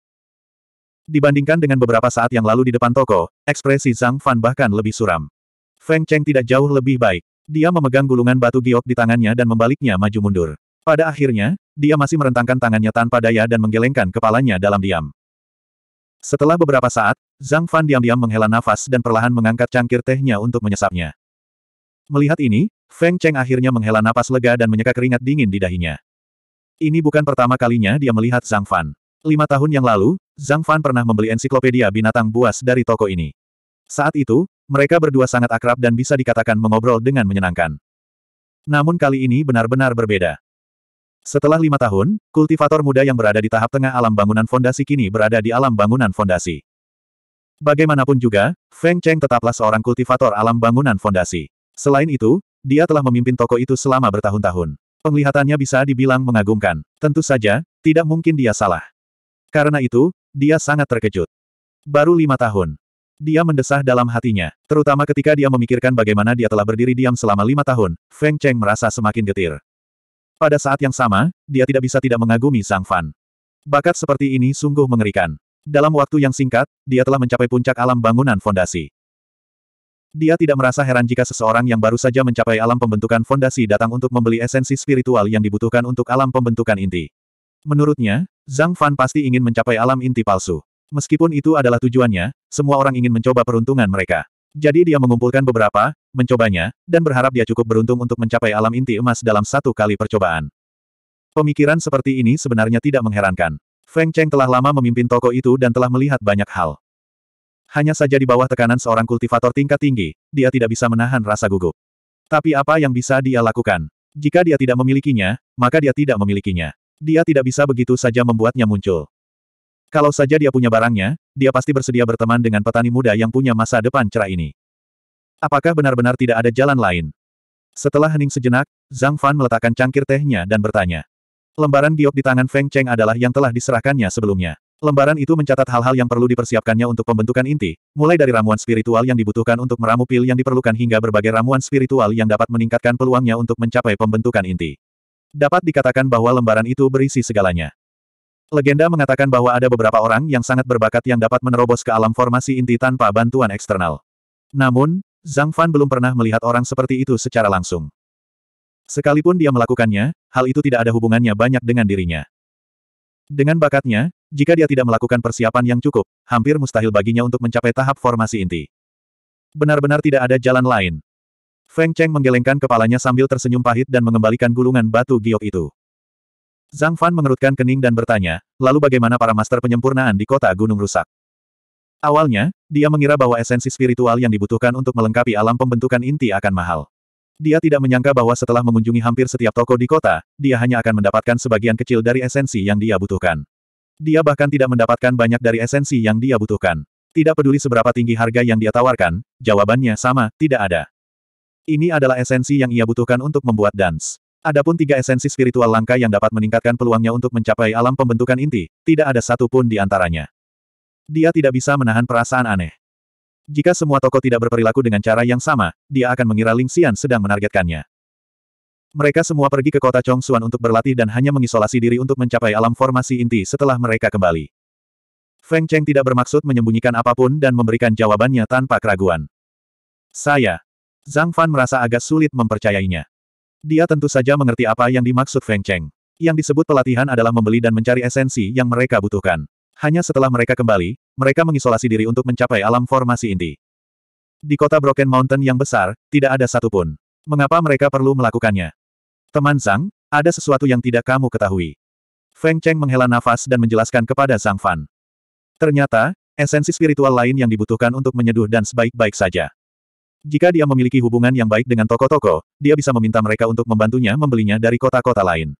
Dibandingkan dengan beberapa saat yang lalu di depan toko, ekspresi Zhang Fan bahkan lebih suram. Feng Cheng tidak jauh lebih baik. Dia memegang gulungan batu giok di tangannya dan membaliknya maju mundur. Pada akhirnya, dia masih merentangkan tangannya tanpa daya dan menggelengkan kepalanya dalam diam. Setelah beberapa saat, Zhang Fan diam-diam menghela nafas dan perlahan mengangkat cangkir tehnya untuk menyesapnya. Melihat ini, Feng Cheng akhirnya menghela nafas lega dan menyeka keringat dingin di dahinya. Ini bukan pertama kalinya dia melihat Zhang Fan. Lima tahun yang lalu, Zhang Fan pernah membeli ensiklopedia binatang buas dari toko ini. Saat itu, mereka berdua sangat akrab dan bisa dikatakan mengobrol dengan menyenangkan. Namun kali ini benar-benar berbeda. Setelah lima tahun, kultivator muda yang berada di tahap tengah alam bangunan fondasi kini berada di alam bangunan fondasi. Bagaimanapun juga, Feng Cheng tetaplah seorang kultivator alam bangunan fondasi. Selain itu, dia telah memimpin toko itu selama bertahun-tahun. Penglihatannya bisa dibilang mengagumkan. Tentu saja, tidak mungkin dia salah. Karena itu, dia sangat terkejut. Baru lima tahun, dia mendesah dalam hatinya, terutama ketika dia memikirkan bagaimana dia telah berdiri diam selama lima tahun, Feng Cheng merasa semakin getir. Pada saat yang sama, dia tidak bisa tidak mengagumi Zhang Fan. Bakat seperti ini sungguh mengerikan. Dalam waktu yang singkat, dia telah mencapai puncak alam bangunan fondasi. Dia tidak merasa heran jika seseorang yang baru saja mencapai alam pembentukan fondasi datang untuk membeli esensi spiritual yang dibutuhkan untuk alam pembentukan inti. Menurutnya, Zhang Fan pasti ingin mencapai alam inti palsu. Meskipun itu adalah tujuannya, semua orang ingin mencoba peruntungan mereka. Jadi dia mengumpulkan beberapa, mencobanya, dan berharap dia cukup beruntung untuk mencapai alam inti emas dalam satu kali percobaan. Pemikiran seperti ini sebenarnya tidak mengherankan. Feng Cheng telah lama memimpin toko itu dan telah melihat banyak hal. Hanya saja di bawah tekanan seorang kultivator tingkat tinggi, dia tidak bisa menahan rasa gugup. Tapi apa yang bisa dia lakukan? Jika dia tidak memilikinya, maka dia tidak memilikinya. Dia tidak bisa begitu saja membuatnya muncul. Kalau saja dia punya barangnya, dia pasti bersedia berteman dengan petani muda yang punya masa depan cerah ini. Apakah benar-benar tidak ada jalan lain? Setelah hening sejenak, Zhang Fan meletakkan cangkir tehnya dan bertanya. Lembaran giok di tangan Feng Cheng adalah yang telah diserahkannya sebelumnya. Lembaran itu mencatat hal-hal yang perlu dipersiapkannya untuk pembentukan inti, mulai dari ramuan spiritual yang dibutuhkan untuk meramu pil yang diperlukan hingga berbagai ramuan spiritual yang dapat meningkatkan peluangnya untuk mencapai pembentukan inti. Dapat dikatakan bahwa lembaran itu berisi segalanya. Legenda mengatakan bahwa ada beberapa orang yang sangat berbakat yang dapat menerobos ke alam formasi inti tanpa bantuan eksternal. Namun, Zhang Fan belum pernah melihat orang seperti itu secara langsung. Sekalipun dia melakukannya, hal itu tidak ada hubungannya banyak dengan dirinya. Dengan bakatnya, jika dia tidak melakukan persiapan yang cukup, hampir mustahil baginya untuk mencapai tahap formasi inti. Benar-benar tidak ada jalan lain. Feng Cheng menggelengkan kepalanya sambil tersenyum pahit dan mengembalikan gulungan batu giok itu. Zhang Fan mengerutkan kening dan bertanya, lalu bagaimana para master penyempurnaan di kota gunung rusak? Awalnya, dia mengira bahwa esensi spiritual yang dibutuhkan untuk melengkapi alam pembentukan inti akan mahal. Dia tidak menyangka bahwa setelah mengunjungi hampir setiap toko di kota, dia hanya akan mendapatkan sebagian kecil dari esensi yang dia butuhkan. Dia bahkan tidak mendapatkan banyak dari esensi yang dia butuhkan. Tidak peduli seberapa tinggi harga yang dia tawarkan, jawabannya sama, tidak ada. Ini adalah esensi yang ia butuhkan untuk membuat dance. Adapun tiga esensi spiritual langka yang dapat meningkatkan peluangnya untuk mencapai alam pembentukan inti, tidak ada satu pun di antaranya. Dia tidak bisa menahan perasaan aneh. Jika semua toko tidak berperilaku dengan cara yang sama, dia akan mengira Ling Xian sedang menargetkannya. Mereka semua pergi ke kota Chong Xuan untuk berlatih dan hanya mengisolasi diri untuk mencapai alam formasi inti setelah mereka kembali. Feng Cheng tidak bermaksud menyembunyikan apapun dan memberikan jawabannya tanpa keraguan. Saya. Zhang Fan merasa agak sulit mempercayainya. Dia tentu saja mengerti apa yang dimaksud Feng Cheng. Yang disebut pelatihan adalah membeli dan mencari esensi yang mereka butuhkan. Hanya setelah mereka kembali, mereka mengisolasi diri untuk mencapai alam formasi inti. Di kota Broken Mountain yang besar, tidak ada satupun. Mengapa mereka perlu melakukannya? Teman Zhang, ada sesuatu yang tidak kamu ketahui. Feng Cheng menghela nafas dan menjelaskan kepada Zhang Fan. Ternyata, esensi spiritual lain yang dibutuhkan untuk menyeduh dan sebaik-baik saja. Jika dia memiliki hubungan yang baik dengan toko-toko, dia bisa meminta mereka untuk membantunya membelinya dari kota-kota lain.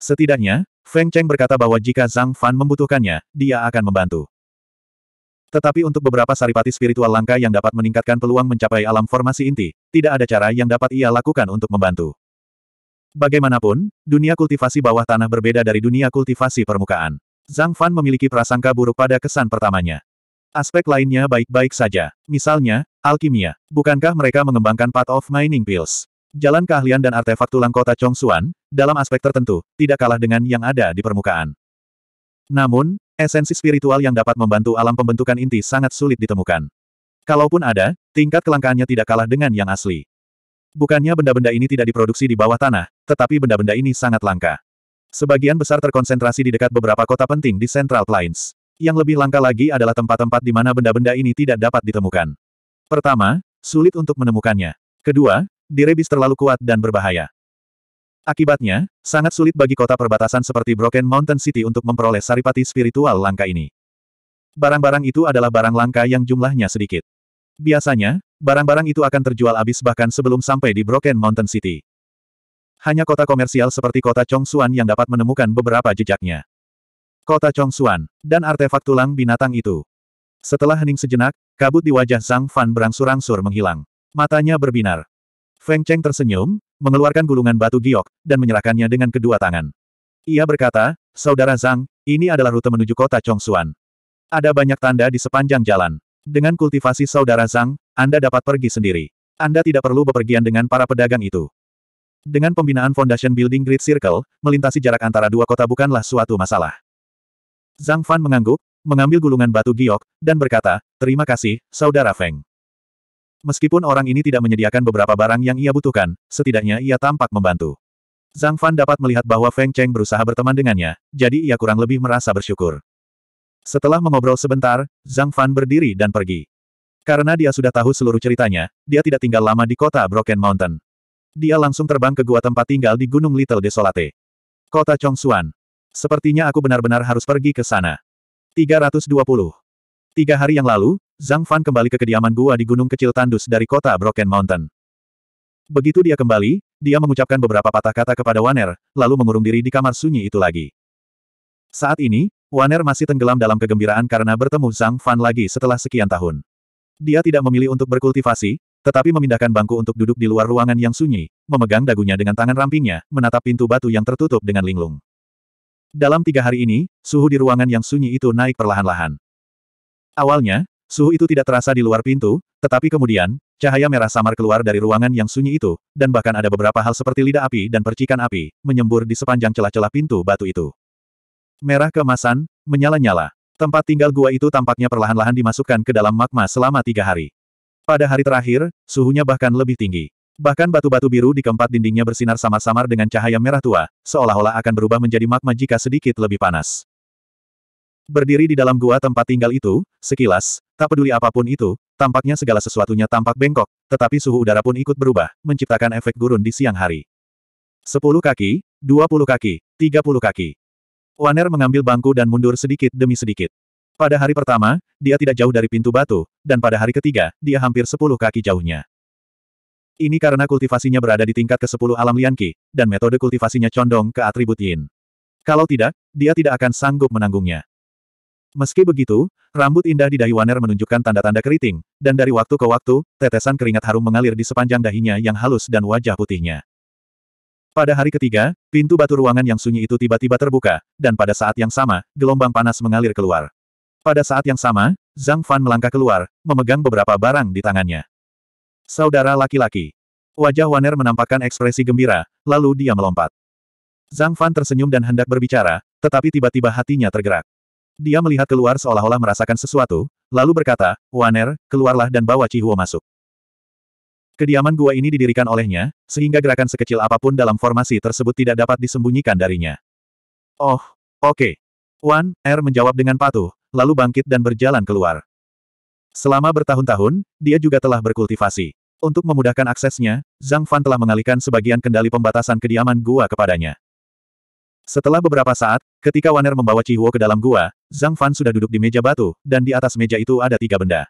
Setidaknya, Feng Cheng berkata bahwa jika Zhang Fan membutuhkannya, dia akan membantu. Tetapi untuk beberapa saripati spiritual langka yang dapat meningkatkan peluang mencapai alam formasi inti, tidak ada cara yang dapat ia lakukan untuk membantu. Bagaimanapun, dunia kultivasi bawah tanah berbeda dari dunia kultivasi permukaan. Zhang Fan memiliki prasangka buruk pada kesan pertamanya. Aspek lainnya baik-baik saja. Misalnya, Alkimia. Bukankah mereka mengembangkan Path of Mining Pills? Jalan keahlian dan artefak tulang kota Chongsuan, dalam aspek tertentu, tidak kalah dengan yang ada di permukaan. Namun, esensi spiritual yang dapat membantu alam pembentukan inti sangat sulit ditemukan. Kalaupun ada, tingkat kelangkaannya tidak kalah dengan yang asli. Bukannya benda-benda ini tidak diproduksi di bawah tanah, tetapi benda-benda ini sangat langka. Sebagian besar terkonsentrasi di dekat beberapa kota penting di Central Plains. Yang lebih langka lagi adalah tempat-tempat di mana benda-benda ini tidak dapat ditemukan. Pertama, sulit untuk menemukannya. Kedua, Direbis terlalu kuat dan berbahaya. Akibatnya, sangat sulit bagi kota perbatasan seperti Broken Mountain City untuk memperoleh saripati spiritual langka ini. Barang-barang itu adalah barang langka yang jumlahnya sedikit. Biasanya, barang-barang itu akan terjual habis bahkan sebelum sampai di Broken Mountain City. Hanya kota komersial seperti kota Chongsuan yang dapat menemukan beberapa jejaknya. Kota Chongsuan, dan artefak tulang binatang itu. Setelah hening sejenak, kabut di wajah Zhang Fan berangsur-angsur menghilang. Matanya berbinar. Feng Cheng tersenyum, mengeluarkan gulungan batu giok, dan menyerahkannya dengan kedua tangan. Ia berkata, Saudara Zhang, ini adalah rute menuju kota Chongsuan. Ada banyak tanda di sepanjang jalan. Dengan kultivasi Saudara Zhang, Anda dapat pergi sendiri. Anda tidak perlu bepergian dengan para pedagang itu. Dengan pembinaan Foundation Building Grid Circle, melintasi jarak antara dua kota bukanlah suatu masalah. Zhang Fan mengangguk, mengambil gulungan batu giok, dan berkata, terima kasih, saudara Feng. Meskipun orang ini tidak menyediakan beberapa barang yang ia butuhkan, setidaknya ia tampak membantu. Zhang Fan dapat melihat bahwa Feng Cheng berusaha berteman dengannya, jadi ia kurang lebih merasa bersyukur. Setelah mengobrol sebentar, Zhang Fan berdiri dan pergi. Karena dia sudah tahu seluruh ceritanya, dia tidak tinggal lama di kota Broken Mountain. Dia langsung terbang ke gua tempat tinggal di Gunung Little Desolate. Kota Chongsuan. Sepertinya aku benar-benar harus pergi ke sana. 320. Tiga hari yang lalu, Zhang Fan kembali ke kediaman gua di gunung kecil tandus dari kota Broken Mountain. Begitu dia kembali, dia mengucapkan beberapa patah kata kepada Waner, lalu mengurung diri di kamar sunyi itu lagi. Saat ini, Waner masih tenggelam dalam kegembiraan karena bertemu Zhang Fan lagi setelah sekian tahun. Dia tidak memilih untuk berkultivasi, tetapi memindahkan bangku untuk duduk di luar ruangan yang sunyi, memegang dagunya dengan tangan rampingnya, menatap pintu batu yang tertutup dengan linglung. Dalam tiga hari ini, suhu di ruangan yang sunyi itu naik perlahan-lahan. Awalnya, suhu itu tidak terasa di luar pintu, tetapi kemudian, cahaya merah samar keluar dari ruangan yang sunyi itu, dan bahkan ada beberapa hal seperti lidah api dan percikan api, menyembur di sepanjang celah-celah pintu batu itu. Merah keemasan, menyala-nyala. Tempat tinggal gua itu tampaknya perlahan-lahan dimasukkan ke dalam magma selama tiga hari. Pada hari terakhir, suhunya bahkan lebih tinggi. Bahkan batu-batu biru di keempat dindingnya bersinar samar-samar dengan cahaya merah tua, seolah-olah akan berubah menjadi magma jika sedikit lebih panas. Berdiri di dalam gua tempat tinggal itu, sekilas, tak peduli apapun itu, tampaknya segala sesuatunya tampak bengkok, tetapi suhu udara pun ikut berubah, menciptakan efek gurun di siang hari. 10 kaki, 20 kaki, 30 kaki. Waner mengambil bangku dan mundur sedikit demi sedikit. Pada hari pertama, dia tidak jauh dari pintu batu, dan pada hari ketiga, dia hampir 10 kaki jauhnya. Ini karena kultivasinya berada di tingkat ke-10 alam Lianqi, dan metode kultivasinya condong ke atribut Yin. Kalau tidak, dia tidak akan sanggup menanggungnya. Meski begitu, rambut indah di dahi Waner menunjukkan tanda-tanda keriting, dan dari waktu ke waktu, tetesan keringat harum mengalir di sepanjang dahinya yang halus dan wajah putihnya. Pada hari ketiga, pintu batu ruangan yang sunyi itu tiba-tiba terbuka, dan pada saat yang sama, gelombang panas mengalir keluar. Pada saat yang sama, Zhang Fan melangkah keluar, memegang beberapa barang di tangannya. Saudara laki-laki. Wajah Waner menampakkan ekspresi gembira, lalu dia melompat. Zhang Fan tersenyum dan hendak berbicara, tetapi tiba-tiba hatinya tergerak. Dia melihat keluar seolah-olah merasakan sesuatu, lalu berkata, Waner, keluarlah dan bawa Cihuo masuk. Kediaman gua ini didirikan olehnya, sehingga gerakan sekecil apapun dalam formasi tersebut tidak dapat disembunyikan darinya. Oh, oke. Okay. Wan, Er menjawab dengan patuh, lalu bangkit dan berjalan keluar. Selama bertahun-tahun, dia juga telah berkultivasi. Untuk memudahkan aksesnya, Zhang Fan telah mengalihkan sebagian kendali pembatasan kediaman gua kepadanya. Setelah beberapa saat, ketika Waner membawa Cihuo ke dalam gua, Zhang Fan sudah duduk di meja batu, dan di atas meja itu ada tiga benda.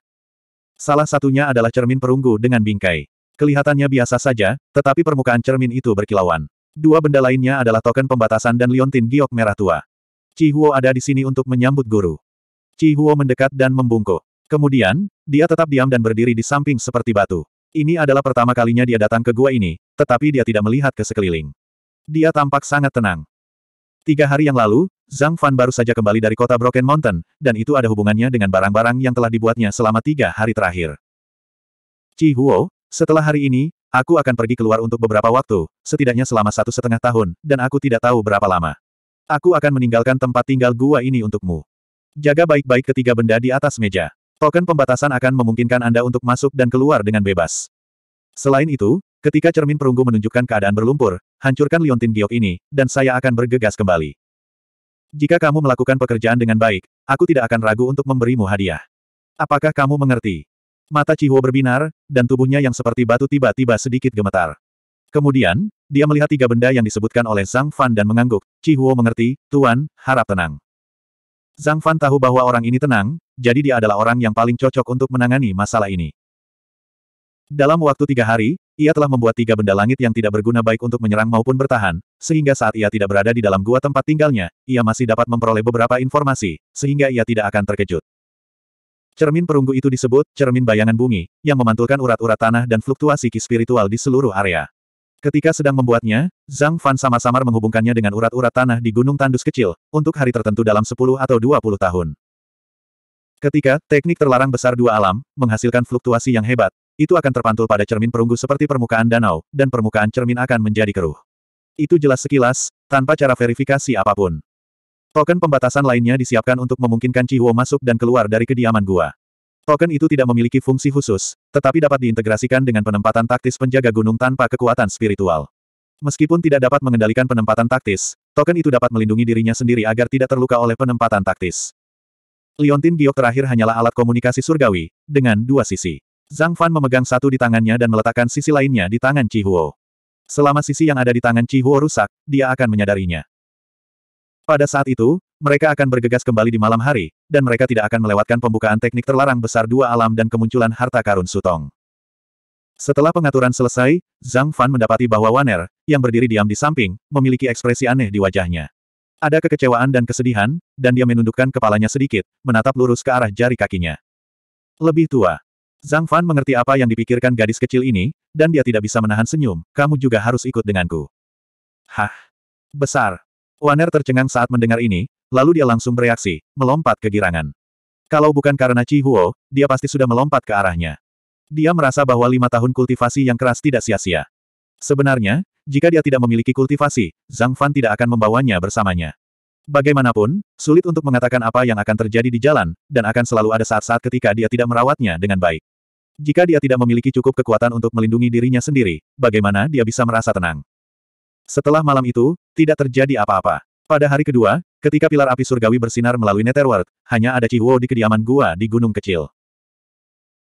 Salah satunya adalah cermin perunggu dengan bingkai. Kelihatannya biasa saja, tetapi permukaan cermin itu berkilauan. Dua benda lainnya adalah token pembatasan dan liontin giok merah tua. Cihuo ada di sini untuk menyambut guru. Cihuo mendekat dan membungkuk. Kemudian, dia tetap diam dan berdiri di samping seperti batu. Ini adalah pertama kalinya dia datang ke gua ini, tetapi dia tidak melihat ke sekeliling. Dia tampak sangat tenang. Tiga hari yang lalu, Zhang Fan baru saja kembali dari kota Broken Mountain, dan itu ada hubungannya dengan barang-barang yang telah dibuatnya selama tiga hari terakhir. Ci Huo, setelah hari ini, aku akan pergi keluar untuk beberapa waktu, setidaknya selama satu setengah tahun, dan aku tidak tahu berapa lama. Aku akan meninggalkan tempat tinggal gua ini untukmu. Jaga baik-baik ketiga benda di atas meja. Token pembatasan akan memungkinkan Anda untuk masuk dan keluar dengan bebas. Selain itu, ketika cermin perunggu menunjukkan keadaan berlumpur, hancurkan liontin giok ini, dan saya akan bergegas kembali. Jika kamu melakukan pekerjaan dengan baik, aku tidak akan ragu untuk memberimu hadiah. Apakah kamu mengerti? Mata Cihuo berbinar, dan tubuhnya yang seperti batu tiba-tiba sedikit gemetar. Kemudian, dia melihat tiga benda yang disebutkan oleh Zhang Fan dan mengangguk. Cihuo mengerti, Tuan, harap tenang. Zhang Fan tahu bahwa orang ini tenang, jadi dia adalah orang yang paling cocok untuk menangani masalah ini. Dalam waktu tiga hari, ia telah membuat tiga benda langit yang tidak berguna baik untuk menyerang maupun bertahan, sehingga saat ia tidak berada di dalam gua tempat tinggalnya, ia masih dapat memperoleh beberapa informasi, sehingga ia tidak akan terkejut. Cermin perunggu itu disebut cermin bayangan bumi, yang memantulkan urat-urat tanah dan fluktuasi ki spiritual di seluruh area. Ketika sedang membuatnya, Zhang Fan sama samar menghubungkannya dengan urat-urat tanah di gunung tandus kecil, untuk hari tertentu dalam 10 atau 20 tahun. Ketika teknik terlarang besar dua alam, menghasilkan fluktuasi yang hebat, itu akan terpantul pada cermin perunggu seperti permukaan danau, dan permukaan cermin akan menjadi keruh. Itu jelas sekilas, tanpa cara verifikasi apapun. Token pembatasan lainnya disiapkan untuk memungkinkan Cihuo masuk dan keluar dari kediaman gua. Token itu tidak memiliki fungsi khusus, tetapi dapat diintegrasikan dengan penempatan taktis penjaga gunung tanpa kekuatan spiritual. Meskipun tidak dapat mengendalikan penempatan taktis, token itu dapat melindungi dirinya sendiri agar tidak terluka oleh penempatan taktis. Liontin giok terakhir hanyalah alat komunikasi surgawi, dengan dua sisi. Zhang Fan memegang satu di tangannya dan meletakkan sisi lainnya di tangan Chi Huo. Selama sisi yang ada di tangan Chi Huo rusak, dia akan menyadarinya. Pada saat itu, mereka akan bergegas kembali di malam hari, dan mereka tidak akan melewatkan pembukaan teknik terlarang besar dua alam dan kemunculan harta karun sutong. Setelah pengaturan selesai, Zhang Fan mendapati bahwa Waner, yang berdiri diam di samping, memiliki ekspresi aneh di wajahnya. Ada kekecewaan dan kesedihan, dan dia menundukkan kepalanya sedikit, menatap lurus ke arah jari kakinya. Lebih tua. Zhang Fan mengerti apa yang dipikirkan gadis kecil ini, dan dia tidak bisa menahan senyum, kamu juga harus ikut denganku. Hah? Besar. Waner tercengang saat mendengar ini, lalu dia langsung bereaksi, melompat ke girangan. Kalau bukan karena Chi Huo, dia pasti sudah melompat ke arahnya. Dia merasa bahwa lima tahun kultivasi yang keras tidak sia-sia. Sebenarnya, jika dia tidak memiliki kultivasi, Zhang Fan tidak akan membawanya bersamanya. Bagaimanapun, sulit untuk mengatakan apa yang akan terjadi di jalan, dan akan selalu ada saat-saat ketika dia tidak merawatnya dengan baik. Jika dia tidak memiliki cukup kekuatan untuk melindungi dirinya sendiri, bagaimana dia bisa merasa tenang? Setelah malam itu, tidak terjadi apa-apa. Pada hari kedua, ketika pilar api surgawi bersinar melalui Netherworld, hanya ada Chihuo di kediaman gua di gunung kecil.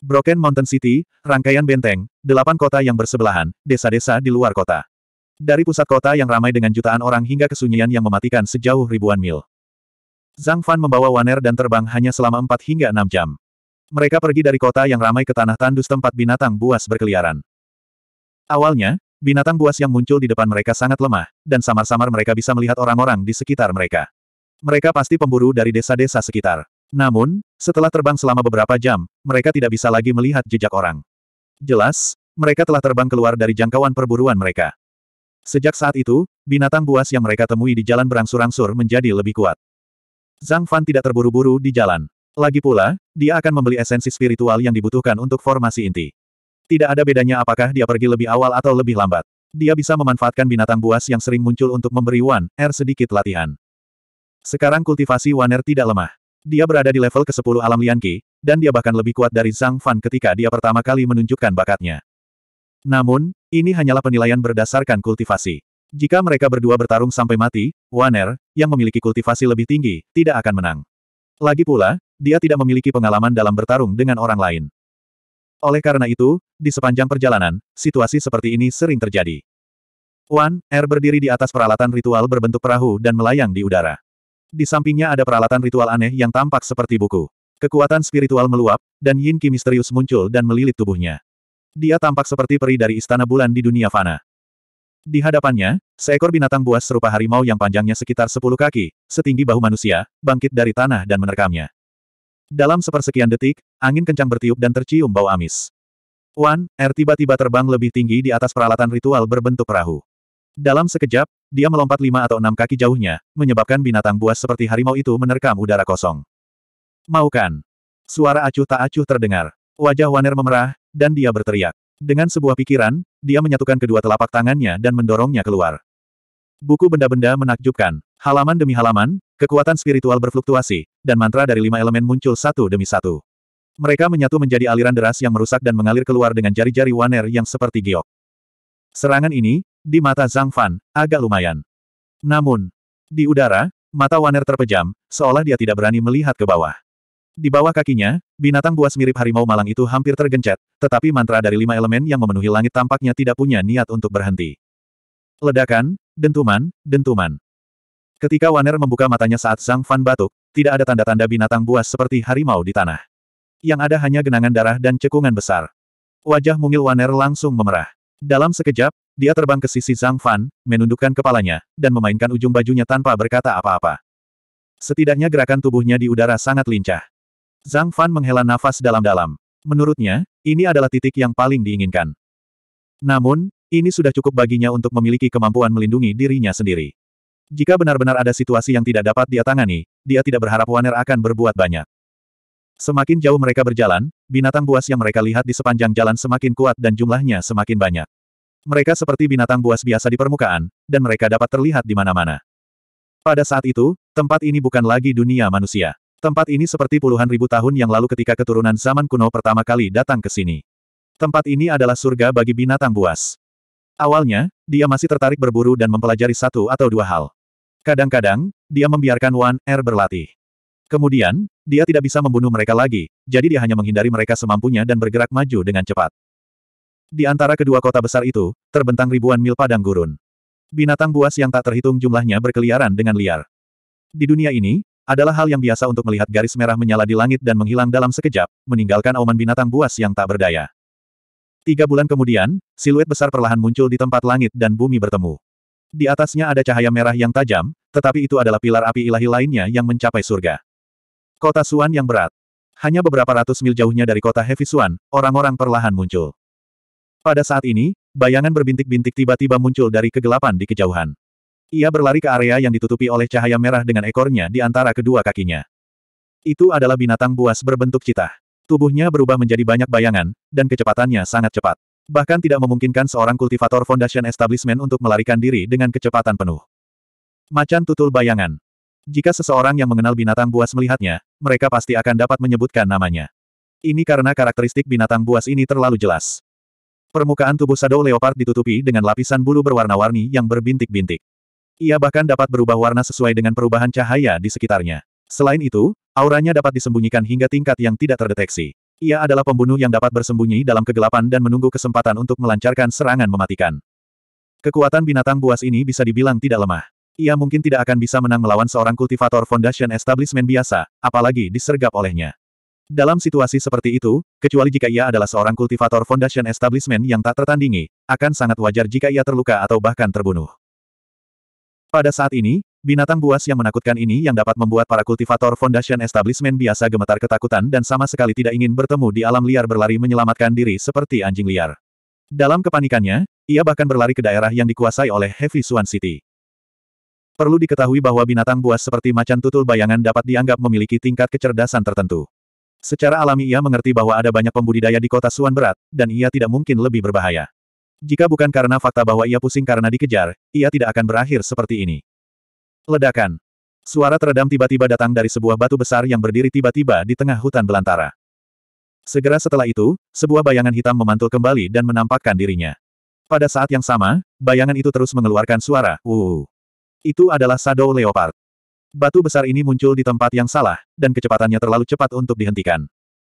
Broken Mountain City, rangkaian benteng, delapan kota yang bersebelahan, desa-desa di luar kota. Dari pusat kota yang ramai dengan jutaan orang hingga kesunyian yang mematikan sejauh ribuan mil. Zhang Fan membawa Waner dan terbang hanya selama empat hingga enam jam. Mereka pergi dari kota yang ramai ke tanah tandus tempat binatang buas berkeliaran. Awalnya, Binatang buas yang muncul di depan mereka sangat lemah, dan samar-samar mereka bisa melihat orang-orang di sekitar mereka. Mereka pasti pemburu dari desa-desa sekitar. Namun, setelah terbang selama beberapa jam, mereka tidak bisa lagi melihat jejak orang. Jelas, mereka telah terbang keluar dari jangkauan perburuan mereka. Sejak saat itu, binatang buas yang mereka temui di jalan berangsur-angsur menjadi lebih kuat. Zhang Fan tidak terburu-buru di jalan. Lagi pula, dia akan membeli esensi spiritual yang dibutuhkan untuk formasi inti. Tidak ada bedanya apakah dia pergi lebih awal atau lebih lambat. Dia bisa memanfaatkan binatang buas yang sering muncul untuk memberi Wan Er sedikit latihan. Sekarang kultivasi Wan Er tidak lemah. Dia berada di level ke-10 alam Lianqi, dan dia bahkan lebih kuat dari Zhang Fan ketika dia pertama kali menunjukkan bakatnya. Namun, ini hanyalah penilaian berdasarkan kultivasi. Jika mereka berdua bertarung sampai mati, Waner, yang memiliki kultivasi lebih tinggi, tidak akan menang. Lagi pula, dia tidak memiliki pengalaman dalam bertarung dengan orang lain. Oleh karena itu, di sepanjang perjalanan, situasi seperti ini sering terjadi. Wan Er berdiri di atas peralatan ritual berbentuk perahu dan melayang di udara. Di sampingnya ada peralatan ritual aneh yang tampak seperti buku. Kekuatan spiritual meluap, dan Yin Qi misterius muncul dan melilit tubuhnya. Dia tampak seperti peri dari istana bulan di dunia fana. Di hadapannya, seekor binatang buas serupa harimau yang panjangnya sekitar 10 kaki, setinggi bahu manusia, bangkit dari tanah dan menerkamnya. Dalam sepersekian detik, angin kencang bertiup dan tercium bau amis. Wan, Er tiba-tiba terbang lebih tinggi di atas peralatan ritual berbentuk perahu. Dalam sekejap, dia melompat lima atau enam kaki jauhnya, menyebabkan binatang buas seperti harimau itu menerkam udara kosong. Mau kan? Suara acuh tak acuh terdengar. Wajah Waner memerah, dan dia berteriak. Dengan sebuah pikiran, dia menyatukan kedua telapak tangannya dan mendorongnya keluar. Buku benda-benda menakjubkan. Halaman demi halaman, Kekuatan spiritual berfluktuasi, dan mantra dari lima elemen muncul satu demi satu. Mereka menyatu menjadi aliran deras yang merusak dan mengalir keluar dengan jari-jari waner yang seperti giok. Serangan ini, di mata Zhang Fan, agak lumayan. Namun, di udara, mata waner terpejam, seolah dia tidak berani melihat ke bawah. Di bawah kakinya, binatang buas mirip harimau malang itu hampir tergencet, tetapi mantra dari lima elemen yang memenuhi langit tampaknya tidak punya niat untuk berhenti. Ledakan, dentuman, dentuman. Ketika Waner membuka matanya saat Zhang Fan batuk, tidak ada tanda-tanda binatang buas seperti harimau di tanah. Yang ada hanya genangan darah dan cekungan besar. Wajah mungil Waner langsung memerah. Dalam sekejap, dia terbang ke sisi Zhang Fan, menundukkan kepalanya, dan memainkan ujung bajunya tanpa berkata apa-apa. Setidaknya gerakan tubuhnya di udara sangat lincah. Zhang Fan menghela nafas dalam-dalam. Menurutnya, ini adalah titik yang paling diinginkan. Namun, ini sudah cukup baginya untuk memiliki kemampuan melindungi dirinya sendiri. Jika benar-benar ada situasi yang tidak dapat dia tangani, dia tidak berharap Waner akan berbuat banyak. Semakin jauh mereka berjalan, binatang buas yang mereka lihat di sepanjang jalan semakin kuat dan jumlahnya semakin banyak. Mereka seperti binatang buas biasa di permukaan, dan mereka dapat terlihat di mana-mana. Pada saat itu, tempat ini bukan lagi dunia manusia. Tempat ini seperti puluhan ribu tahun yang lalu ketika keturunan zaman kuno pertama kali datang ke sini. Tempat ini adalah surga bagi binatang buas. Awalnya, dia masih tertarik berburu dan mempelajari satu atau dua hal. Kadang-kadang, dia membiarkan Wan Er berlatih. Kemudian, dia tidak bisa membunuh mereka lagi, jadi dia hanya menghindari mereka semampunya dan bergerak maju dengan cepat. Di antara kedua kota besar itu, terbentang ribuan mil padang gurun. Binatang buas yang tak terhitung jumlahnya berkeliaran dengan liar. Di dunia ini, adalah hal yang biasa untuk melihat garis merah menyala di langit dan menghilang dalam sekejap, meninggalkan auman binatang buas yang tak berdaya. Tiga bulan kemudian, siluet besar perlahan muncul di tempat langit dan bumi bertemu. Di atasnya ada cahaya merah yang tajam, tetapi itu adalah pilar api ilahi lainnya yang mencapai surga. Kota Suan yang berat. Hanya beberapa ratus mil jauhnya dari kota Heavy Suan, orang-orang perlahan muncul. Pada saat ini, bayangan berbintik-bintik tiba-tiba muncul dari kegelapan di kejauhan. Ia berlari ke area yang ditutupi oleh cahaya merah dengan ekornya di antara kedua kakinya. Itu adalah binatang buas berbentuk citah. Tubuhnya berubah menjadi banyak bayangan, dan kecepatannya sangat cepat. Bahkan tidak memungkinkan seorang kultivator Foundation Establishment untuk melarikan diri dengan kecepatan penuh. Macan tutul bayangan. Jika seseorang yang mengenal binatang buas melihatnya, mereka pasti akan dapat menyebutkan namanya. Ini karena karakteristik binatang buas ini terlalu jelas. Permukaan tubuh Shadow Leopard ditutupi dengan lapisan bulu berwarna-warni yang berbintik-bintik. Ia bahkan dapat berubah warna sesuai dengan perubahan cahaya di sekitarnya. Selain itu, Auranya dapat disembunyikan hingga tingkat yang tidak terdeteksi. Ia adalah pembunuh yang dapat bersembunyi dalam kegelapan dan menunggu kesempatan untuk melancarkan serangan mematikan. Kekuatan binatang buas ini bisa dibilang tidak lemah. Ia mungkin tidak akan bisa menang melawan seorang kultivator Foundation Establishment biasa, apalagi disergap olehnya. Dalam situasi seperti itu, kecuali jika ia adalah seorang kultivator Foundation Establishment yang tak tertandingi, akan sangat wajar jika ia terluka atau bahkan terbunuh. Pada saat ini, Binatang buas yang menakutkan ini yang dapat membuat para kultivator Foundation Establishment biasa gemetar ketakutan dan sama sekali tidak ingin bertemu di alam liar berlari menyelamatkan diri seperti anjing liar. Dalam kepanikannya, ia bahkan berlari ke daerah yang dikuasai oleh Heavy Swan City. Perlu diketahui bahwa binatang buas seperti macan tutul bayangan dapat dianggap memiliki tingkat kecerdasan tertentu. Secara alami ia mengerti bahwa ada banyak pembudidaya di kota Suan Berat, dan ia tidak mungkin lebih berbahaya. Jika bukan karena fakta bahwa ia pusing karena dikejar, ia tidak akan berakhir seperti ini. Ledakan. Suara teredam tiba-tiba datang dari sebuah batu besar yang berdiri tiba-tiba di tengah hutan belantara. Segera setelah itu, sebuah bayangan hitam memantul kembali dan menampakkan dirinya. Pada saat yang sama, bayangan itu terus mengeluarkan suara, wuh. Itu adalah Shadow Leopard. Batu besar ini muncul di tempat yang salah, dan kecepatannya terlalu cepat untuk dihentikan.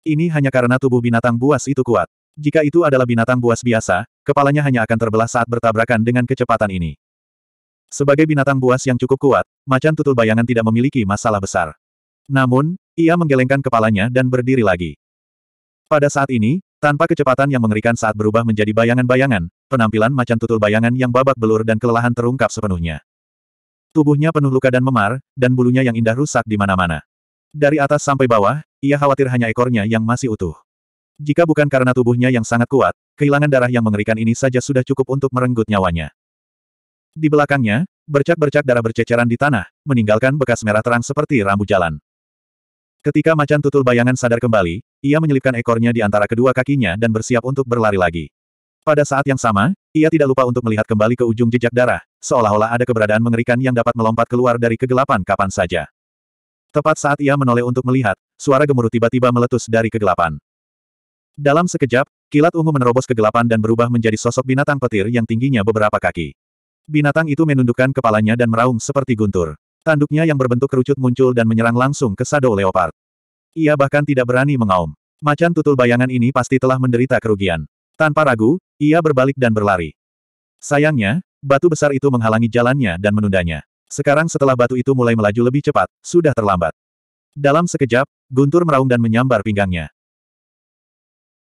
Ini hanya karena tubuh binatang buas itu kuat. Jika itu adalah binatang buas biasa, kepalanya hanya akan terbelah saat bertabrakan dengan kecepatan ini. Sebagai binatang buas yang cukup kuat, macan tutul bayangan tidak memiliki masalah besar. Namun, ia menggelengkan kepalanya dan berdiri lagi. Pada saat ini, tanpa kecepatan yang mengerikan saat berubah menjadi bayangan-bayangan, penampilan macan tutul bayangan yang babak belur dan kelelahan terungkap sepenuhnya. Tubuhnya penuh luka dan memar, dan bulunya yang indah rusak di mana-mana. Dari atas sampai bawah, ia khawatir hanya ekornya yang masih utuh. Jika bukan karena tubuhnya yang sangat kuat, kehilangan darah yang mengerikan ini saja sudah cukup untuk merenggut nyawanya. Di belakangnya, bercak-bercak darah berceceran di tanah, meninggalkan bekas merah terang seperti rambu jalan. Ketika macan tutul bayangan sadar kembali, ia menyelipkan ekornya di antara kedua kakinya dan bersiap untuk berlari lagi. Pada saat yang sama, ia tidak lupa untuk melihat kembali ke ujung jejak darah, seolah-olah ada keberadaan mengerikan yang dapat melompat keluar dari kegelapan kapan saja. Tepat saat ia menoleh untuk melihat, suara gemuruh tiba-tiba meletus dari kegelapan. Dalam sekejap, kilat ungu menerobos kegelapan dan berubah menjadi sosok binatang petir yang tingginya beberapa kaki. Binatang itu menundukkan kepalanya dan meraung seperti guntur. Tanduknya yang berbentuk kerucut muncul dan menyerang langsung ke Shadow Leopard. Ia bahkan tidak berani mengaum. Macan tutul bayangan ini pasti telah menderita kerugian. Tanpa ragu, ia berbalik dan berlari. Sayangnya, batu besar itu menghalangi jalannya dan menundanya. Sekarang setelah batu itu mulai melaju lebih cepat, sudah terlambat. Dalam sekejap, Guntur meraung dan menyambar pinggangnya.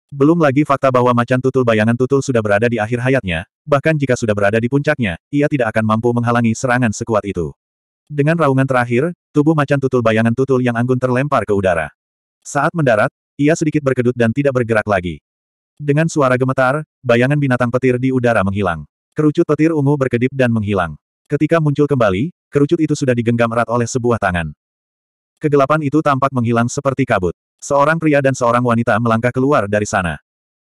Belum lagi fakta bahwa macan tutul bayangan tutul sudah berada di akhir hayatnya, bahkan jika sudah berada di puncaknya, ia tidak akan mampu menghalangi serangan sekuat itu. Dengan raungan terakhir, tubuh macan tutul bayangan tutul yang anggun terlempar ke udara. Saat mendarat, ia sedikit berkedut dan tidak bergerak lagi. Dengan suara gemetar, bayangan binatang petir di udara menghilang. Kerucut petir ungu berkedip dan menghilang. Ketika muncul kembali, kerucut itu sudah digenggam erat oleh sebuah tangan. Kegelapan itu tampak menghilang seperti kabut. Seorang pria dan seorang wanita melangkah keluar dari sana.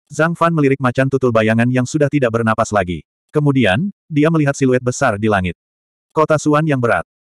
Zhang Fan melirik macan tutul bayangan yang sudah tidak bernapas lagi. Kemudian, dia melihat siluet besar di langit. Kota Suan yang berat.